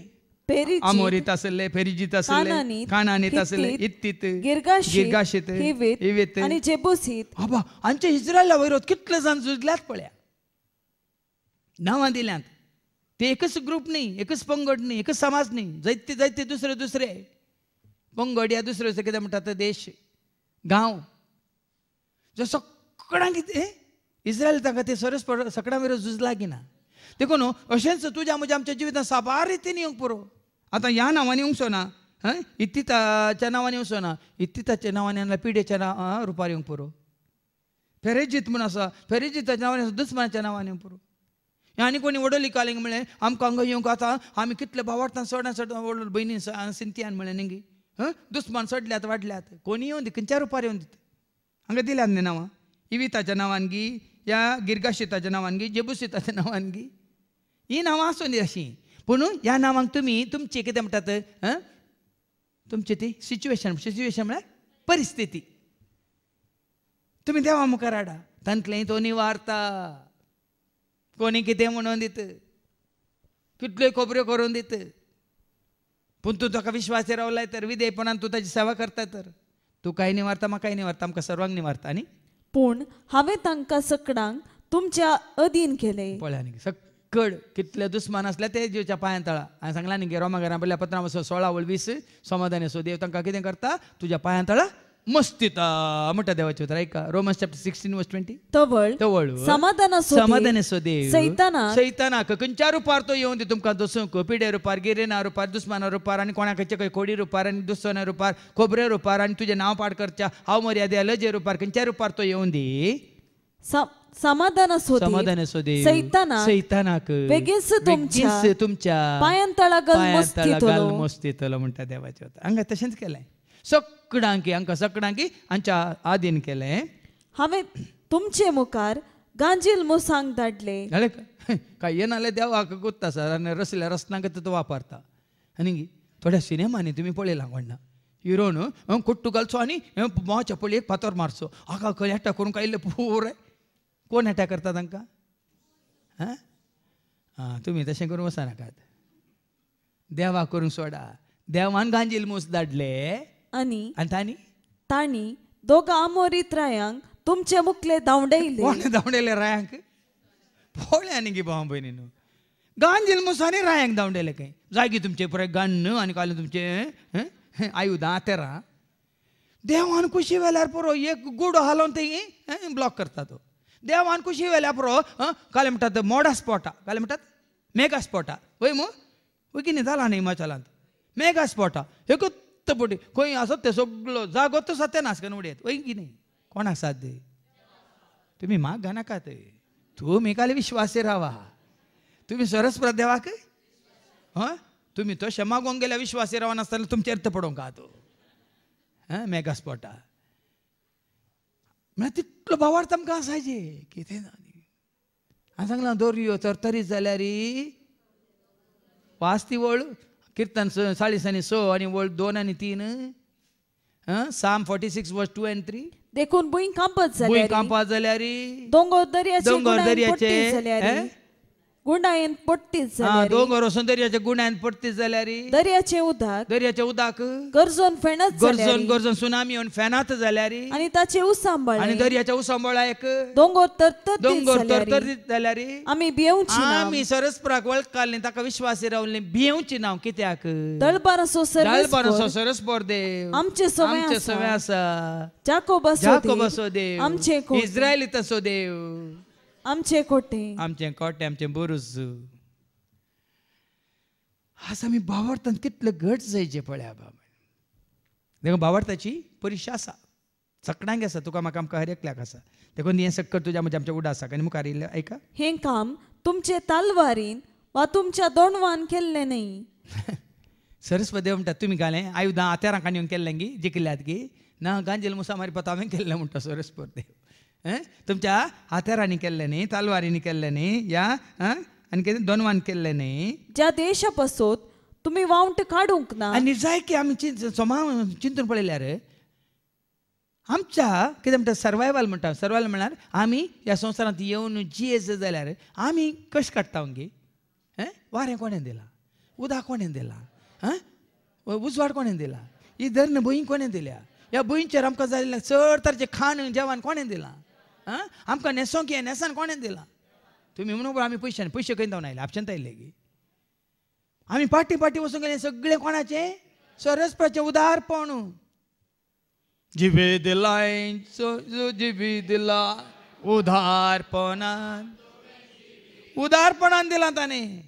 अमोरीत असेल फेरिजीत असले कानानीत असले इत्तीत गिरगाशीत हिवेत आणि जेबुसीत आबा आमच्या इस्रायला विरोध कितले जण झुजल्यात पळ्या नावां दिल्यांत ते एकच ग्रुप नाही एकच पंगड नाही एकच समाज नाही जायते जायते दुसरे दुसरे पंगड या दुसरे दुसरे कितें म्हणटा देश गाव जो सगळ्यांक इस्रायल तांकां ते सरस सगळ्यां विरोध झुजला की ना देखून अशेंच तुज्या म्हज्या आमच्या जिवितांत साबार रितीन येवंक पुरो आता या नावाने उंसोना ना हां इत्तिताच्या नावाने उंसोना ना इत्तिताच्या नावाने आणला पिढेच्या ना रुपार येवंक पुरो फेरेजीत म्हूण आसा फेरेजिताच्या नावाने आसा दुस्मानाच्या नावाने येवंक पुरो आणि कोणी वडोली कालिंग म्हणले आमकां हांगा येवंक आतां आम्ही कितले भावार्थान सोडा सोड वडोल भयणी सिंतियान म्हणले नेंगी हां दुस्मान सोडल्यात वाडल्यात कोणी येऊन दी खंयच्या रुपार येवन दिता हांगा दिल्यात न्ही नांवां इविताच्या नांवान गी या गिरगाशिताच्या नांवान गी जेबुसिताच्या नांवान गी ही नांवां आसूं दी अशीं पूण ह्या नांवांक तुमी तुमचे कितें म्हणटात तुमची ती सिच्युएशन सिच्युएशन म्हळ्यार परिस्थिती तुमी देवा मुखार हाडा तांतलेय तो वार्ता कोणी कितें म्हणून दित कितल्यो खोबऱ्यो करून दित पूण तूं तुका विश्वास रावलाय तर विदेपणान तूं ताची सेवा करता तर तूं काय निवारता म्हाकाय निवारता आमकां सर्वांक निवारता न्ही पूण हांवें तांकां सकडांक तुमच्या अधीन केले पळय आनी कड कितले दुस्मान असले ते जेवच्या पांयां तळा हांवें सांगलां न्ही गे रोमा घरा पयल्या पत्रां वचून सोळा वळ वीस समाधान सो देव तांकां कितें करता तुज्या पांयां तळा मस्तिता म्हणटा देवाचे उतर ऐका रोमन चॅप्टर 16 वर्स 20 तवळ तवळ समाधान असो समाधान असो देव सैताना सैताना खंयच्या रुपार तो येवन दी तुमकां दसूंक पिडे रुपार गिरेना रुपार दुस्माना रुपार आनी कोणाकचे खंय कोडी रुपार आनी दुस्सोना रुपार खोबरे रुपार आनी तुजें नांव पाड करच्या हांव मर्यादा लजे रुपार खंयच्या रुपार तो येवन दी समाधान समाधान असू दे सैताना सैतानाक बेगीस तुमच्या तुमच्या पायान तळागल मस्ती म्हणटा देवाचे होता हांगा तशेंच केलें सगळ्यांकी हांकां सकडांकी हांच्या आदीन केलें हांवें तुमचे मुखार गांजील मोसांग धाडले काय ये नाल्यार देव कोत्ता सर आनी रसल्या रसनांक तो वापरता आनी थोड्या सिनेमांनी तुमी पळयलां कोणना हिरो न्हू कुट्टू घालचो आनी मोच्या पळयेक फातोर मारचो आका कळटा करून काय इल्लें कोण हट्या करता तांकां हां हां तुमी तशें वसा देवा देवा करून सोडा देवान गांजील मूस धाडले आनी आनी तांणी तांणी दोगा आमोरीत रायांक तुमचे मुखले धांवडयले कोण धांवडयले रायांक पोळ्या न्ही गे भाव भयणी न्हू गांजील आनी रायांक धांवडयले खंय जागी तुमचे पुराय गान्न आनी काल तुमचे आयुदां आतेरां देवान कुशी वेल्यार पुरो एक गुडो हालोवन ते ब्लॉक करता तो देवान कुशी वेळ काय म्हणतात स्पोटा काल म्हणतात मेघास्पोटा वै मू विने झाला ना मेगा स्पोटा हे गुत्त पोटी खो असोत ते सगळं जागो तू सत्य की उड्यात कोणाक साध्य तुम्ही माग घे तू मी का विश्वासी रवा तुम्ही सरस प्रवाक हं तुम्ही तो शमागोंग विश्वासी रवा नसताना तुमचे पडू का तू मेघास्पोटा ती इतलो भावार्थ आमकां आसायचे कितें ना तर तरी दोरयो रे जाल्यार वास्ती वळ साडीस आणि स आनी वळ दोन आनी तीन साम forty six verse two and three देखून बुईंग कांपत जाल्यार दोंगर दर्याचे दोंगर दर्याचे गुणायन पट्टी दोंगर वचून दर्याच्या पट्टी झाल्या रे दर्याचे उदक दर्याचे उदक गरजोन फेणत गरजोन गरजोन सुनामी येवन फेनात रे आणि ताचे उसांबळ आणि दर्याच्या एक दोंगर तर दोंगर तरतरीत जाल्यार आमी आम्ही आमी सरस्पराक वळखाल्ली ताका विश्वासी रावली भिवची नांव कित्याक दळपारसो सरस बोर देव आमचे सवय आमचे सवय आसा चाको बसो चाको बसो देव आमचे इस्रायली तसो देव आमचे कोटे आमचे कोटे आमचे बुरुज आज आमी बावार्थान कितले घट जायचे पळया बाबा देखून बावार्थाची परीक्षा आसा सगळ्यांक आसा तुका म्हाका आमकां हर एकल्याक आसा देखून हें सक्कर तुज्या म्हणजे आमच्या उडा आसा आनी मुखार येयलें आयका हें काम तुमचे तालवारीन वा तुमच्या दोणवान केल्लें नाही सरस्वती म्हणटा तुम्ही घालें आयुदा आत्यारांक आनी केल्लें गी जिखल्यात गी ना गांजेल मुसा मारी पता हांवें केल्लें म्हणटा सरस्वती तुमच्या नाही केल्याने केलं नाही या आणखी दोनवान नाही ज्या देशा तुम्ही वावंट काढूक ना आणि जाय की आम्ही चिंत सोमा चिंतून रे आमच्या कितें म्हणतात सर्वायवल म्हणटा सर्वायवल म्हळ्यार आमी ह्या संवसारांत येवन जियेस जाल्यार आमी कशें काडटा अंगी हें वारें कोणें दिलां उदक कोणें दिलां हां उजवाड कोणें दिला ही धरण भुईं कोणें दिल्या ह्या भुंयचेर आमकां जाल्ल्या चड तरेचें खाण जेवण कोणें दिलां आं आमकां नेसोंक हें नेसान कोणें दिलां तुमी म्हणून आमी पयशान पयशे खंय धांवन आयले आपशांत आयले गे आमी पाटी पाटी वचूंक गेले सगळें कोणाचें सरस्पाचें उदारपण जिवे दिलाय जिवी दिला उदारपणान उदारपणान दिला ताणें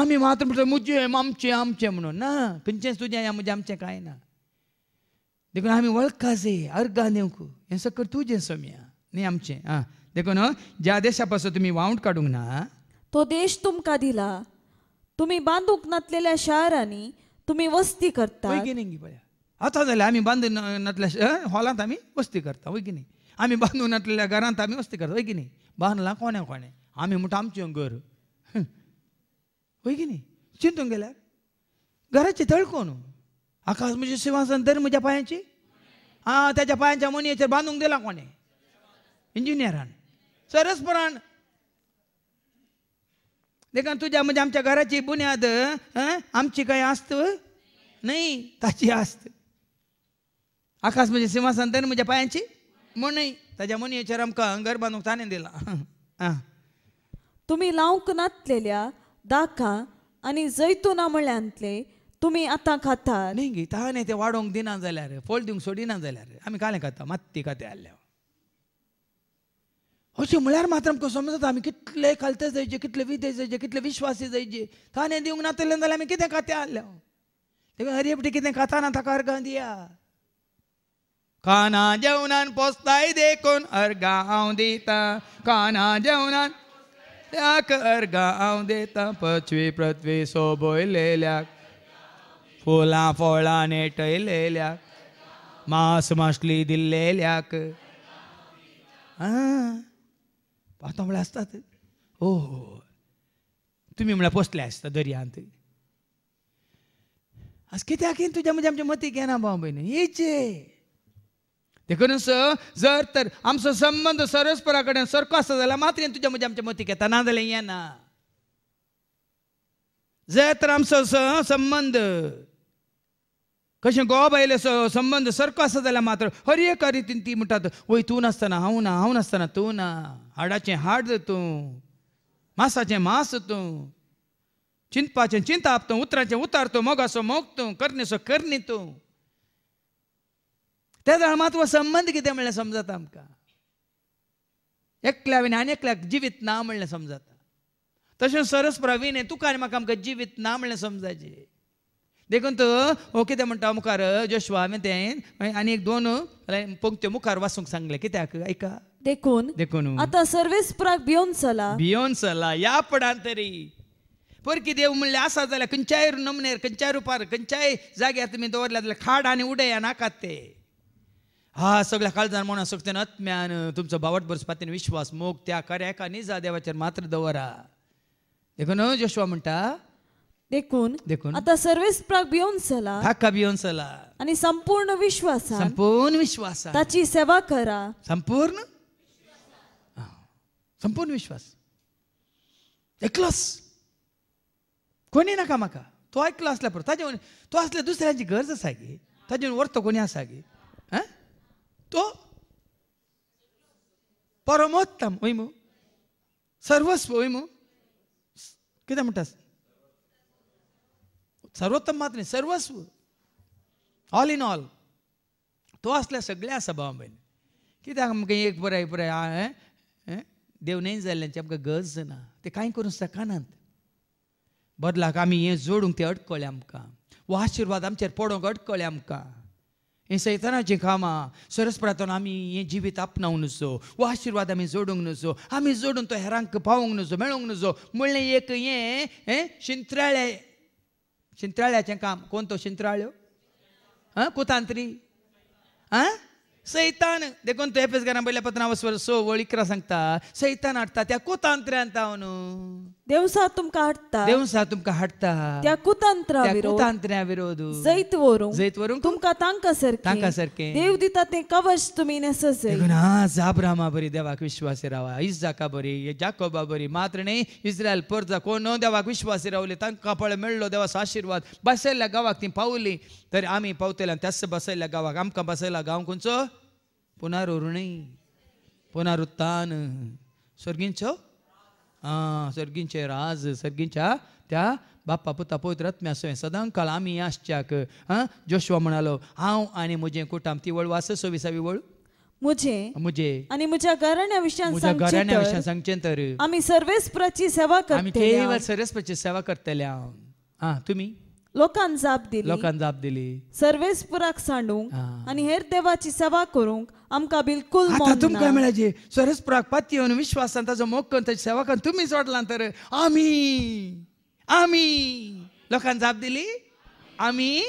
आमी मात्र म्हणटा मुजे आमचें आमचें म्हणून ना खंयचेंच तुजें म्हजें आमचें कांय ना देखून आमी से अर्गा देवकू हें सकर तुजें सोम्या न्ही आमचें देखो ना ज्या देशापासून तुम्ही तुमी काढू काडूंक ना तो देश तुमका दिला तुम्ही बांदूंक नातलेल्या शहरांनी तुम्ही वस्ती करता की नाही आता आतां आम्ही आमी बांदूंक नातल्या हॉलांत आमी वस्ती करता होय की नाही आम्ही बांदूंक नातलेल्या घरांत आम्ही वस्ती करता होय की नाही बांदलां कोण्या कोणें आम्ही म्हणटा आमचे घर होय की नाही चिंतूंक गेल्यार घराचे तळ कोण हो? आकाश म्हणजे सिंहासन दर म्हज्या पायांची आं त्याच्या पायांच्या मनीयेचेर बांदूंक दिला कोणी इंजिनियरान सरस पुराण देखा तुझ्या म्हणजे आमच्या घराची बुन्याद आमची काही असत नाही ताची असत आकाश म्हणजे सिंहासन तर म्हणजे पायांची म्हण नाही ताज्या म्हणीच्या रमका घर बांधूक ताणे दिला तुम्ही लावंक नातलेल्या दाका आणि जैतुना म्हळ्यांतले तुम्ही आता खाता नाही गी ताणे ते वाडोंक दिना जाल्यार फोल दिवंक सोडिना जाल्यार आम्ही काले खाता मात्ती खाते आल्या अशें म्हळ्यार मात्र आमकां समज जाता आमी कितले खालते जायचे कितले विदेश जायचे कितले विश्वासी जायचे ताणें दिवंक तेल्ले जाल्यार आमी कितें खातें आहलें तेका हो? हरी एकटी कितें खाताना ताका अर्गां दिया काना जेवणान पोस्ताय देखून अर्गां हांव दिता काना जेवणान त्याक अर्गां हांव देता पृथ्वी पृथ्वी सोबयलेल्याक फुलां फळां नेटयलेल्याक मांस मासली दिल्लेल्याक आं पावता म्हणलं आसतात ओ हो, हो, हो. तुमी म्हणल्यार पोसले आसता दर्यांत आज कित्याक तुज्या म्हणजे आमच्या मती घेना बाबा बहिणी येचे स जर तर आमचो संबंध सरस्पराकडे कडेन सरको असता जाल्यार मात्र तुज्या म्हणजे आमच्या मती घेता ना जाल्यार येना जर तर आमचो संबंध कशें गोवा बायलेचो संबंद सारको आसा जाल्यार मात्र हर करी तीन ती म्हणटात वय तूं नासतना हांव ना हांव नासतना तूं ना हाडाचें हाड तूं मासाचें मास तूं चिंतपाचें आप तूं उतराचें उतार तूं मोगासो मोग तूं करनेचो करनी तूं त्या जाणां मात हो संबंद कितें म्हणल्यार समजता आमकां एकल्या विना आनी एकल्याक जिवीत ना म्हणलें समजता तशें सरस प्रवीण तुका आनी म्हाका आमकां जिवीत ना म्हणलें समजाचें देखून ओके ते म्हणटा मुखार जोशवा हांवें तें आनी एक दोन पंक्त्यो मुखार वाचूंक सांगले कित्याक आयका देखून देखून आतां सर्वेस प्राक भियोन चला भियोन चला या पडान तरी पर कितें म्हणलें आसा जाल्यार खंयच्याय नमनेर खंयच्याय रुपार खंयच्याय जाग्यार तुमी दवरल्या जाल्यार खाड आनी उडय नाकात ते हा सगळ्या काळजान म्हणून सगळ्यान आत्म्यान तुमचो बावट बरसपातीन विश्वास मोग त्या कार्याका निजा देवाचेर मात्र दवरा देखून जोशवा म्हणटा देखून देखून आता सर्वेस प्राग भियोन सला धाका भियोन चला आणि संपूर्ण विश्वास संपूर्ण विश्वास ताची सेवा करा संपूर्ण संपूर्ण विश्वास एकलोस कोणी नाका म्हाका तो ऐकलो असल्या पुरो ताजे तो असल्या दुसऱ्यांची गरज आसा गे ताजे वर्त कोणी आसा गे तो परमोत्तम होय सर्वस्व होय मू कितें सर्वोत्तम मात्र नाही सर्वस्व ऑल इन ऑल तो असल्या सगळ्या की कित्याक आमकां एक बरं बरं देव नाही जाल्ल्यांची आमकां गरज ना ते कांय करूंक शकनात बदलाक आमी हें जोडूंक ते अडकळे आमकां वा आशिर्वाद आमचेर पडोवंक अडकले आमकां हे सैतानाची कामां सरस आम्ही आमी हें जिवीत आपणावंक नजो व आशिर्वाद आमी जोडूंक नजो आमी जोडून तो हेरांक पावूंक नजो मेळूक नजो म्हणलें एक हें शिंतराळे शिंत्राळ्याचें काम कोण तो शिंत्राळ्यो आं कुतांत्री आं सैतान देखून तो एपेस घरा पहिल्या पत्रावर सो व सांगता सैतान हाटता त्या कुतांत्र्यात देवसा तुमका हाटता देवसा तुमका हाटता त्या कुतांत्रा कुतांत्र्या विरोध जैत वरून जैत वरून तुमका तांका सारखे तांका देव दिता ते कवच तुम्ही नसे जाब्रामा बरी देवाक विश्वास रावा इस जाका बरी जाकोबा बरी मात्र नाही इस्रायल पर जा कोण देवाक विश्वास रावले तांका पळ मेळलो देवाचा आशीर्वाद बसायला गावाक ती पावली तरी आम्ही पावतेला त्याच बसायला गावाक आमका बसायला गाव कुंचो పునరురుణి పునరుత్తాన్ स्वर्गींचो आं स्वर्गींचे राज स्वर्गींच्या त्या बाप्पा पुता पवित्र आत्म्यासुवें सदां काल आमी आसच्याक आं जोशवा म्हणालो हांव आनी म्हजें कुटाम ती वळ वास सविसावी वळ मुझे मुझे आणि मुझ्या घराण्या विषयान मुझ्या घराण्या विषयान सांगचें तर आमी सर्वेस्प्रची सेवा करतले आमी केवळ सर्वेस्प्रची सेवा करतले हांव आं तुमी लोकांना जाप दिली लोकांक जाप दिली सर्वेस्पुराक सांडूंक आणि हेर देवाची सेवा करूंक आमका बिलकुल तुमकां पाती येऊन विश्वासान ताजो मोग करून त्याची सेवा करून तुम्ही सोडला तर आम्ही आम्ही लोकांना जाप दिली आमी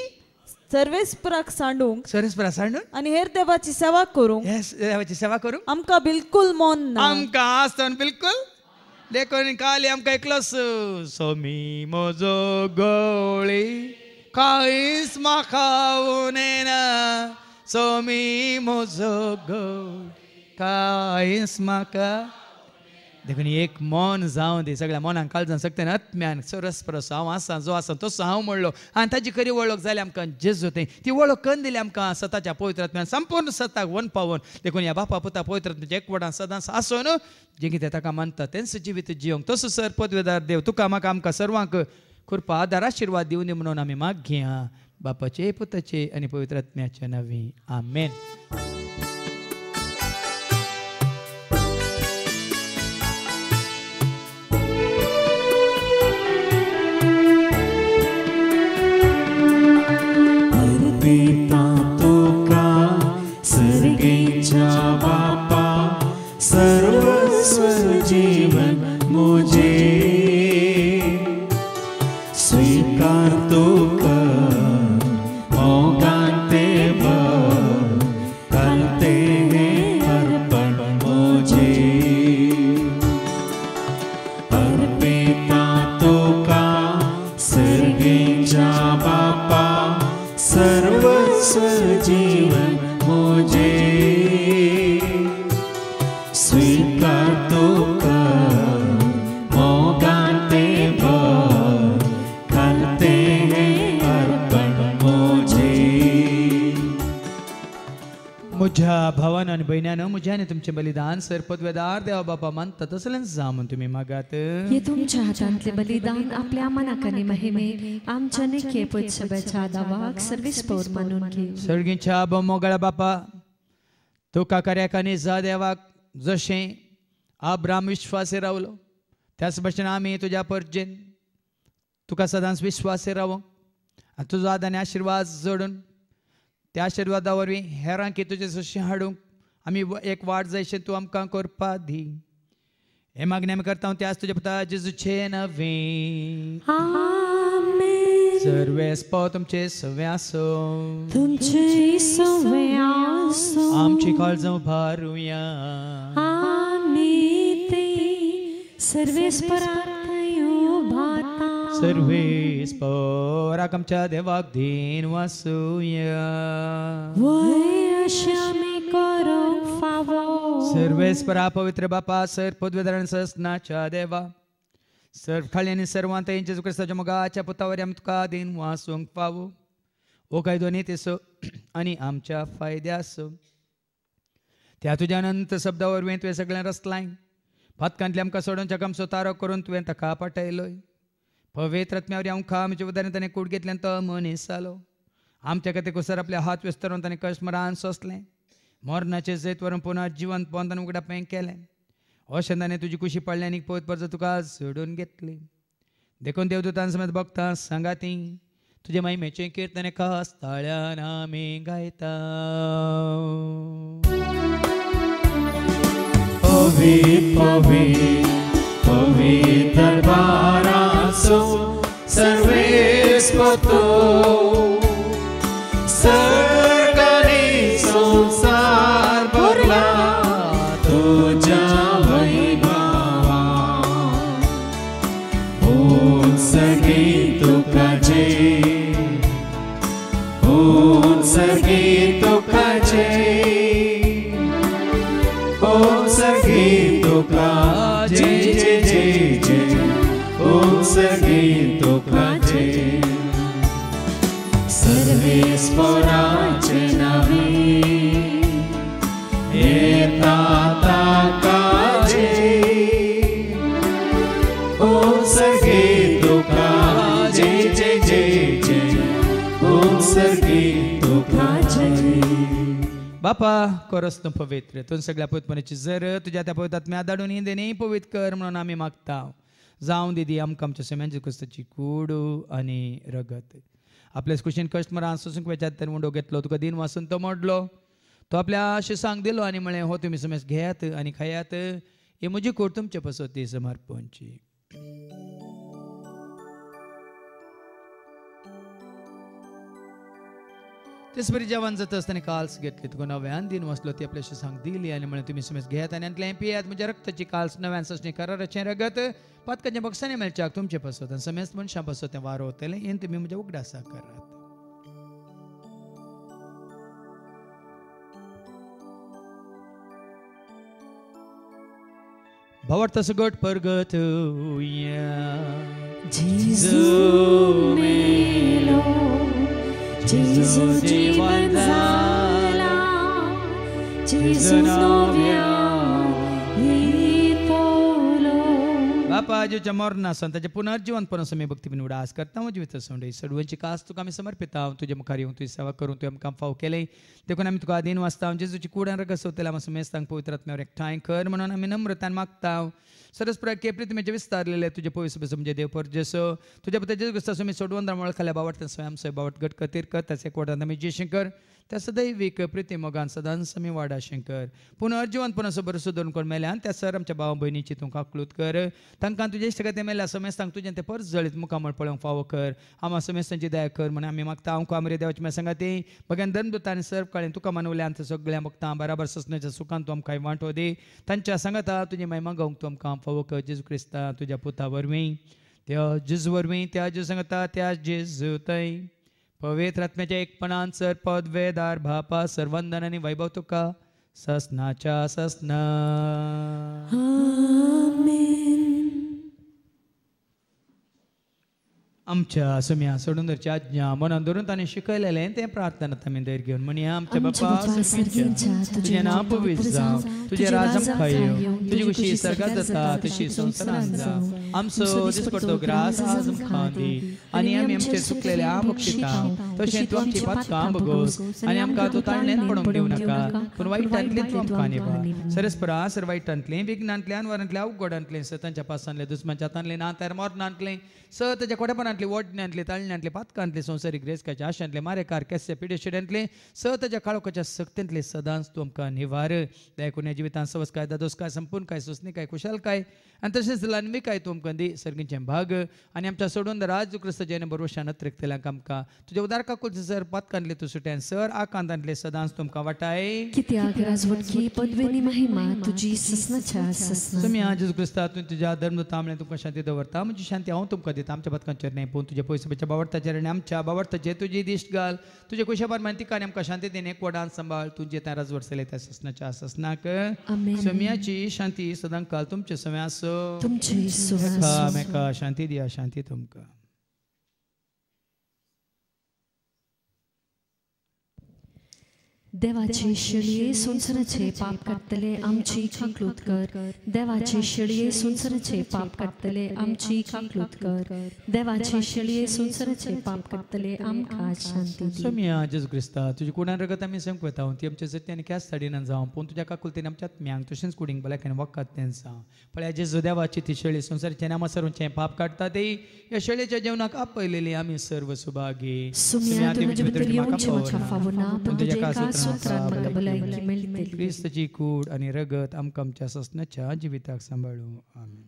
सांडू सांडूंक पुराक सांडून आणि हेर देवाची सेवा करूंक देवाची सेवा करूंक आमका बिलकुल मोन ना आमकां बिलकुल देखून काली आमकां एकलोस सोमी म्हजो गवळी कांयच म्हाका उनेना सोमी म्हजो गवळी कांयच म्हाका देखून एक मन जावं दी सगळ्या काल काळजान सगळ्यान आत्म्यान सरस हांव आसा जो आसा तसो हांव म्हणलो आनी ताची खरी वळख जाली आमकां जेजू तें ती वळख करून दिली आमकां सताच्या पवित्र संपूर्ण सताक वन पावन देखून ह्या बापा पुता पवित्र एकवटान सदांच आसून जे कितें ताका मानता तेंच जिवीत जिवंक तसो सर पदवेदार देव तुका म्हाका आमकां सर्वांक कृपा आदार आशिर्वाद दिवनी म्हणून आमी माग घेया बापाचे पुताचे आनी पवित्र आत्म्याचे नवी आमेन पिता का सर्गेच्या बापा सर्व भवन आणि बहिण्यानं मुझ्याने तुमचे बलिदान सरपत वेदार देवा बाबा मानता तसलेंच जा म्हूण तुमी मागात हे तुमच्या हातांतले बलिदान आपल्या मनाकानी महिमे आमच्या नेके पद सभेच्या दावाक सर्वीस पौर मानून घे सर्गीच्या मोगळा बापा का कार्याकाने जा देवा जसे आब्राम विश्वासे रावलो त्याच भशेन आम्ही तुझ्या परजेन तुका सदांच विश्वासे रावंक आणि तुझा आदाने आशीर्वाद जोडून त्या आशिर्वादा वरवीं की तुजे जशें हाडूंक आमी एक वाट जायशें तूं आमकां करपा दी हे मागणी आमी करता हांव त्यास तुज्या पुता जेजूचे नवे सर्वे स्पो तुमचे सव्वे आसो तुमचे सव्वे आसो आमची काळजां उभारुया आमी ते सर्वे परा सर्वे स्पौराकमच्या देवाग्दीन वासूय वयश्यामी सर्वे स्परा पवित्र बापा सर पदवीधरण सस्नाच्या देवा सर्व खाली आणि सर्वांत येंचे क्रिस्ताच्या मुगाच्या पुतावर आम तुका दिन वासूंक पावो ओ काय दोन्ही तेसो आणि आमच्या फायद्यास त्या तुझ्या अनंत शब्दा वरवीं तुवें सगळ्यांक रसलाय भातकांतले आमकां सोडून सो तारो करून तुवें ताका पाठयलोय पवित्र आत्म्यावर खा आमच्या उदाहरण ताणें कूड घेतल्यान तो मनीस जालो आमच्या खातीर कुसर आपले हात विस्तारून ताणें कश्मरान सोसले मरणाचे जैत वरून पुन्हा जिवंत पवन ताणें केले केलें अशें ताणें तुजी कुशी पडली आनी पळत परत तुका सोडून घेतली देखून देवदूतान समेत सांगा ती तुझे महिमेचें कीर्तन कीर्तने ताळ्यान आमी गायता पवी पवी पवित्रसो सर्वे स्तो सर्व zborace na vi. E tata kaje, un sergi tu kaje, je, je, je, un sergi tu kaje. Bapa, coros tu povetre, tu însă glea povet mănecizără, tu gea te-a povetat mea, dar unii de neipovet că rămână n-am imactau. Zaun, didi, am cam ce se merge cu stăci, stăcicudu, ani răgăte. आपल्या question customer आसून वेचात म्हूण घेतलो तुका दिन वाचून तो मोडलो तो आपल्या अशें सांग दिलो आणि म्हणे हो तुम्ही समज घेयात आणि खायात हे म्हजी कोर्ट तुमचे पसोती समर्पणची तेच बरी जेवण जात असताना काल्स घेतले तुका नव्यान दिन वसलो ती आपल्याशी सांग दिली आणि म्हणून तुम्ही समज घेयात आणि आणले पियात म्हणजे रक्ताची काल्स नव्यान करा रचे रगत पातकांचे बक्षाने मेळच्याक तुमचे पसवत आणि समेस्त मनशां पासत तें वारो वतलें हें तुमी म्हज्या उगडासा करात भावार्थ सगट परगत या जिजू Jesus, die Welt sei lang, Jesus, nur wir. बापा जो जमोरना संत जे पुनर्जीवन पुनः समय भक्ति करता हूँ सोंडे सडवंची कास तुका आम्ही समर्पित आहोत तुझे मुखारी होऊन तुझी सेवा करून तुझे आमकां फाव केले देखून आमी तुका आदीन वाचता जेजूची कुडान रगस होतेला आम्हा सुमेस तांक पवित्र आत्म्यावर एकठांय कर म्हणून आम्ही नम्रतान मागता सरसपुरा केपरी तुम्ही जे विस्तारलेले तुझे पवित्र बस म्हणजे देव जसो तुझ्या पता जेजू कसो सुमी सोडवंत रामळ बावट स्वयं आम बावट गट कतीर कर तसे कोटात आम्ही जयशंकर कर त्या विक प्रीती मोगान सदांस समी वाडा शंकर पुनर्जीवन पुन्हा बरें सुदरून कोण मेल्यान त्या सर आमच्या भाव भयणीची तू काकलूत कर तांकां तुजे इश्ट ते मेल्या समेस तांकां ते परत जळीत मुखामळ पळोवंक फावो कर आम्हा समेस तांची दया कर म्हणून आम्ही मागता हांव कामरे देवाची मेळ सांगा ती आनी सर्व काळें तुका मानवल्यान सगळ्या सगळ्यां वखदां बराबर सस्नाच्या सुखान तूं आमकां वांटो दे तांच्या संगता तुजी मागीर गावंक तूं आमकां फावो कर जेजू क्रिस्तां तुज्या पुता वरवीं त्या जेजू वरवीं त्या जेजू सांगता त्या जेजू तई पवित्र आत्म्याच्या सर पद दार भापा सर्वंदन आणि वैभव तुका ससनाच्या ससना आमच्या समिया सोडूनरची आज्ञा मनान धरून ताणें शिकयलेलें तें प्रार्थना आमी दैर घेवन म्हणया आमच्या बापा तुजें नांव पवित्र जावं तुजें राज आमकां तुजी कशी सरकार जाता तशी संसारान जावं आमचो दिसपडतो ग्रास आज आमकां दी आनी आमी आमचे सुकलेले आम चिता तशें तूं आमची पातकां काम बघोस आनी आमकां तूं ताणल्यान पडोवंक दिवं नाका पूण वायटांतलें तूं आमकां नेबा सरस्परा सर वायटांतलें विघ्नांतल्यान वरांतल्या अवघडांतलें तांच्या पासांतलें दुस्मांच्या हातांतलें ना तर मोरनांतलें सर ताच्या कोटेपणान ओठांतले ओडण्यांतले तळण्यांतले पातकांतले संवसारीक मारे कार मारेकार केस्से पिडेशिड्यांतले स काळोख्याच्या काळोखाच्या सक्तेंतले सदांच तुमकां निवार देखून जिवितांत सवस काय काय संपूर्ण काय सुस्नी काय खुशाल काय आनी तशेंच लन्मीक आयतू आमकां भाग आनी आमच्या सोडून राजू क्रिस्त जैन बरोबर शानत रेखतले आमकां उदार काकुल सर पत्कांतले तूं सुट्यान सर आ कांतांतले सदांच तुमकां वाटाय आज क्रिस्ता तूं तुज्या धर्मदूता म्हळ्यार तुमकां शांती दवरता म्हणजे शांती हांव तुमकां दिता आमच्या पत्कांचेर दिश्ट घाल सोम्या तुमचे ईश्वर शांती शांती शांति दिया तुमका देवाची शिळये सुंसरचे पाप काडटले आमची खाकलूत कर देवाची शिळये सुंसरचे पाप काडटले आमची खाकलूत कर देवाची शिळये सुंसरचे पाप काडटले आमका शांती स्वामी जेजू क्रिस्ता तुजी कुणान रगत आमी संक वता ती आमच्या सत्यान केस साडीन जावं पूण तुज्या आमच्यात आमच्या आत्म्यांक कुडिंग कुडींक बलाकेन वखदात तें पण पळया जेजू देवाची ती शेळी संसारचे नामा सर्वचे पाप काटता ते या शेळेच्या जेवणाक आपयलेली आम्ही सर्व सुभागी सुमिया तुझे भितर येवचे फावना पूण तुज्या क्रिस्तची कूड आणि रगत आमक आमच्या ससनाच्या जिविताक सांभाळू आम्ही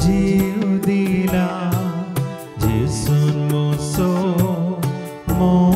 जीव दिला मोसो मो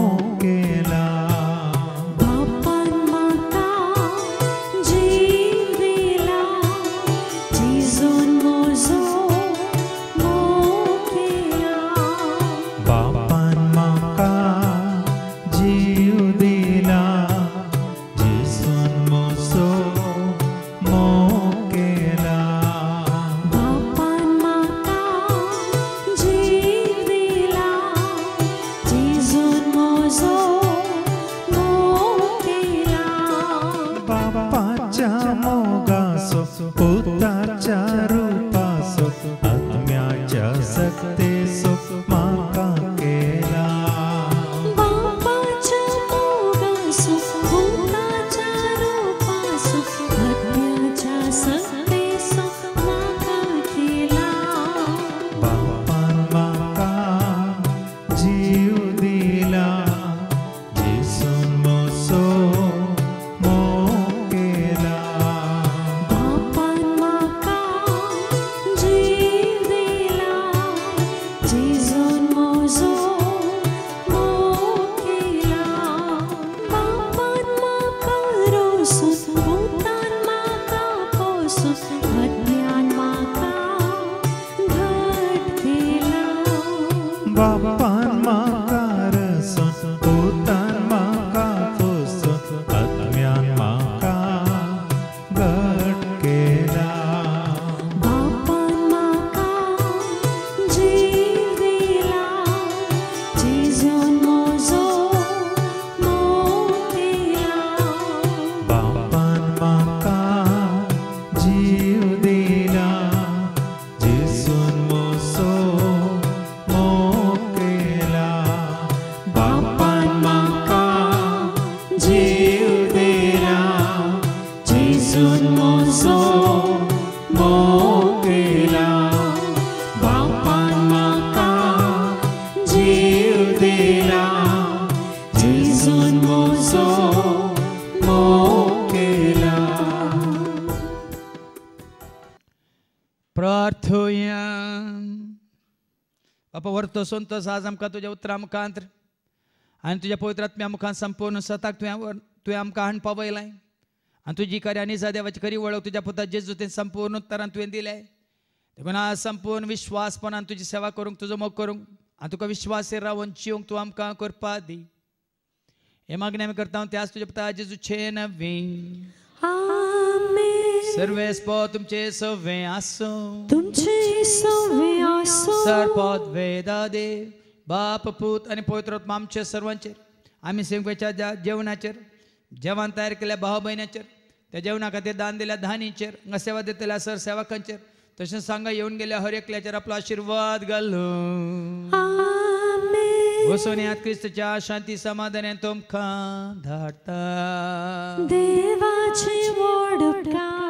तो संतो साज तुज्या उतरां मुखांत आणि तुझ्या पवित्रात्म्या मुखांत संपूर्ण सताक तुवें तुवें आमकां हाण पावयलाय आणि तुजी खरी आणि देवाची खरी वळख तुज्या पुता तें संपूर्ण उत्तरान तुवें दिलें देखून हांव संपूर्ण विश्वासपणान तुजी सेवा करूंक तुजो मोग करूंक आनी तुका विश्वासेर रावन जिवंक तूं आमकां करपा दी हे मागणी आमी करता हांव त्याच तुज्या पुता जेजू छे नवी सर्वेस्पो तुमचे सवे आसो वेदा देव बाप पूत आणि पवित्रोत्मा आमचे सर्वांचे आम्ही सेवकाच्या जेवणाचे जेवण तयार केल्या भाऊ भयणाचेर त्या जेवणा खातीर दान दिल्या धानीचेर सेवा देतल्या सर सेवकांचेर तशेंच सांगा येऊन गेल्या हर एकल्याचेर आपला आशीर्वाद घालूं वसून हो यात क्रिस्तच्या शांती समाधाने तुमखा धाडटा देवाची ओढका